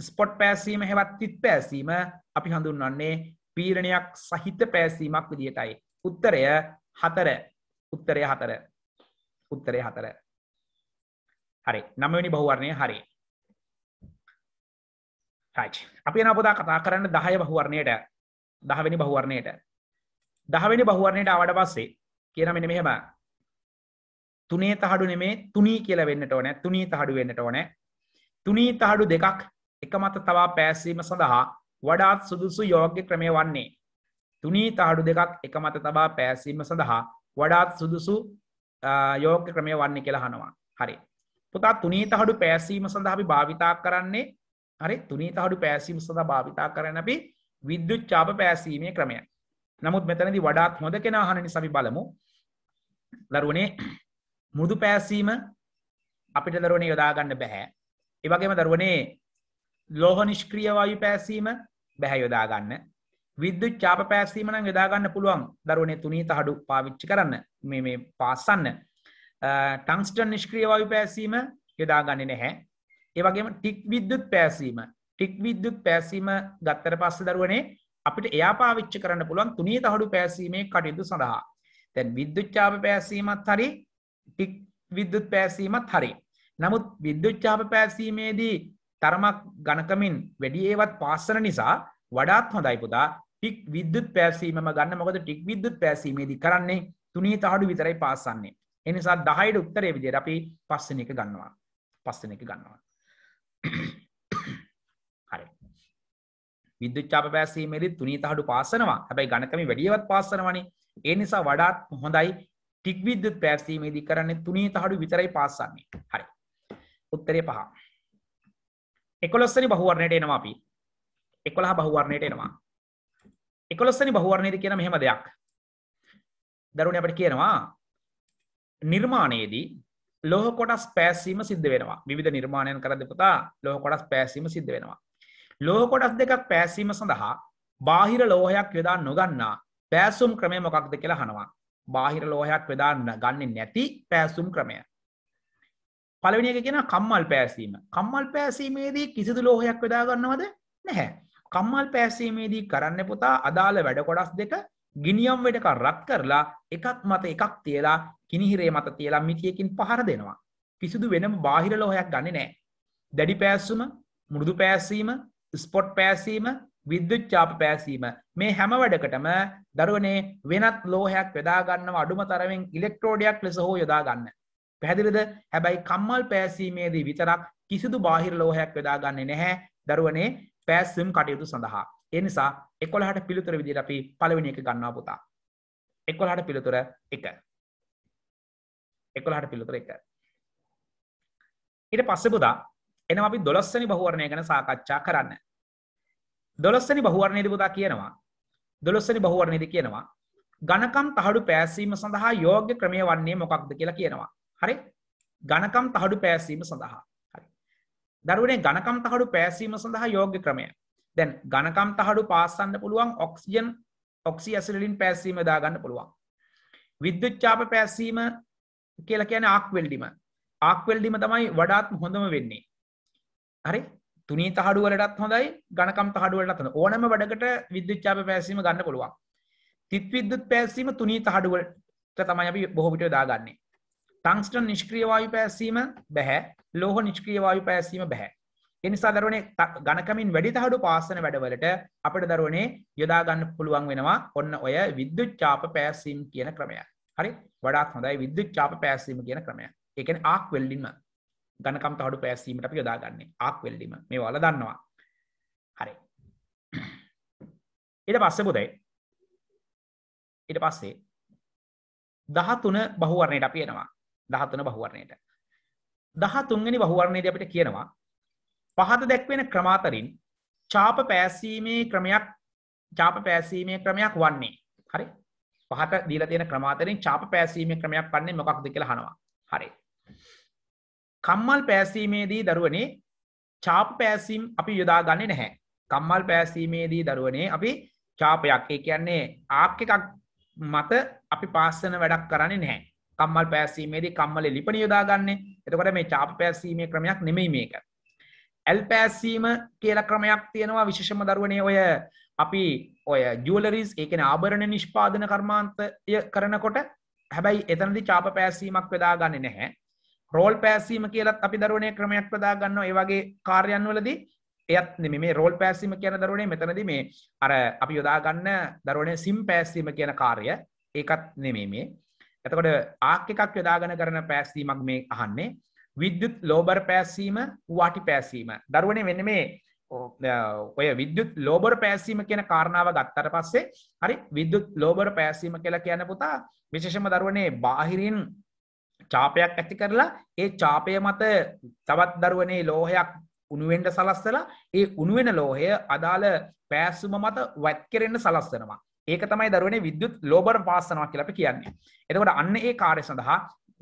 ස්පොට් පැසීම හෙවත් තිත් පැසීම අපි හඳුන්වන්නේ පීරණයක් සහිත පැසීමක් විදිහටයි උත්තරය හතර උත්තරය හතර උත්තරය හතර හරි නමවැනි බහුවරණය හරි අපි නපුදා කතා කරන්න දහය බහුවරණයට දහවැනි බහුවරණයට දහවැනි බහුවරණයට අවට පස්සේ කියන මෙන මෙහෙම තුනේ තහඩු නෙමේ තුනී කියල වෙන්නට ඕන තුනී තහඩු වෙන්නට ඕන තුනී තහඩු දෙකක් එක මත තවා පෑසීම සඳහා වඩාත් සුදුසු යෝග්‍ය ක්‍රමය වන්නේ. තුනී තාඩු දෙකක් එක මත තබා පෑසීම සඳහා වඩාත් සුදුසු යෝග්‍ය ක්‍රමය වන්නේ කියලහනවා. හරි. පුතා තුනී තහඩු පෑසීම සඳහි භාවිතා කරන්නේ හරි තුනී තහඩු පෑසීම සඳ භාවිතා කරන අපි විද්‍යුච්චාප පෑසීමේ ක්‍රමය. නමුත් මෙතනදි වඩාත් හොඳ කෙන හනනි සබි බලමු දරුවනේ මුදු පෑසීම අපිට දරුවනේ යොදාගන්න බැහැ. ඒවගේම දරුවනේ ලෝහ නිෂ්ක්‍රියවායු පැසීම බැහැ යොදාගන්න විද්දු චාප පැසීමන යොදාගන්න පුළුවන් දරුවනේ තුනීත හඩු පාවිච්චි කරන්න මේ මේ පාසන්න ටංස්ටන් නිෂ්ක්‍රියවායු පැසීම යොදාගන්න නැහැ ඒවගේම ටික් විද්දුත් පැසීම ටික් විද්දුත් පැසීම ගත්තර පස්ස දරුවනේ අපිට එයා පාවිච්චි කරන්න පුළුවන් තුනී තහඩු පැසීමේ කටයුතු සඳහා තැන් විද්දුච්චාප පැසීමත් හරි ටික් විද්දුත් පැසීමත් හරි නමුත් විද්දුච්චාප පැසීමේදී තරමක් ගණකමින් වැඩි ඒවත් පාස්සන නිසා වඩාත් හොඳයි පුතා ටික් විද්‍යුත් පැසීමම ගන්න මොකද ටික් විද්‍යුත් පැසීමේදී කරන්නේ තුනේ තහඩු විතරයි පාසන්නේ එනිසා දහයට උත්තරේ විදියට අපි පස්සන එක ගන්නවා පස්සන එක ගන්නවා හරි විද්‍යුච්චාප පැසීමේදී තුනේ තහඩු පාසනවා හැබැයි ගණකම වැඩියවත් පාසනවනේ ඒ නිසා වඩාත් හොඳයි ටික් විද්‍යුත් පැසීමේදී කරන්නේ තුනේ තහඩු විතරයි පාසන්නේ හරි උත්තරේ පහ එකොලොස්සනි බහුවරණයට එනවා අපි එකොළහ බහුවරණයට එනවා එකොලොස්සනි බහුවරණයද කියන මෙහෙම දෙයක් දරුණ අපට කියනවා නිර්මාණයේදී ලෝහ කොටස් පෑසීම සිද්ධ වෙනවා විධ නිර්මාණයන් කරද පුතා ලෝහ කොටස් පෑසීම සිද්ධ වෙනවා ලෝහ කොටස් දෙකක් පෑසීම සඳහා බාහිර ලෝහයක් යොදා නොගන්නා පෑසුම් ක්‍රමය මොකක්ද කියලා හනවා බාහිර ලෝහයක් වෙදාන්න ගන්න නැති පෑසුම් ක්‍රමය පළවෙනි එක කියෙන කම්මල් පෑසීම කම්මල් පෑසීමේදී කිසිදු ලෝහයක් වෙදාගන්නවද නැහැ කම්මල් පෑසීමේදී කරන්න පුතා අදාළ වැඩ කොඩස් දෙක ගිනියම් වැඩක රත් කරලා එකක් මත එකක් තියලා කිනිහිරේ මත තියලා මිතියකින් පහර දෙනවා කිසිදු වෙනම බාහිර ලොහයක් ගන්න නෑ දැඩි පෑස්සුම මුරුදු පෑසීම ස්පොට් පෑසීම විද්‍යුච්චාප පෑසීම මේ හැම වැඩකටම දරුවනේ වෙනත් ලෝහයක් වෙදාගන්නව අඩුම තරමින් ඉලෙක්ට්‍රෝඩයක් ලෙස හෝ යොදාගන්න පැහැදිලිද හැබැයි කම්මල් පෑසීමේදී විතරක් කිසිදු බාහිර ලෝහයක් වෙදාගන්නේ නැහැ දරුවනේ පෑස්සම් කටයුතු සඳහා. ඒ නිසා 11ට පිළිතුර විදිහට අපි පළවෙනි එක ගන්නවා පුතා. 11ට පිළිතුර 1. 11ට පිළිතුර 1. ඊට පස්සේ පුතා එනවා අපි 12 වෙනි බහුවර්ණය ගැන සාකච්ඡා කරන්න. 12 වෙනි බහුවර්ණයේදී පුතා කියනවා 12 වෙනි බහුවර්ණයේදී කියනවා ඝනකම් තහඩු පෑසීම සඳහා යෝග්‍ය ක්‍රමය වන්නේ මොකක්ද කියලා කියනවා. හරි ගණකම් තහඩු පෑසීම සඳහා හරි දරුවනේ ගණකම් තහඩු පෑසීම සඳහා යෝග්‍ය ක්‍රමය දැන් ගණකම් තහඩු පාස්සන්න පුළුවන් ඔක්සිජන් ඔක්සි ඇසිලින් පැසීම දාගන්න පුළුවන් විද්‍යුච්චාප පැසීම කියල කියන ආක්වෙල්ඩිම ආක්වෙල්ඩිම තමයි වඩාත් හොඳම වෙන්නේ හරි තුනී තහඩුවලටත් හොඳයි ගණකම් තහඩුවලට හොඳ ඕනම වැඩකට විද්‍යුච්චාප පැසීම ගන්න පුළුවන් තිත් විද්‍යුත් පැසීම තුනී තහඩුවලට තමයි අපි බොහෝ විට දාගන්නේ තංස්ටන් නිෂ්ක්‍රියවායු පැසීම බැහැ ලෝහ නිෂ්ක්‍රියවායු පැසීම බැහැ. එනිසා දරුවනේ ගණකමින් වැඩි තහඩු පාසන වැඩවලට අපට දරුවනේ යොදාගන්න පුළුවන් වෙනවා ඔන්න ඔය විද්‍යුච්චාප පැසීම් කියන ක්‍රමය. හරි වඩාත් හොඳයි විද්‍යුච්චාප පැසීම කියන ක්‍රමය. ඒ කියන්නේ ආක් වෙල්ඩින්ම ගණකම් තහඩු පැසීමට අපි යොදාගන්නේ ආක් වෙල්ඩිම මේ වල දන්නවා. හරි. ඊට පස්සේ පුතේ ඊට පස්සේ 13 බහුවර්ණයට අපි එනවා. දහතුන බහුවරණයට. දහතුන්ගනි බහුවරණයට අපිට කියනවා පහත දැක්වෙන ක්‍රමාතරින් චාප පෑසීමේ ක්‍රමයක් චාප පෑසීමේ ක්‍රමයක් වන්නේ හරි පහත දීල තියෙන ක්‍රමාතරින් චාප පෑසීමේ ක්‍රමයක් වන්නේ මොකක් දෙ කියලා හනවා හරි කම්මල් පෑසීමේදී දරුවනේ චාප පෑසීම් අපි යොදා ගන්නේ නැහැ කම්මල් පෑසීමේදී දරුවනේ අපි චාපයක් ඒ කියන්නේ ආක් එකක් මත අපි පාස්සන වැඩක් කරන්නේ නැහැ කම්මල් පෑසීමේදී කම්මල ලිපන යොදාගන්නේ එතකොට මේ චාප පැසීමේ ක්‍රමයක් නෙමෙයි මේක. ඇල් පෑසීම කියල ක්‍රමයක් තියෙනවා විශෂම දරුවනය ඔය අපි ඔය ජලරිස් ඒකන ආභරණ නිෂ්පාදන කර්මාන්තය කරනකොට හැබැයි එතනදි චාප පෑසීමක් වෙදා ගන්න නැහැ. රෝල් පෑසීම කියලත් අපි දරුවනය ක්‍රමයක් වදා ගන්න ඒවගේ කාර්යන් වලදී එයත් මේ රෝල් පෑසීම කියන දරුවනේ මෙතනද මේ අර අපි යොදාගන්න දරුවන සිම් පෑසීම කියන කාර්ය ඒකත් නෙමේ මේ එතකොට ආක් එකක් යොදාගෙන කරන පෑස්සීමක් මේ අහන්නේ විද්‍යුත් ලෝබර් පෑස්සීම වාටි පෑසීම දරුවනේ මෙන්න මේ ඔය විද්‍යුත් ලෝබර් පෑසීම කියන කාරණාව ගත්තට පස්සේ හරි විද්‍යුත් ලෝබර් පෑසීම කියලා කියන පුතා විශේෂම දරුවනේ බාහිරින් චාපයක් ඇති කරලා ඒ චාපය මත තවත් දරුවනේ ලෝහයක් උනුවෙන්ට සලස්සලා ඒ උනුවෙන ලෝහය අදාළ පෑසුම මත වැත්කරෙන්න්න සලස්සනවා ඒක තමයි දරුවනේ විද්‍යුත් ලෝබර් පාස්සනවා කියලා අපි කියන්නේ. එතකොට අන්න ඒ කාර්ය සඳහා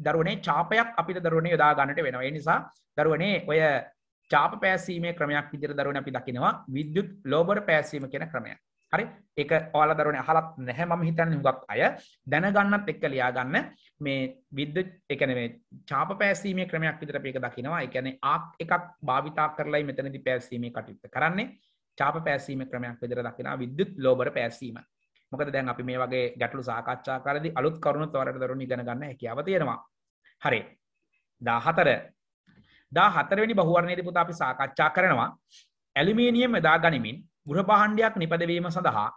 දරුවනේ චාපයක් අපිට දරුවනේ යොදා ගන්නට වෙනවා. ඒ නිසා දරුවනේ ඔය චාප පෑසීමේ ක්‍රමයක් විදිහට දරුවනේ අපි දකිනවා විද්‍යුත් ලෝබර් පෑසීම කියන ක්‍රමයක්. හරි? ඒක ඔයාලා දරුවනේ අහලත් නැහැ මම හිතන්නේ හුඟක් අය දැනගන්නත් එක්ක ලියා ගන්න මේ විද්‍යුත් ඒ කියන්නේ මේ චාප පෑසීමේ ක්‍රමයක් විදිහට අපි ඒක දකිනවා. ඒ කියන්නේ ආක් එකක් භාවිතා කරලයි මෙතනදී පෑසීමේ කටයුත්ත කරන්නේ. චාප පෑසීමේ ක්‍රමයක් විදිහට දකිනවා විද්‍යුත් ලෝබර පෑසීම. මොකද දැන් අපි මේ වගේ ගැටලු සාකච්ඡා කරදි අලුත් කරුණු තවරට දරුණු ඉගෙන ගන්න හැකියාව තියෙනවා හරි දාහතර දා හතරවෙනි බහුවරණයේදී පුතා අපි සාකච්ඡා කරනවා ඇලුමිනියම් යොදා ගනිමින් ගෘහ භාණ්ඩයක් නිපදවීම සඳහා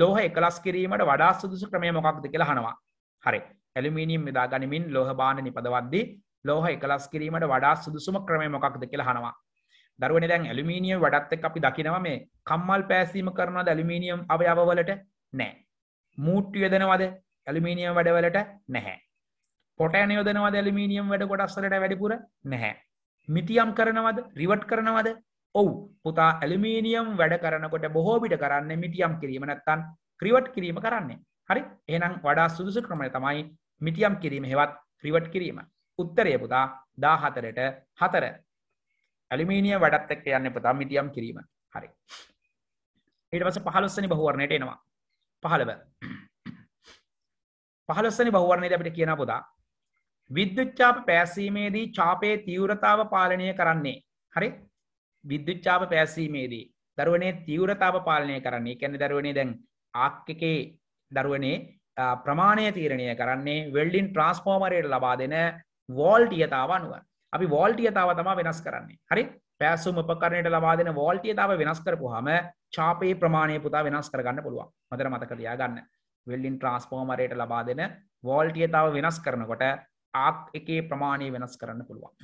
ලෝහ එකලස් කිරීමට වඩා සුදුසු ක්‍රමය මොකක්ද කියලා අහනවා හරි ඇලුමිනියම් යොදා ගනිමින් ලෝහ භාණ්ඩ නිපදවද්දී ලෝහ එකලස් කිරීමට වඩා සුදුසුම ක්‍රමය මොකක්ද කියලා අහනවා දරුවන දැන් ඇලුමිනියම් වඩත් එක් අපි දකිනවා මේ කම්මල් පෑසීම කරනවද ඇලුමිනියම් අවයවවලට නෑ මූට් යොදනවද ඇලුමිනියම් වැඩවලට නැහැ පොටෑන යොදනවද ඇලුමිනියම් වැඩ ගොඩස්සලට වැඩිපුර නැහැ මිතියම් කරනවද රිවට් කරනවද ඔවු පුතා ඇලුමිනියම් වැඩ කරනකොට බොහෝබිට කරන්න මිටියම් කිරීම නැත්තන් ක්‍රිවට් කිරීම කරන්නේ හරි එනම් වඩා සුදුසු ක්‍රමය තමයි මිටියම් කිරීම හෙවත් ක්‍රිවට් කිරීම උත්තරය පුතා දාහතරට හතර ඇලිමීනිය වැඩත් එක්ක යන්න පුතා මිටියම් කිරීම හරි ඊට පස පහලොස්සනි බහුවරණයට එනවා පහළව පහළොස්සනි බහුවරණයට අපිට කියන පුදා විද්‍යුච්චාප පෑසීමේදී චාපේ තීව්‍රතාව පාලනය කරන්නේ හරි විද්‍යුච්චාප පෑසීමේදී දරුවනේ තීව්‍රතාව පාලනය කරන්නේ කැන දරුවනේ දැන් ආක්කකේ දරුවනේ ප්‍රමාණය තීරණය කරන්නේ වෙල්ඩින් ට්‍රන්ස්පෝමරයට ලබා දෙන වෝල්ටියතාව අනුව අපි වෝල්ටියතාව තමා වෙනස් කරන්නේ හරි පෑසුම් උපකරණයට ලබා දෙන වෝල්ටියතාව වෙනස් කරපුවාම චාපේ ප්‍රමාණය පුතා වෙනස් කරගන්න පුළුවන්. හොඳට මතක තියාගන්න. වෙල්ඩින් ට්‍රාන්ස්ෆෝමරයට ලබා දෙන වෝල්ටියතාව වෙනස් කරනකොට ආක් එකේ ප්‍රමාණය වෙනස් කරන්න පුළුවන්.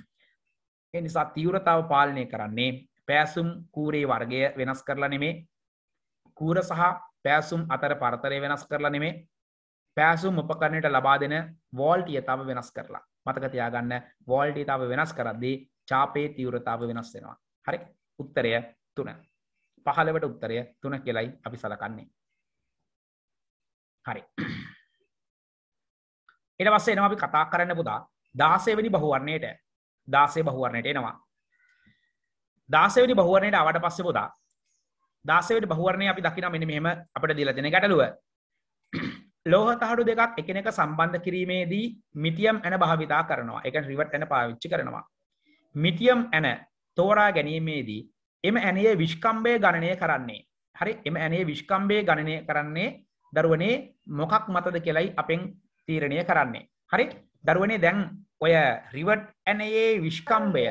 ඒ නිසා තීව්‍රතාව පාලනය කරන්නේ පෑසුම් කූරේ වර්ගය වෙනස් කරලා නෙමේ. කූර සහ පෑසුම් අතර පරතරය වෙනස් කරලා නෙමේ. පෑසුම් උපකරණයට ලබා දෙන වෝල්ටියතාව වෙනස් කරලා. මතක තියාගන්න වෝල්ටියතාව වෙනස් කරද්දී චාපේ තීව්‍රතාව වෙනස් වෙනවා. හරි? උත්තරය 3. 15ට උත්තරය 3 කියලයි අපි සලකන්නේ. හරි. ඊට පස්සේ එනවා අපි කතා කරන්න පුතා 16 වෙනි බහුවර්ණයට 16 බහුවර්ණයට එනවා. 16 වෙනි බහුවර්ණයට ආවට පස්සේ පුතා 16 වෙනි බහුවර්ණය අපි දකිනා මෙන්න මෙහෙම අපිට දීලා තියෙන ගැටලුව. ලෝහ තහඩු දෙකක් එකිනෙක සම්බන්ධ කිරීමේදී මිටියම් ඇන භාවිතා කරනවා. ඒ කියන්නේ රිවට් ඇන පාවිච්චි කරනවා. මිටියම් ඇන තෝරා ගැනීමේදී එම ඇනයේ විශ්කම්බය ගණනය කරන්නේ හරි එම ඇනේ විශ්කම්බය ගණනය කරන්නේ දරුවනේ මොකක් මතද කෙලයි අපෙන් තීරණය කරන්නේ හරි දරුවනේ දැන් ඔය රිවට් ඇනයේ විශ්කම්බය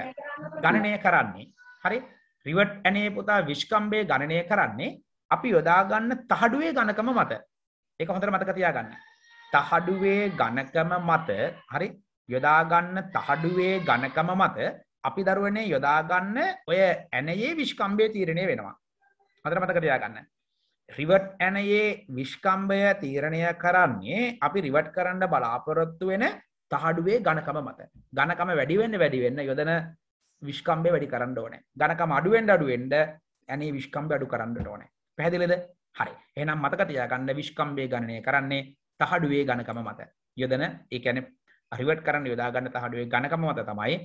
ගණනය කරන්නේ හරි රිවට් ඇනේ පුතා විශ්කම්බය ගණනය කරන්නේ අපි යොදාගන්න තහඩුවේ ගණකම මත එක හොඳට මතක තියාගන්න තහඩුවේ ගණකම මත හරි යොදාගන්න තහඩුවේ ගණකම මත අපි දරුවනේ යොදාගන්න ඔය ඇනයේ විශ්කම්භය තීරණය වෙනවා අතර මතක තියාගන්න රිවට් ඇනයේ විශ්කම්භය තීරණය කරන්නේ අපි රිවට් කරන්න බලාපොරොත්තු වෙන තහඩුවේ ගණකම මත ගණකම වැඩිවෙන්න වැඩිවෙන්න යොදන විශ්කම්භය වැඩි කරන්න ඕනේ ගණකම අඩුවෙන්ඩ අඩුවෙන්ඩ ඇනි විශ්කම්භ අඩු කරන්න ඕනේ පැහැදිලෙද හරි එනම් මතක තියාගන්න විශ්කම්භය ගණනය කරන්නේ තහඩුවේ ගණකම මත යොදන ඒකැන රිවට කරන්න යොදාගන්න තහඩුවේ ගණකම මත තමයි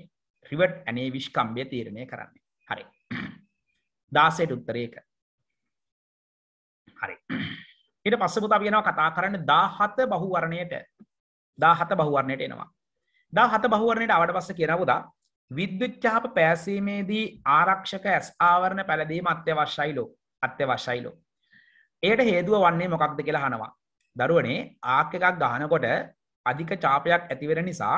රිවට් ඇනේ විශ්කම්භය තීරණය කරන්නේ හරි දාසයට උත්තරේක හරි ඊට පස්සපුත අපියනවා කතා කරන්න දාහත බහුවරණයට දාහත බහුවරණයට එනවා දාහත බහුවරණයට අවට පස්ස කියනපුදා විද්‍යුච්චාප පෑසීමේදී ආරක්ෂක ඇස් ආවරණ පැළදීම අත්‍යවශ්‍යයිලෝ අත්‍යවශ්‍යයිලෝ එයට හේදුව වන්නේ මොකක්ද කියලා හනවා දරුවනේ ආක එකක් ගානකොට අධික චාපයක් ඇතිවෙන නිසා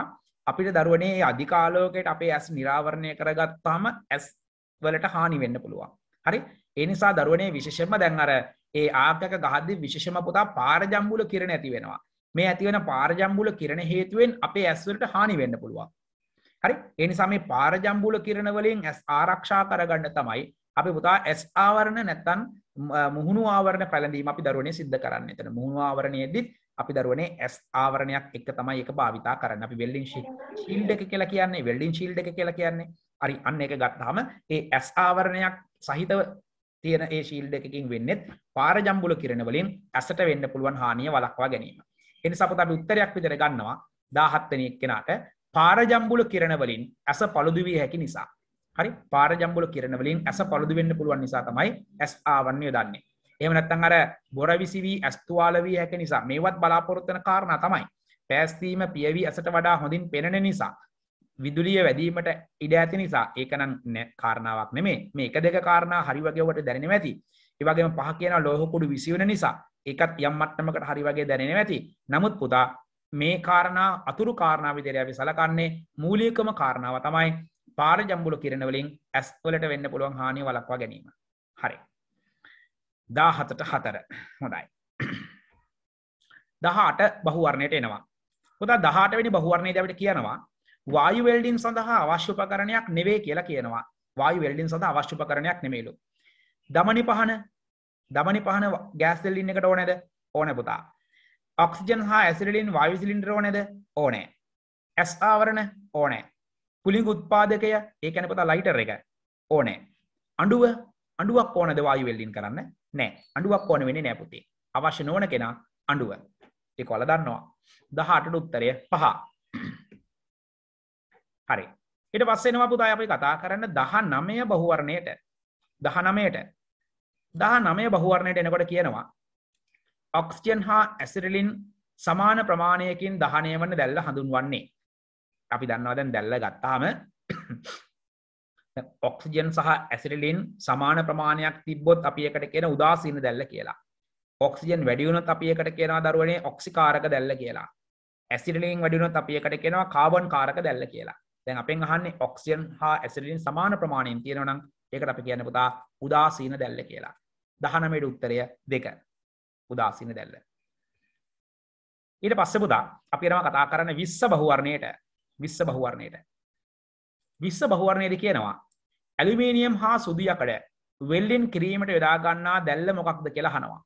අපිට දරුවනේ අධිකාලෝකයට අපේ ඇස් නිරාවරණය කරගත්තාම ඇස් වලට හානි වෙන්න පුළුවන් හරි එනිසා දරුවනේ විශෂම දැන් අර ඒ ආර්ථක ගහද්දි විශෂම පුතා පාරජම්බුල කිරණ ඇති වෙනවා මේ ඇතිවන පාරජම්බුල කිරණ හේතුවෙන් අපේ ඇස්වලට හානි වෙන්න පුළුවන් හරි එනිසා මේ පාරජම්බුල කිරණවලින් ඇස් ආරක්ෂා කරගන්න තමයි අපි පුතා ඇස් ආවරණ නැත්තන් මුහුණු ආවරණ පැළඳීම අපි දරුවනේ සිද්ධ කරන්න එතන මුහුණු ආවරණයේදත් අපි දරුවනේ ඇස් ආවරණයක් එක තමයි එක භාවිතා කරන්න අපි වෙල්ඩින් ශිල්ඩ එක කියලා කියන්නේ වෙල්ඩින් ශිල්ඩ එක කියලා කියන්නේ අරි අන්න එක ගත්තාම ඒ ඇස් ආවරණයක් සහිතව තියෙන ඒ ශිල්ඩ එකකින් වෙන්නෙත් පාරජම්බුල කිරණ වලින් ඇසට වෙන්න පුළුවන් හානිය වලක්වා ගැනීම. එනිසා පුතා අපි උත්තරයක් විතර ගන්නවා 17 වෙනි එක්කෙනාට පාරජම්බුල කිරණ වලින් ඇස පළුදු විය හැකි නිසා. හරි පාරජම්බුල කිරණ වලින් ඇස පළුදු වෙන්න පුළුවන් නිසා තමයි ඇස් ආවරණය දන්නේ. එම නැත්තන් අර බොරවිසිවී ඇස්තුවාලවී හැක නිසා මේවත් බලාපොරොත්තන කාරණ තමයි පැස්තීම පියවී ඇසට වඩා හොඳින් පෙනෙන නිසා විදුලිය වැදීමට ඉඩ ඇති නිසා ඒකනම් කාරණාවක් නෙමේ මේ එක දෙක කාරණා හරි වගේවට දැනෙන ඇති ඒවගේම පහ කියන ලොහකුඩු විසිවන නිසා එකත් යම් මට්ටමකට හරි වගේ දැනෙන ඇති නමුත් පුතා මේ කාරණා අතුරු කාරණා විදිරය අපි සලකන්නේ මූලිකම කාරණාව තමයි පාර ජම්බුල කිරණවලින් ඇස්වලට වෙන්න පුළුවන් හානි වලක්වා ගැනීම හරි දා හතට හතර හොඳයි දහට බහුවරණයට එනවා හොද දහට වැඩි බහුවරණය දැවට කියනවා වායු වෙල්ඩින් සඳහා අවශ්‍ය උපකරණයක් නෙවේ කියලා කියනවා වායු වෙල්ඩින් සඳහා අවශ්‍ය උපකරණයක් නෙමේලු දමනි පහන දමනි පහන ගෑස් සෙල්ලින් එකට ඕනේද ඕනේ පුතා ඔක්සිජන් හා ඇසිඩලින් වායු සිලින්ඩර් ඕනේද ඕනේ ඇස් ආවරණ ඕනේ පුලිඟ උත්පාදකය ඒ කියන්නේ පුතා ලයිටර් එක ඕනේ අඬුව අඬුවක් ඕනේද වායු වෙල්ඩින් කරන්න නෑ අඩුවක් ඕන වෙන නෑ පුතේ අවශ්‍ය නොවන කෙනා අඩුව එකොල දන්නවා දහටට උත්තරය පහ හරි එට පස්සෙනවා පුතා අපි කතා කරන්න දහ නමය බහුවරණයට දහ නමයට දහ නමය බහුවරණයට එනකොට කියනවා ඔක්ස්ටියන් හා ඇසිරලින් සමාන ප්‍රමාණයකින් දහනය වන්න දැල්ල හඳුන් වන්නේ අපි දන්නවා දැන් දැල්ල ගත්තාම ඔක්සිජන් සහ ඇසිරිලින් සමාන ප්‍රමාණයක් තිබොත් අපි එකට කියෙන උදාසීන දැල්ල කියලා ඔක්සිජන් වැඩියුණොත් අපි එකට කියෙනවා දරුවනේ ඔක්සිකාරක දැල්ල කියලා ඇසිරලින් වැඩියුණොත් අපි එකට කෙනවා කාබන් කාරක දැල්ල කියලා දැන් අපෙන් අහන්නේ ඔක්සියන් හා ඇසිරිලින් සමාන ප්‍රමාණයෙන් තියෙනවනම් ඒකට අපි කියන්න පුතා උදාසීන දැල්ල කියලා දහනමට උත්තරය දෙක උදාසින දැල්ල. ඊට පස්ස පුදා අපිරම කතා කරන විස්ස බහුවරණයට විස්ස බහුවරණයට. විස්ස බහුවරණයට කියනවා ඇලිමේනියම් හා සුදියකඩ වෙල්ලෙන් කිරීමට යොදාගන්නා දැල්ල මොකක්ද කියලා හනවා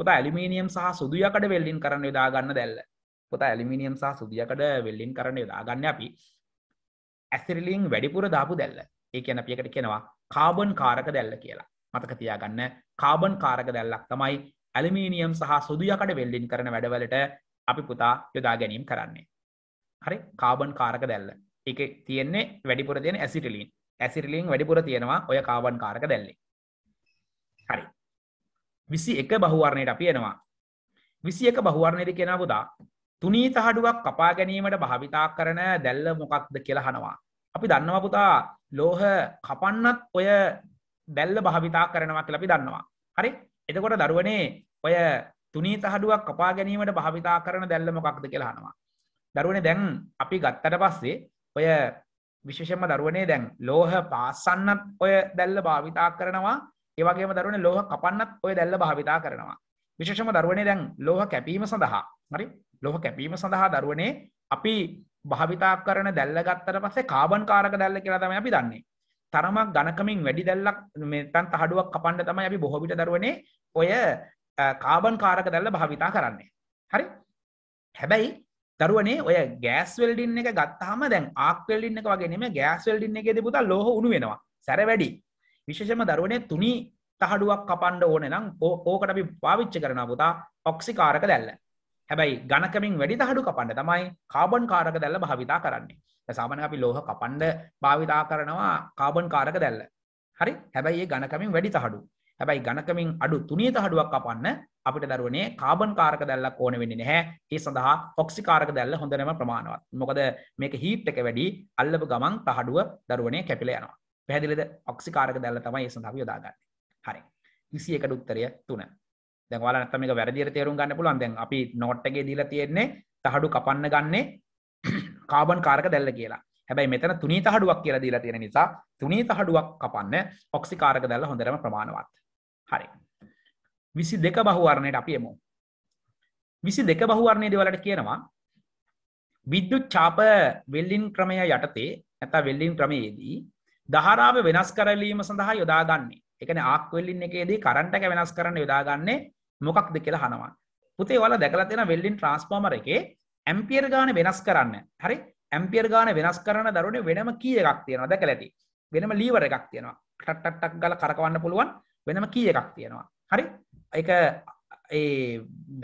පොත ඇලිමිනියම් සහ සුදියකඩ වෙල්ලින් කරන්න යොදාගන්න දැල්ල පොත ඇලිමිනියම් සහ සුදියකඩ වෙල්ලින් කරන්න යොදාගන්න අපි ඇසිරිලිං වැඩිපුර දාපු දැල්ල ඒ කියන පියකට කියනවා කාබන් කාරක දැල්ල කියලා මතක තියාගන්න කාබන් කාරක දැල්ලක් තමයි ඇලිමිනියම් සහ සුදියකඩ වෙල්ලින් කරන වැඩවලට අපි පුතා යොදා ගැනීම් කරන්නේ හරි කාබන් කාරක දැල්ල එක තියෙන්නේ වැඩිපුර තියෙන ඇසිටලින් ඇසිරිලියෙන් වැඩිපුර තියෙනවා ඔය කාබන් කාරක දැල්ලේ හරි විසි එක බහුවරණයට අපි එනවා විසි එක බහුවරණයට කෙන පුදා තුනී තහඩුවක් කපා ගැනීමට භාවිතා කරන දැල්ල මොකක්ද කියලා හනවා අපි දන්නව පුතා ලෝහ කපන්නත් ඔය දැල්ල භාවිතා කරනවා කියලා අපි දන්නවා හරි එතකොට දරුවනේ ඔය තුනී තහඩුවක් කපා ගැනීමට භාවිතා කරන දැල්ල මොකක්ද කියලා හනවා දරුවනේ දැන් අපි ගත්තට පස්සේ ඔය විශේෂම දරුවනේ දැන් ලෝහ පාසන්නත් ඔය දැල්ල භාවිතා කරනවා ඒවගේම දරුවන ලෝහ කපන්නත් ඔය දැල්ල භාවිතා කරනවා විශේෂම දරුවනේ දැන් ලෝහ කැපීම සඳහා හරි ලොහ කැපීම සඳහා දරුවනේ අපි භාවිතා කරන දැල්ල ගත්තර පස්සේ කාබන් කාරක දැල්ල කියලා තමයි අපි දන්නේ. තරමක් ගණකමින් වැඩි දැල්ලක් මෙතන තහඩුවක් කපන්න තමයි අපි බොහෝ විට දරුවනේ ඔය කාබන් කාරක දැල්ල භාවිතා කරන්නේ. හරි? හැබැයි දරුවනේ ඔය ගෑස් වෙල්ඩින් එක ගත්තාම දැන් ආක්වෙල්ඩින් එක වගේ නෙම ගෑස් වෙල්ඩින් එක දෙපුතා ලෝහ උණු වෙනවා සැර වැඩි විශේෂම දරුවනේ තුනි තහඩුවක් කපන්ඩ ඕන නම් ඕකට අපි පාවිච්ච කරන පුතා ඔක්සිකාරක දැල්ල හැබැයි ගණකමින් වැඩි තහඩු කපන්න තමයි කාබන් කාරක දැල්ල භාවිතා කරන්නේ සාමන අපි ලෝහ කපන්ඩ භාවිතා කරනවා කාබන් කාරක දැල්ල හරි හැබැයි ඒ ගණකමින් වැඩි තහඩු හැබැයි ගණකමින් අඩු තුනිය තහඩුවක් කපන්න අපිට දරුවනේ කාබන් කාරක දැල්ලක් ඕන වෙන්නේ නැහැ ඒ සඳහා ඔක්සිකාරක දැල්ල හොඳනම ප්‍රමාණවත් මොකද මේක හීට් එක වැඩි අල්ලපු ගමන් තහඩුව දරුවනේ කැපිලා යනවා පැහැදිලිද ඔක්සිකාරක දැල්ල තමයි ඒ සඳහා යොදාගන්නේ හරි 21ට උත්තරය 3 දැන් ඔයාලා නැත්තම් මේක වැරදියට තේරුම් ගන්න පුළුවන් දැන් අපි නෝට් එකේ දීලා තියෙන්නේ තහඩු කපන්න ගන්නේ කාබන් කාරක දැල්ල කියලා හැබැයි මෙතන තුනී තහඩුවක් කියලා දීලා තියෙන නිසා තුනී තහඩුවක් කපන්න ඔක්සිකාරක දැල්ල හොඳටම ප්‍රමාණවත් හරි විසි දෙක බහුවරණයට අපි එමු. විසි දෙක බහුවරණය දෙවලට කියනවා විද්‍යුත් චාප වෙල්ලින් ක්‍රමය යටතේ ඇත වෙල්ලින් ක්‍රමයේදී දහරාව වෙනස් කරලීම සඳහා යොදාගන්නේ එකන ආක්වෙල්ලින් එකේදී කරන්ටක වෙනස් කරන්න යොදාගන්නේ මොකක්ද කියලා හනවා. පුතේ වල දැකලතින වෙල්ලින් ට්‍රන්ස්පෝමර එකේ ඇම්පියර් ගාන වෙනස් කරන්න හරි ඇම්පියර් ගාන වෙනස් කරන්න දරුණේ වෙනම කිය එකක් තියෙනවා දැක ඇති වෙනම ලීවර එකක් තියෙනවා ටට්ටක් ගල කරකවන්න පුළුවන් වෙනම කිය එකක් තියෙනවා හරි එක ඒ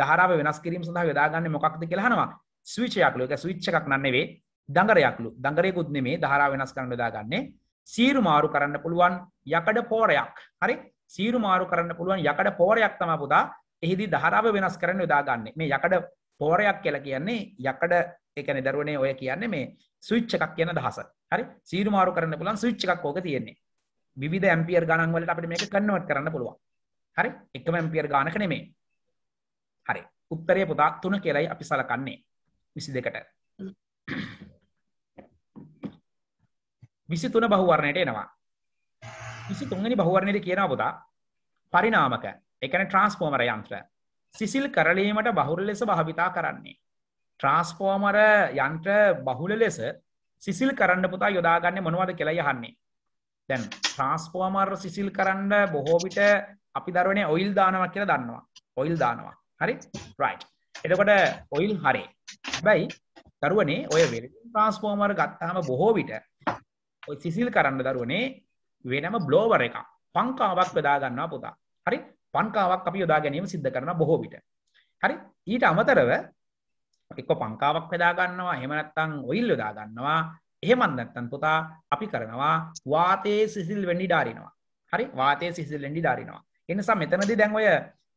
ධාරාව වෙනස් කිරීම සඳහා යොදාගන්න මොකක්ද කියලාහනවා ස්විච්චයක්ලු එක ස්විච්ච එකක් නන්නෙවේ දඟරයක්ලු දඟරයකුත් නෙමේ ධාරාව වෙනස් කරන්න යොදාගන්නේ සීරු මාරු කරන්න පුළුවන් යකඩ පෝරයක් හරි සීරු මාරු කරන්න පුළුවන් යකඩ පෝරයක් තම පුදා එහිදී ධාරාව වෙනස් කරන්න යොදාගන්නේ මේ යකඩ පෝරයක් කියලා කියන්නේ යකඩ එකන දරුවනේ ඔය කියන්නේ මේ ස්විච්ච එකක් කියන දහස හරි සීරු මාරු කරන්න පුළුවන් ස්විච්ච එකක් ඕක තියෙන්නේ විධ ඇම්පියර් ගණන් වලට අපිට මේක කන්වර්ට් කරන්න පුළුවන් හරි එකම ඇම්පියර් ගානක නෙමේ හරි උත්තරය පුතා තුන කියලයි අපි සලකන්නේ විසි දෙකට විසි තුන බහුවරණයට එනවා විසි තුන්ගනි බහුවරණයට කියනවා පුතා පරිනාමක එකන ට්‍රන්ස්පෝමර යන්ත්‍ර සිසිල් කරලීමට බහුල ලෙස භාවිතා කරන්නේ ට්‍රන්ස්පෝමර යන්ත්‍ර බහුල ලෙස සිසිල් කරන්න පුතා යොදාගන්න මොනවද කියලා යහන්නේ දැන් ට්‍රන්ස්පෝමර් සිසිල් කරන්න බොහෝවිට අපි දරුවනේ ඔයිල් දානවා කියලා දන්නවා ඔයිල් දානවා හරි රයි් එතකොට ඔයිල් හරි බැයි දරුවනේ ඔය වෙ ට්‍රන්ස්පෝර්මර් ගත්තාම බොහෝ විට ඔය සිසිල් කරන්න දරුවනේ වෙනම බ්ලෝවර එක පංකාවක් යොදාගන්නවා පුතා හරි පංකාවක් අපි යොදා ගැනීම සිද්ධ කරන බොහෝ විට හරි ඊට අමතරව එක පංකාවක් වෙදාගන්නවා හෙමනත්තං ඔයිල් යොදාගන්නවා එහෙමත් නැත්තන් පුතා අපි කරනවා වාතයේ සිසිල් වෙඩි ඩාරිනවා හරි වාතයේ සිසිල් වෙඩි ඩාරිනවා එනිසා මෙතනදී දැන් ඔය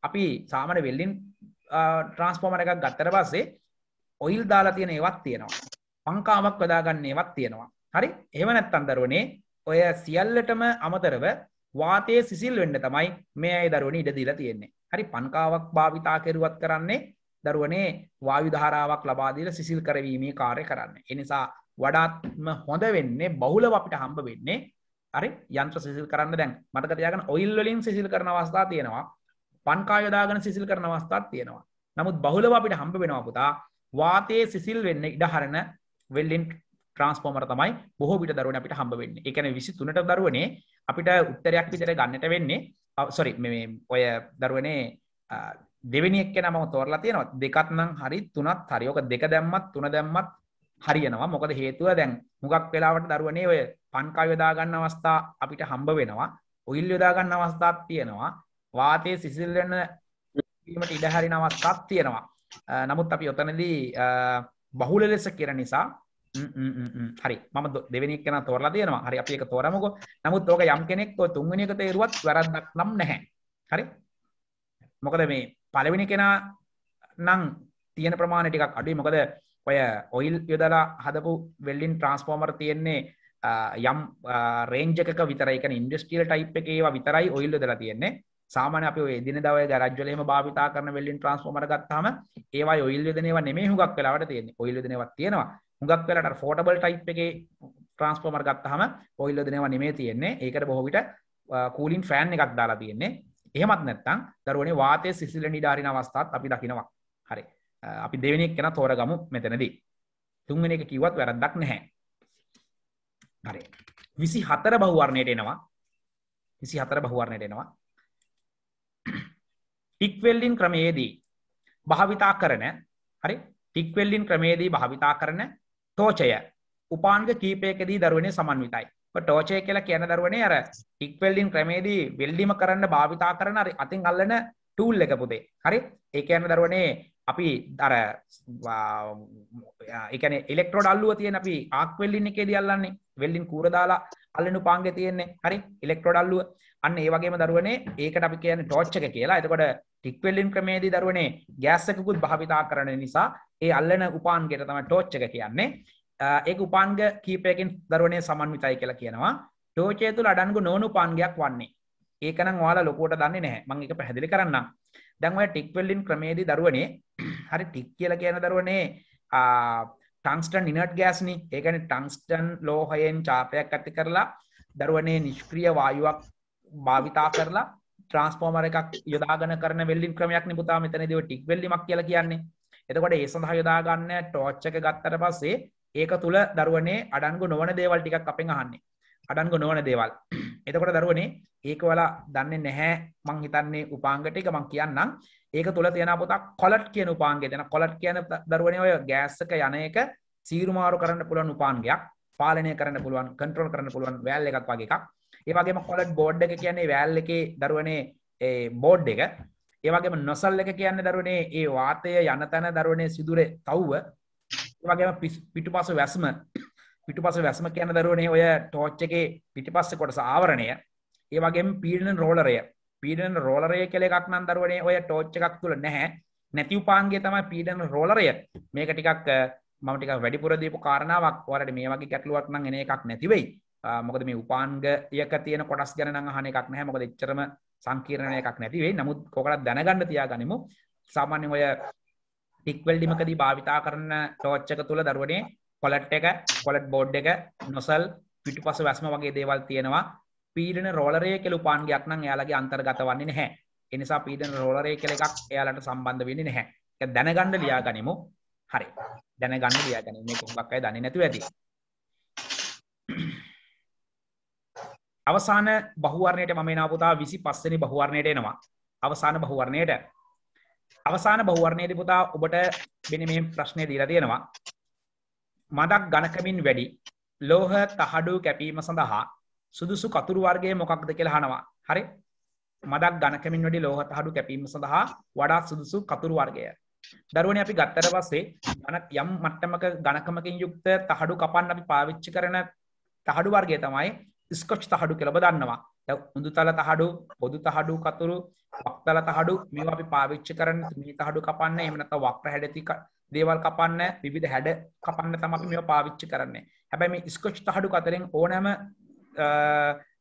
අපි සාමන වෙල්ලින් ට්‍රන්ස්පෝමර එකක් ගත්තර පස්සේ ඔයිල් දාලා තියෙන ඒවත් තියෙනවා පංකාවක් වදාගන්න ඒවත් තියෙනවා හරි ඒව නැත්තන් දරුවනේ ඔය සියල්ලටම අමතරව වාතයේ සිසිල් වෙන්න තමයි මේ අයි දරුවන ඉඩ දීලා තියෙන්නේ හරි පංකාවක් භාවිතා කෙරුවත් කරන්නේ දරුවනේ වායුධාරාවක් ලබාදීල සිසිල් කරවීමේ කාරය කරන්න එනිසා වඩාත්ම හොඳ වෙන්නේ බහුලව අපිට හම්බ වෙන්නේ අරි යන්ත්‍ර සිසිල් කරන්න දැන් මතක තියාගෙන ඔයිල් වලින් සිසිල් කරන අවස්ථා තියෙනවා පන්කා යොදාගෙන සිසිල් කරන අවස්ථාත් තියෙනවා නමුත් බහුලව අපිට හම්බ වෙනවා පුතා වාතයේ සිසිල් වෙන්න ඉඩ හරන වෙල්ඩින් ට්‍රන්ස්පෝර්මර් තමයි බොහෝ විට දරුවන අපිට හම්බ වෙන්නේ. ඒ කියන්නේ 23ට දරුවනේ අපිට උත්තරයක් විතර ගන්නට වෙන්නේ. sorry මේ ඔය දරුවනේ දෙවෙනි එක්කෙනා මම තෝරලා තියෙනවා. දෙකක් නම් හරි තුනක් හරි. ඔක දෙක දැම්මත් තුන දැම්මත් හරියනවා. මොකද හේතුව දැන් මුගක් වෙලාවට දරුවනේ ඔය පන්කා යොදාගන්න අවස්ථා අපිට හම්බ වෙනවා ඔයිල් යොදාගන්න අවස්ථාත් තියෙනවා වාතය සිසිල්ලන්න වීමට ඉඩහැරි අවස්ථාත් තියෙනවා නමුත් අපි ඔතනදී බහුල ලෙස කෙර නිසා හරි ම දෙවනික් කෙන තොරලා තියෙනවා හරි අපි එක තොරමක නමුත් ඕක යම් කෙනෙක් තුන්ගනික තේරුවත් වැරදක් නම් නැහැ හරි මොකද මේ පලවෙනි කෙනා නං තියෙන ප්‍රමාණ ටිකක් අඩුයි මොකද ඔය ඔයිල් යොදලා හදපු වෙල්ලින් ට්‍රන්ස්ෆෝර්මර් තියෙන්නේ යම් රේන්ජක විතරයික ඉන්ඩස්ටියල් ටයිප් එකේවා විතරයි ඔයිල්ල දලා තියෙන්නේ සාමාන අප දින දව රජලම භාවිතා කරන වෙල්ලින් ට්‍රන්ස්ෝමට ගත්හම ඒවා ඔයිල් දනවා නෙමේ හුගක් කලාට තියෙන ඔයිල් දනවත් තියෙනවා හුගක් කලට ෆෝටබල් ටයිප් එකේ ට්‍රන්ස්පෝමර් ගත්තහම ඔයිල්ල දනවා නෙමේ තියෙන්නේ ඒකට බොහොවිට කූලින් ෆෑන් එකක් දාලා තියෙන්නේ එහෙමත් නැත්තං දරුවනේ වාතය සිසිලනි ඩාරින අවස්ථාත් අපි දකිනවා හරි අපි දෙවෙනෙක් කෙන තෝරගමු මෙතනදී තුන්වෙන එක කිවත් වැරදක් නැහැ හරි විසි හතර බහුවරණයට එනවා විසි හතර බහුවරණයට එනවා ටික්වෙල්ලින් ක්‍රමයේදී භාවිතා කරන හරි ටික්වෙල්ලින් ක්‍රමේදී භාවිතා කරන තෝචය උපාන්ග කීපයකදී දරුවනේ සමන්විතයි ටෝචය කියලා කියන දරුවනේ අර ටික්වෙල්ලින් ක්‍රමේදී වෙල්ඩිම කරන්න භාවිතා කරන අතින් අල්ලන ටූල් එක පුදේ හරි ඒ කියන දරුවනේ අපි දර එකන එෙක්ට්‍රෝඩ අල්ලුව තියෙන අපි ආක් වෙල්ලින් එකේ දියල්ලන්නේ වෙල්ලින් කූරදාලා අල්ලනු පාංග තියෙන්නේ හරි එෙක්ට්‍රෝඩ අල්ලුව අන්න ඒවගේ දරුවනේ ඒකට අපි කියන ටෝච්චක කියලා එතකොට ටික්වෙල්ලින් ක්‍රමේදී දරුවනේ ගෑස්සකුත් භාවිතා කරන නිසා ඒ අල්ලන උපාන්ගේට තම ටෝච්චක කියන්නේ ඒ උපාන්ග කීපයකින් දරුවනේ සමන්විතයි කියලා කියනවා ටෝචය තුළ අඩන්ගු නොවනු පාන්ගයක් වන්නේ ඒකනම් වාලා ලොකෝට දන්නේ නැහැ මං එක පැහැදිලි කරන්න දැන් ඔය ටික් වෙල්ඩින් ක්‍රමේදී දරුවනේ හරි ටික් කියලා කියන දරුවනේ ටංස්ටන් ඉනට් ගෑස්නි ඒකන ටංස්ටන් ලෝහයෙන් චාපයක් ඇති කරලා දරුවනේ නිෂ්ක්‍රිය වායුවක් භාවිතා කරලා ට්‍රන්ස්පෝමර එකක් යොදාගන කරන වෙල්ලින් ක්‍රමයක් නිපුතා මෙතන දව ටික් වෙල්ලිමක් කියල කියන්නේ එතකොට ඒ සඳහා යොදාගන්න ටෝච්චක ගත්තර පස්සේ ඒක තුළ දරුවනේ අඩන්ගු නොවන දේවල් ටිකක් අපෙන් අහන්නේ අඩන්ග නොවන දේවල් එතකොට දරුවනේ ඒක වලා දන්න නැහැ මං හිතන්නේ උපාංගටික මං කියන්නම් ඒක තුළ තියෙන පොතක් කොලට් කියන උපාන්ගේ දෙන කොලට් කියන දරුවනේ ඔය ගෑස්සක යන එක සීරුමාරු කරන්න පුළුවන් උපාන්ගයක් පාලනය කරන්න පුළුවන් කන්ට්‍රෝල් කරන්න පුළුවන් වැෑල් එකක් වගේ එකක් ඒවගේම කොලට් බෝඩ් එක කියන්නේ වැෑල් එකේ දරුවනේ ඒ බෝඩ් එක ඒවගේම නොසල් එක කියන්න දරුවනේ ඒ වාතය යන තැන දරුවනේ සිදුරේ තව්ව වගේම පිටු පස වැස්ම පිටුපස වැසම කියන දරුවනේ ඔය ටෝච්චගේ පිටිපස්ස කොටස ආවරණය ඒ වගේම පීඩන රෝලරය පීඩන රෝලරය කෙල එකක් නම් දරුවනේ ඔය ටෝච්ච එකක් තුළ නැහැ නැති උපාන්ගේ තමයි පීඩන රෝලරය මේක ටිකක් මටික වැඩිපුරදීපු කාරණාවක් වලට මේ වගේ ගැටලුවක් නම් එන එකක් නැතිවෙයි මොකද මේ උපාන්ග ඒක තියෙන කොටස් ගැන හන එකක් නැහැ මොකද එච්චරම සංකීර්ණය එකක් නැතිවේ නමුත් කොකටත් දැනගන්න තියාගනිමු සාමාන්‍ය ඔය ටික්වල්ඩිමකදී භාවිතා කරන ටෝච්චක තුළ දරුවනේ කොලට් එක කොලට් බෝඩ් එක නොසල් පිටු පස වැස්ම වගේ දේවල් තියෙනවා පීඩන රෝලරය කෙල උපාන්ගයක් නම් එයාලගේ අන්තර්ගත වන්නේ නැහැ එනිසා පීඩන රෝලරය කෙල එකක් එයාලට සම්බන්ධ වෙන්නේ නැහැ දැනගණ්ඩ ලියා ගනිමු හරි දැනගන්න ලියා ගැනීම මේ කොහොමක්කයි දන්නේ නැතුව ඇති අවසාන බහුවර්ණයට මම එනවා පුතා 25 වෙනි බහුවර්ණයට එනවා අවසාන බහුවර්ණයට අවසාන බහුවර්ණයේදී පුතා ඔබට මෙන්න මේ ප්‍රශ්නේ දීලා තියෙනවා මදක් ගණකමින් වැඩි ලෝහ තහඩු කැපීම සඳහා සුදුසු කතුරු වර්ගේ මොකක්ද කියලා හනවා හරි මදක් ගණකමින් වැඩි ලෝහ තහඩු කැපීම සඳහා වඩා සුදුසු කතුරු වර්ගය දරුවන අපි ගත්තර පස්සේ ගනක් යම් මට්ටමක ගණකමකින් යුක්ත තහඩු කපන් අපි පාවිච්චි කරන තහඩු වර්ගය තමයි ස්කොච් තහඩු කෙළබ දන්නවා උඳු තල තහඩු පොදු තහඩු කතුරු වක්තල තහඩු මේ අපි පාවිච්චි කරන්න මේ තහඩු කපන්න එමනත වක්්‍ර හැඩති දේවල් කපන්න විවිධ හැඩ කපන්න තම අපි මේ පාවිච්චි කරන්නේ හැබැයි මේ ස්කොච් තහඩු කතරෙන් ඕනෑම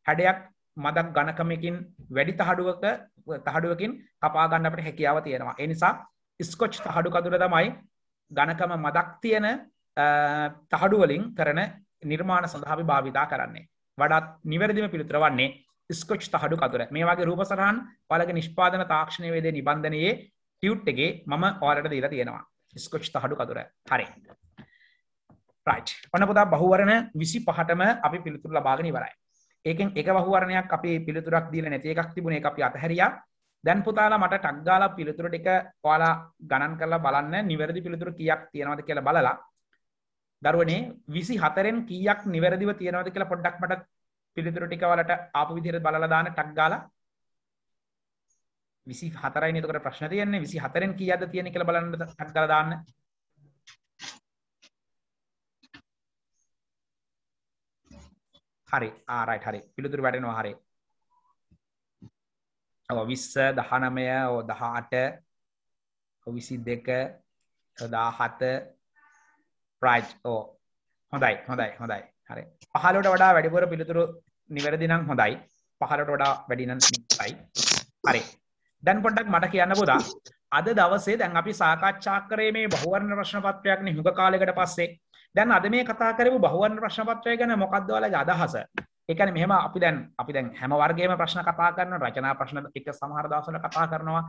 හැඩයක් මදක් ගණකමකින් වැඩි තහඩුවක තහඩුවකින් කපාගන්න අපට හැකියාව තියෙනවා එනිසා ස්කොච් තහඩු කතුර තමයි ගණකම මදක් තියෙන තහඩුවලින් කරන නිර්මාණ සඳහාි භාවිතා කරන්නේ වඩත් නිවැරදිම පිළිතුර වන්නේ ස්කොච් තහඩු කතුර මේ වගේ රූප සරහන් පලග නිෂ්පාදන තාක්ෂණය වේද නිබන්ධනයේ ටියුට්ටගේ මම ඕලට දීලා තියෙනවා ස්කොච් තහඩු කතුර හරි ඔන්න පුතා බහුවරණ විසි පහටම අපි පිළිතුර ලබාගෙන වරයි ඒකෙන් එක වහුවරණයක් අපි පිළිතුරක් දීල නැති එකක් තිබුණේ අපි අතහැරියා දැන් පුතාලා මට ටක්ගාල පිළිතුර ටික ඔයාලා ගණන් කරලා බලන්න නිවැරදි පිළිතුර කියක් තියෙනවද කියලා බලලා දරුවනේ විසි හතරෙන් කියක් නිවැරදිව තියෙනවද කියලා පොඩ්ඩක් මට පිළිතුර ටික වලට ආපු විදිහට බලලා දාන්න ටක් ගාලා 24යි නේද එතකොට ප්‍රශ්න තියෙන්නේ 24න් කීයක්ද තියෙන්නේ කියලා බලන්න ටක් ගාලා දාන්න හරි ආ රයිට් හරි පිළිතුරු වැටෙනවා හරි ඔව් 20 19 ඔව් 18 ඔව් 22 17 රයිට් ඔව් හොඳයි හොඳයි හොඳයි හරි පහලට වඩා වැඩිපුර පිළිතුරු නිවැරදිනම් හොඳයි පහලට වඩා වැඩිනම් යි හරි දැන් පොඩ්ඩක් මට කියන්න පුදා අද දවසේ දැන් අපි සාකච්ඡා කරේ මේ බහුවර්ණ ප්‍රශ්න පත්‍රයක්නේ හුඟ කාලයකට පස්සේ දැන් අද මේ කතා කරපු බහුවර්ණ ප්‍රශ්න පත්‍රය ගැන මොකක්ද ඔයාලගේ අදහස එකන මෙහම අපි දැන් අපි දැන් හැම වර්ගේම ප්‍රශ්න කතා කරන රචනා ප්‍රශ්න එක සමහර දවසල කතා කරනවා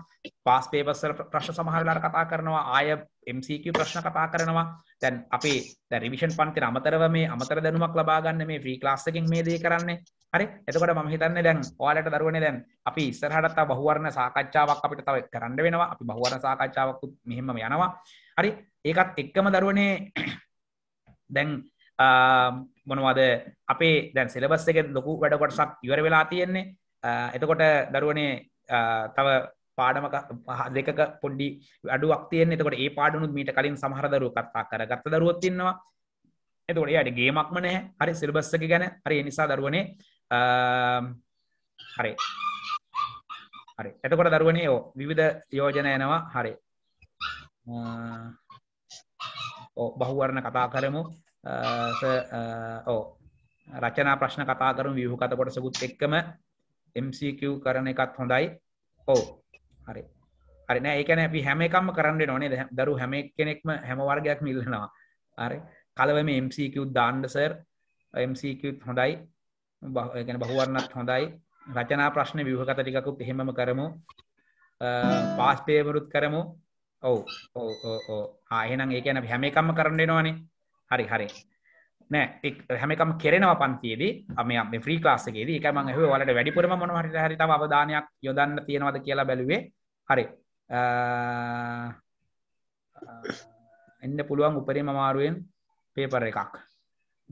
පාස් පේපස්සල ප්‍රශ් සමහරලාට කතා කරනවා ආය MCQ ප්‍රශ්න කතා කරනවා තැන් අපේ දැරිවිෂන් පන්ති අමතරව මේ අමතර දැනුමක් ලබාගන්න මේ ්‍රී ලාස්සකින් මේ දේ කරන්නේ හරි එතකොට මම හිතන්නේ දැන් ඔයාලට දරුවනේ දැන් අපි ඉස්සරහට තව බහුවර්ණ සාකච්ඡාවක් අපිට තව කරන්න වෙනවා අපි බහුවර්ණ සාකච්ඡාවකුත් මෙහෙමම යනවා හරි ඒකත් එක්කම දරුවනේ දැන් මොනවද අපේ දැන් සෙලබස් එක ලොකු වැඩකොටසක් ඉවර වෙලා තියෙන්නේ එතකොට දරුවනේ තව පාඩමක පහ දෙක පොඩ්ඩි අඩුවක් තියන්නේ එතකොට ඒ පාඩනුත් මීට කලින් සහරදරුව කත්තා කර ගත්ත දරුවත්තින්නවා එතකොට යට ගේමක්ම නෑ හරි සිල්බස්සක ගැන හරි නිසා දරුවනේ හරි හරි එතකොට දරුවනේ ඕ විවිධ යෝජන යනවා හරි බහුවරණ කතා කරමු ඕ රචනා ප්‍රශ්න කතා කරම විහු කත කොටසකුත් එක්කම MCQ කරන එකත් හොඳයි ඕ හරි හරි නෑ ඒකන අපි හැම එකම කරන්න නොනේ දරු හැම කෙනෙක්ම හැම වර්ගයක් මිල්ලනවා හරි කලවම MCQ දාන්ඩසර් MCQත් හොඳයි ගැන බහුවරන්නත් හොඳයි රචනා ප්‍රශ්න විවහකත ටිකුත් එහෙම කරමු පාස්පේවරුත් කරමු ඔවු ඕ ආයනම් ඒකන හැමකම්ම කරන්නේ නවානේ හරි හරි නෑ හැමකම කෙරෙනවා පන්තියේදී අම ්‍රී ලාසකේදී එකම හ වලට වැඩිපුරම මොන හරි හරි අවධානයක් යොදන්න තියෙනවද කියලා බැලුවේ හරි එන්න පුළුවන් උපරිම මාරුවෙන් පේපර එකක්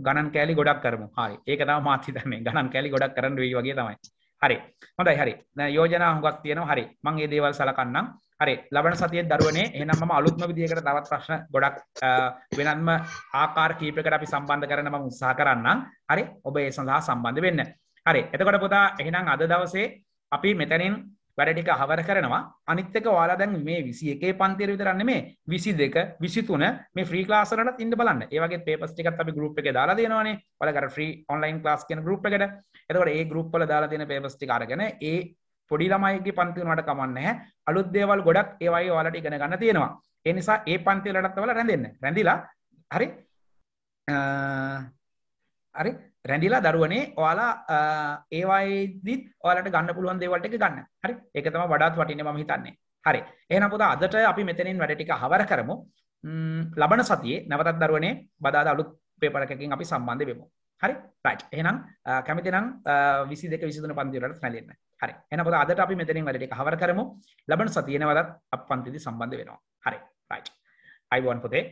ගණන් කෑලි ගොඩක් කරමු හරි ඒක තම මාතිතන්නේ ගණන් කෑලි ගොඩක් කරන්න වී වගේ තමයි හරි හොඳයි හරි යෝජනා හුඟක් තියෙනවා හරි මං ඒ දේවල් සලකන්නම් හරි ලබන සතියේ දරුවනේ එහෙනම් මම අලුත්ම විදිහකට තවත් ප්‍රශ්න ගොඩක් වෙනත්ම ආකාර කීපයකට අපි සම්බන්ධ කරන්න මම උත්සාහ කරන්නම් හරි ඔබ ඒ සඳහා සම්බන්ධ වෙන්න හරි එතකොට පුතා එහෙනම් අද දවසේ අපි මෙතනින් වැඩ ටික හවර කරනවා අනිත් එක ඔයාලා දැන් මේ 21 පන්තියේ විතරක් නෙමෙයි 22 23 මේ ෆ්‍රී ක්ලාස් වලටත් ඉන්න බලන්න. ඒ වගේ පේපර්ස් ටිකත් අපි ගෲප් එකේ දාලා දෙනවානේ. ඔයාලා අර ෆ්‍රී ඔන්ලයින් ක්ලාස් කියන ගෲප් එකට. එතකොට ඒ ගෲප් වල දාලා දෙන පේපර්ස් ටික අරගෙන ඒ පොඩි ළමයිගේ පන්ති වුණාට කමක් නැහැ. අලුත් දේවල් ගොඩක් ඒ වගේ ඔයාලට ඉගෙන ගන්න තියෙනවා. ඒ නිසා ඒ පන්ති වලටත් ඔයාලා රැඳෙන්න. රැඳිලා හරි අ හරි රැඳිලා දරුවනේ ඔයාලා ඒවායිදිත් ඔයාලට ගන්න පුළුවන් දේවල්ට එක ගන්න හරි ඒක තම වඩාත් වටින ම හිතන්නේ හරි එහන පුද අදට අපි මෙතනින් වැඩටික හවර කරමු ලබන සතියේ නැවතත් දරුවනේ බදාද අලුත් පේපරකින් අපි සම්බන්ධ වෙමු හරි රයි් එහෙනම් කැමතිනම් විසි දෙක විසිදන පන්දිරට නැලන්න හරි එන පුද අදට අපි මෙතනින් වැඩටික හවර කරමු ලබන සතියනවදත් අප පන්තිදි සම්බන්ධ වෙනවා හරි රයි් අයිබෝන් පොතේ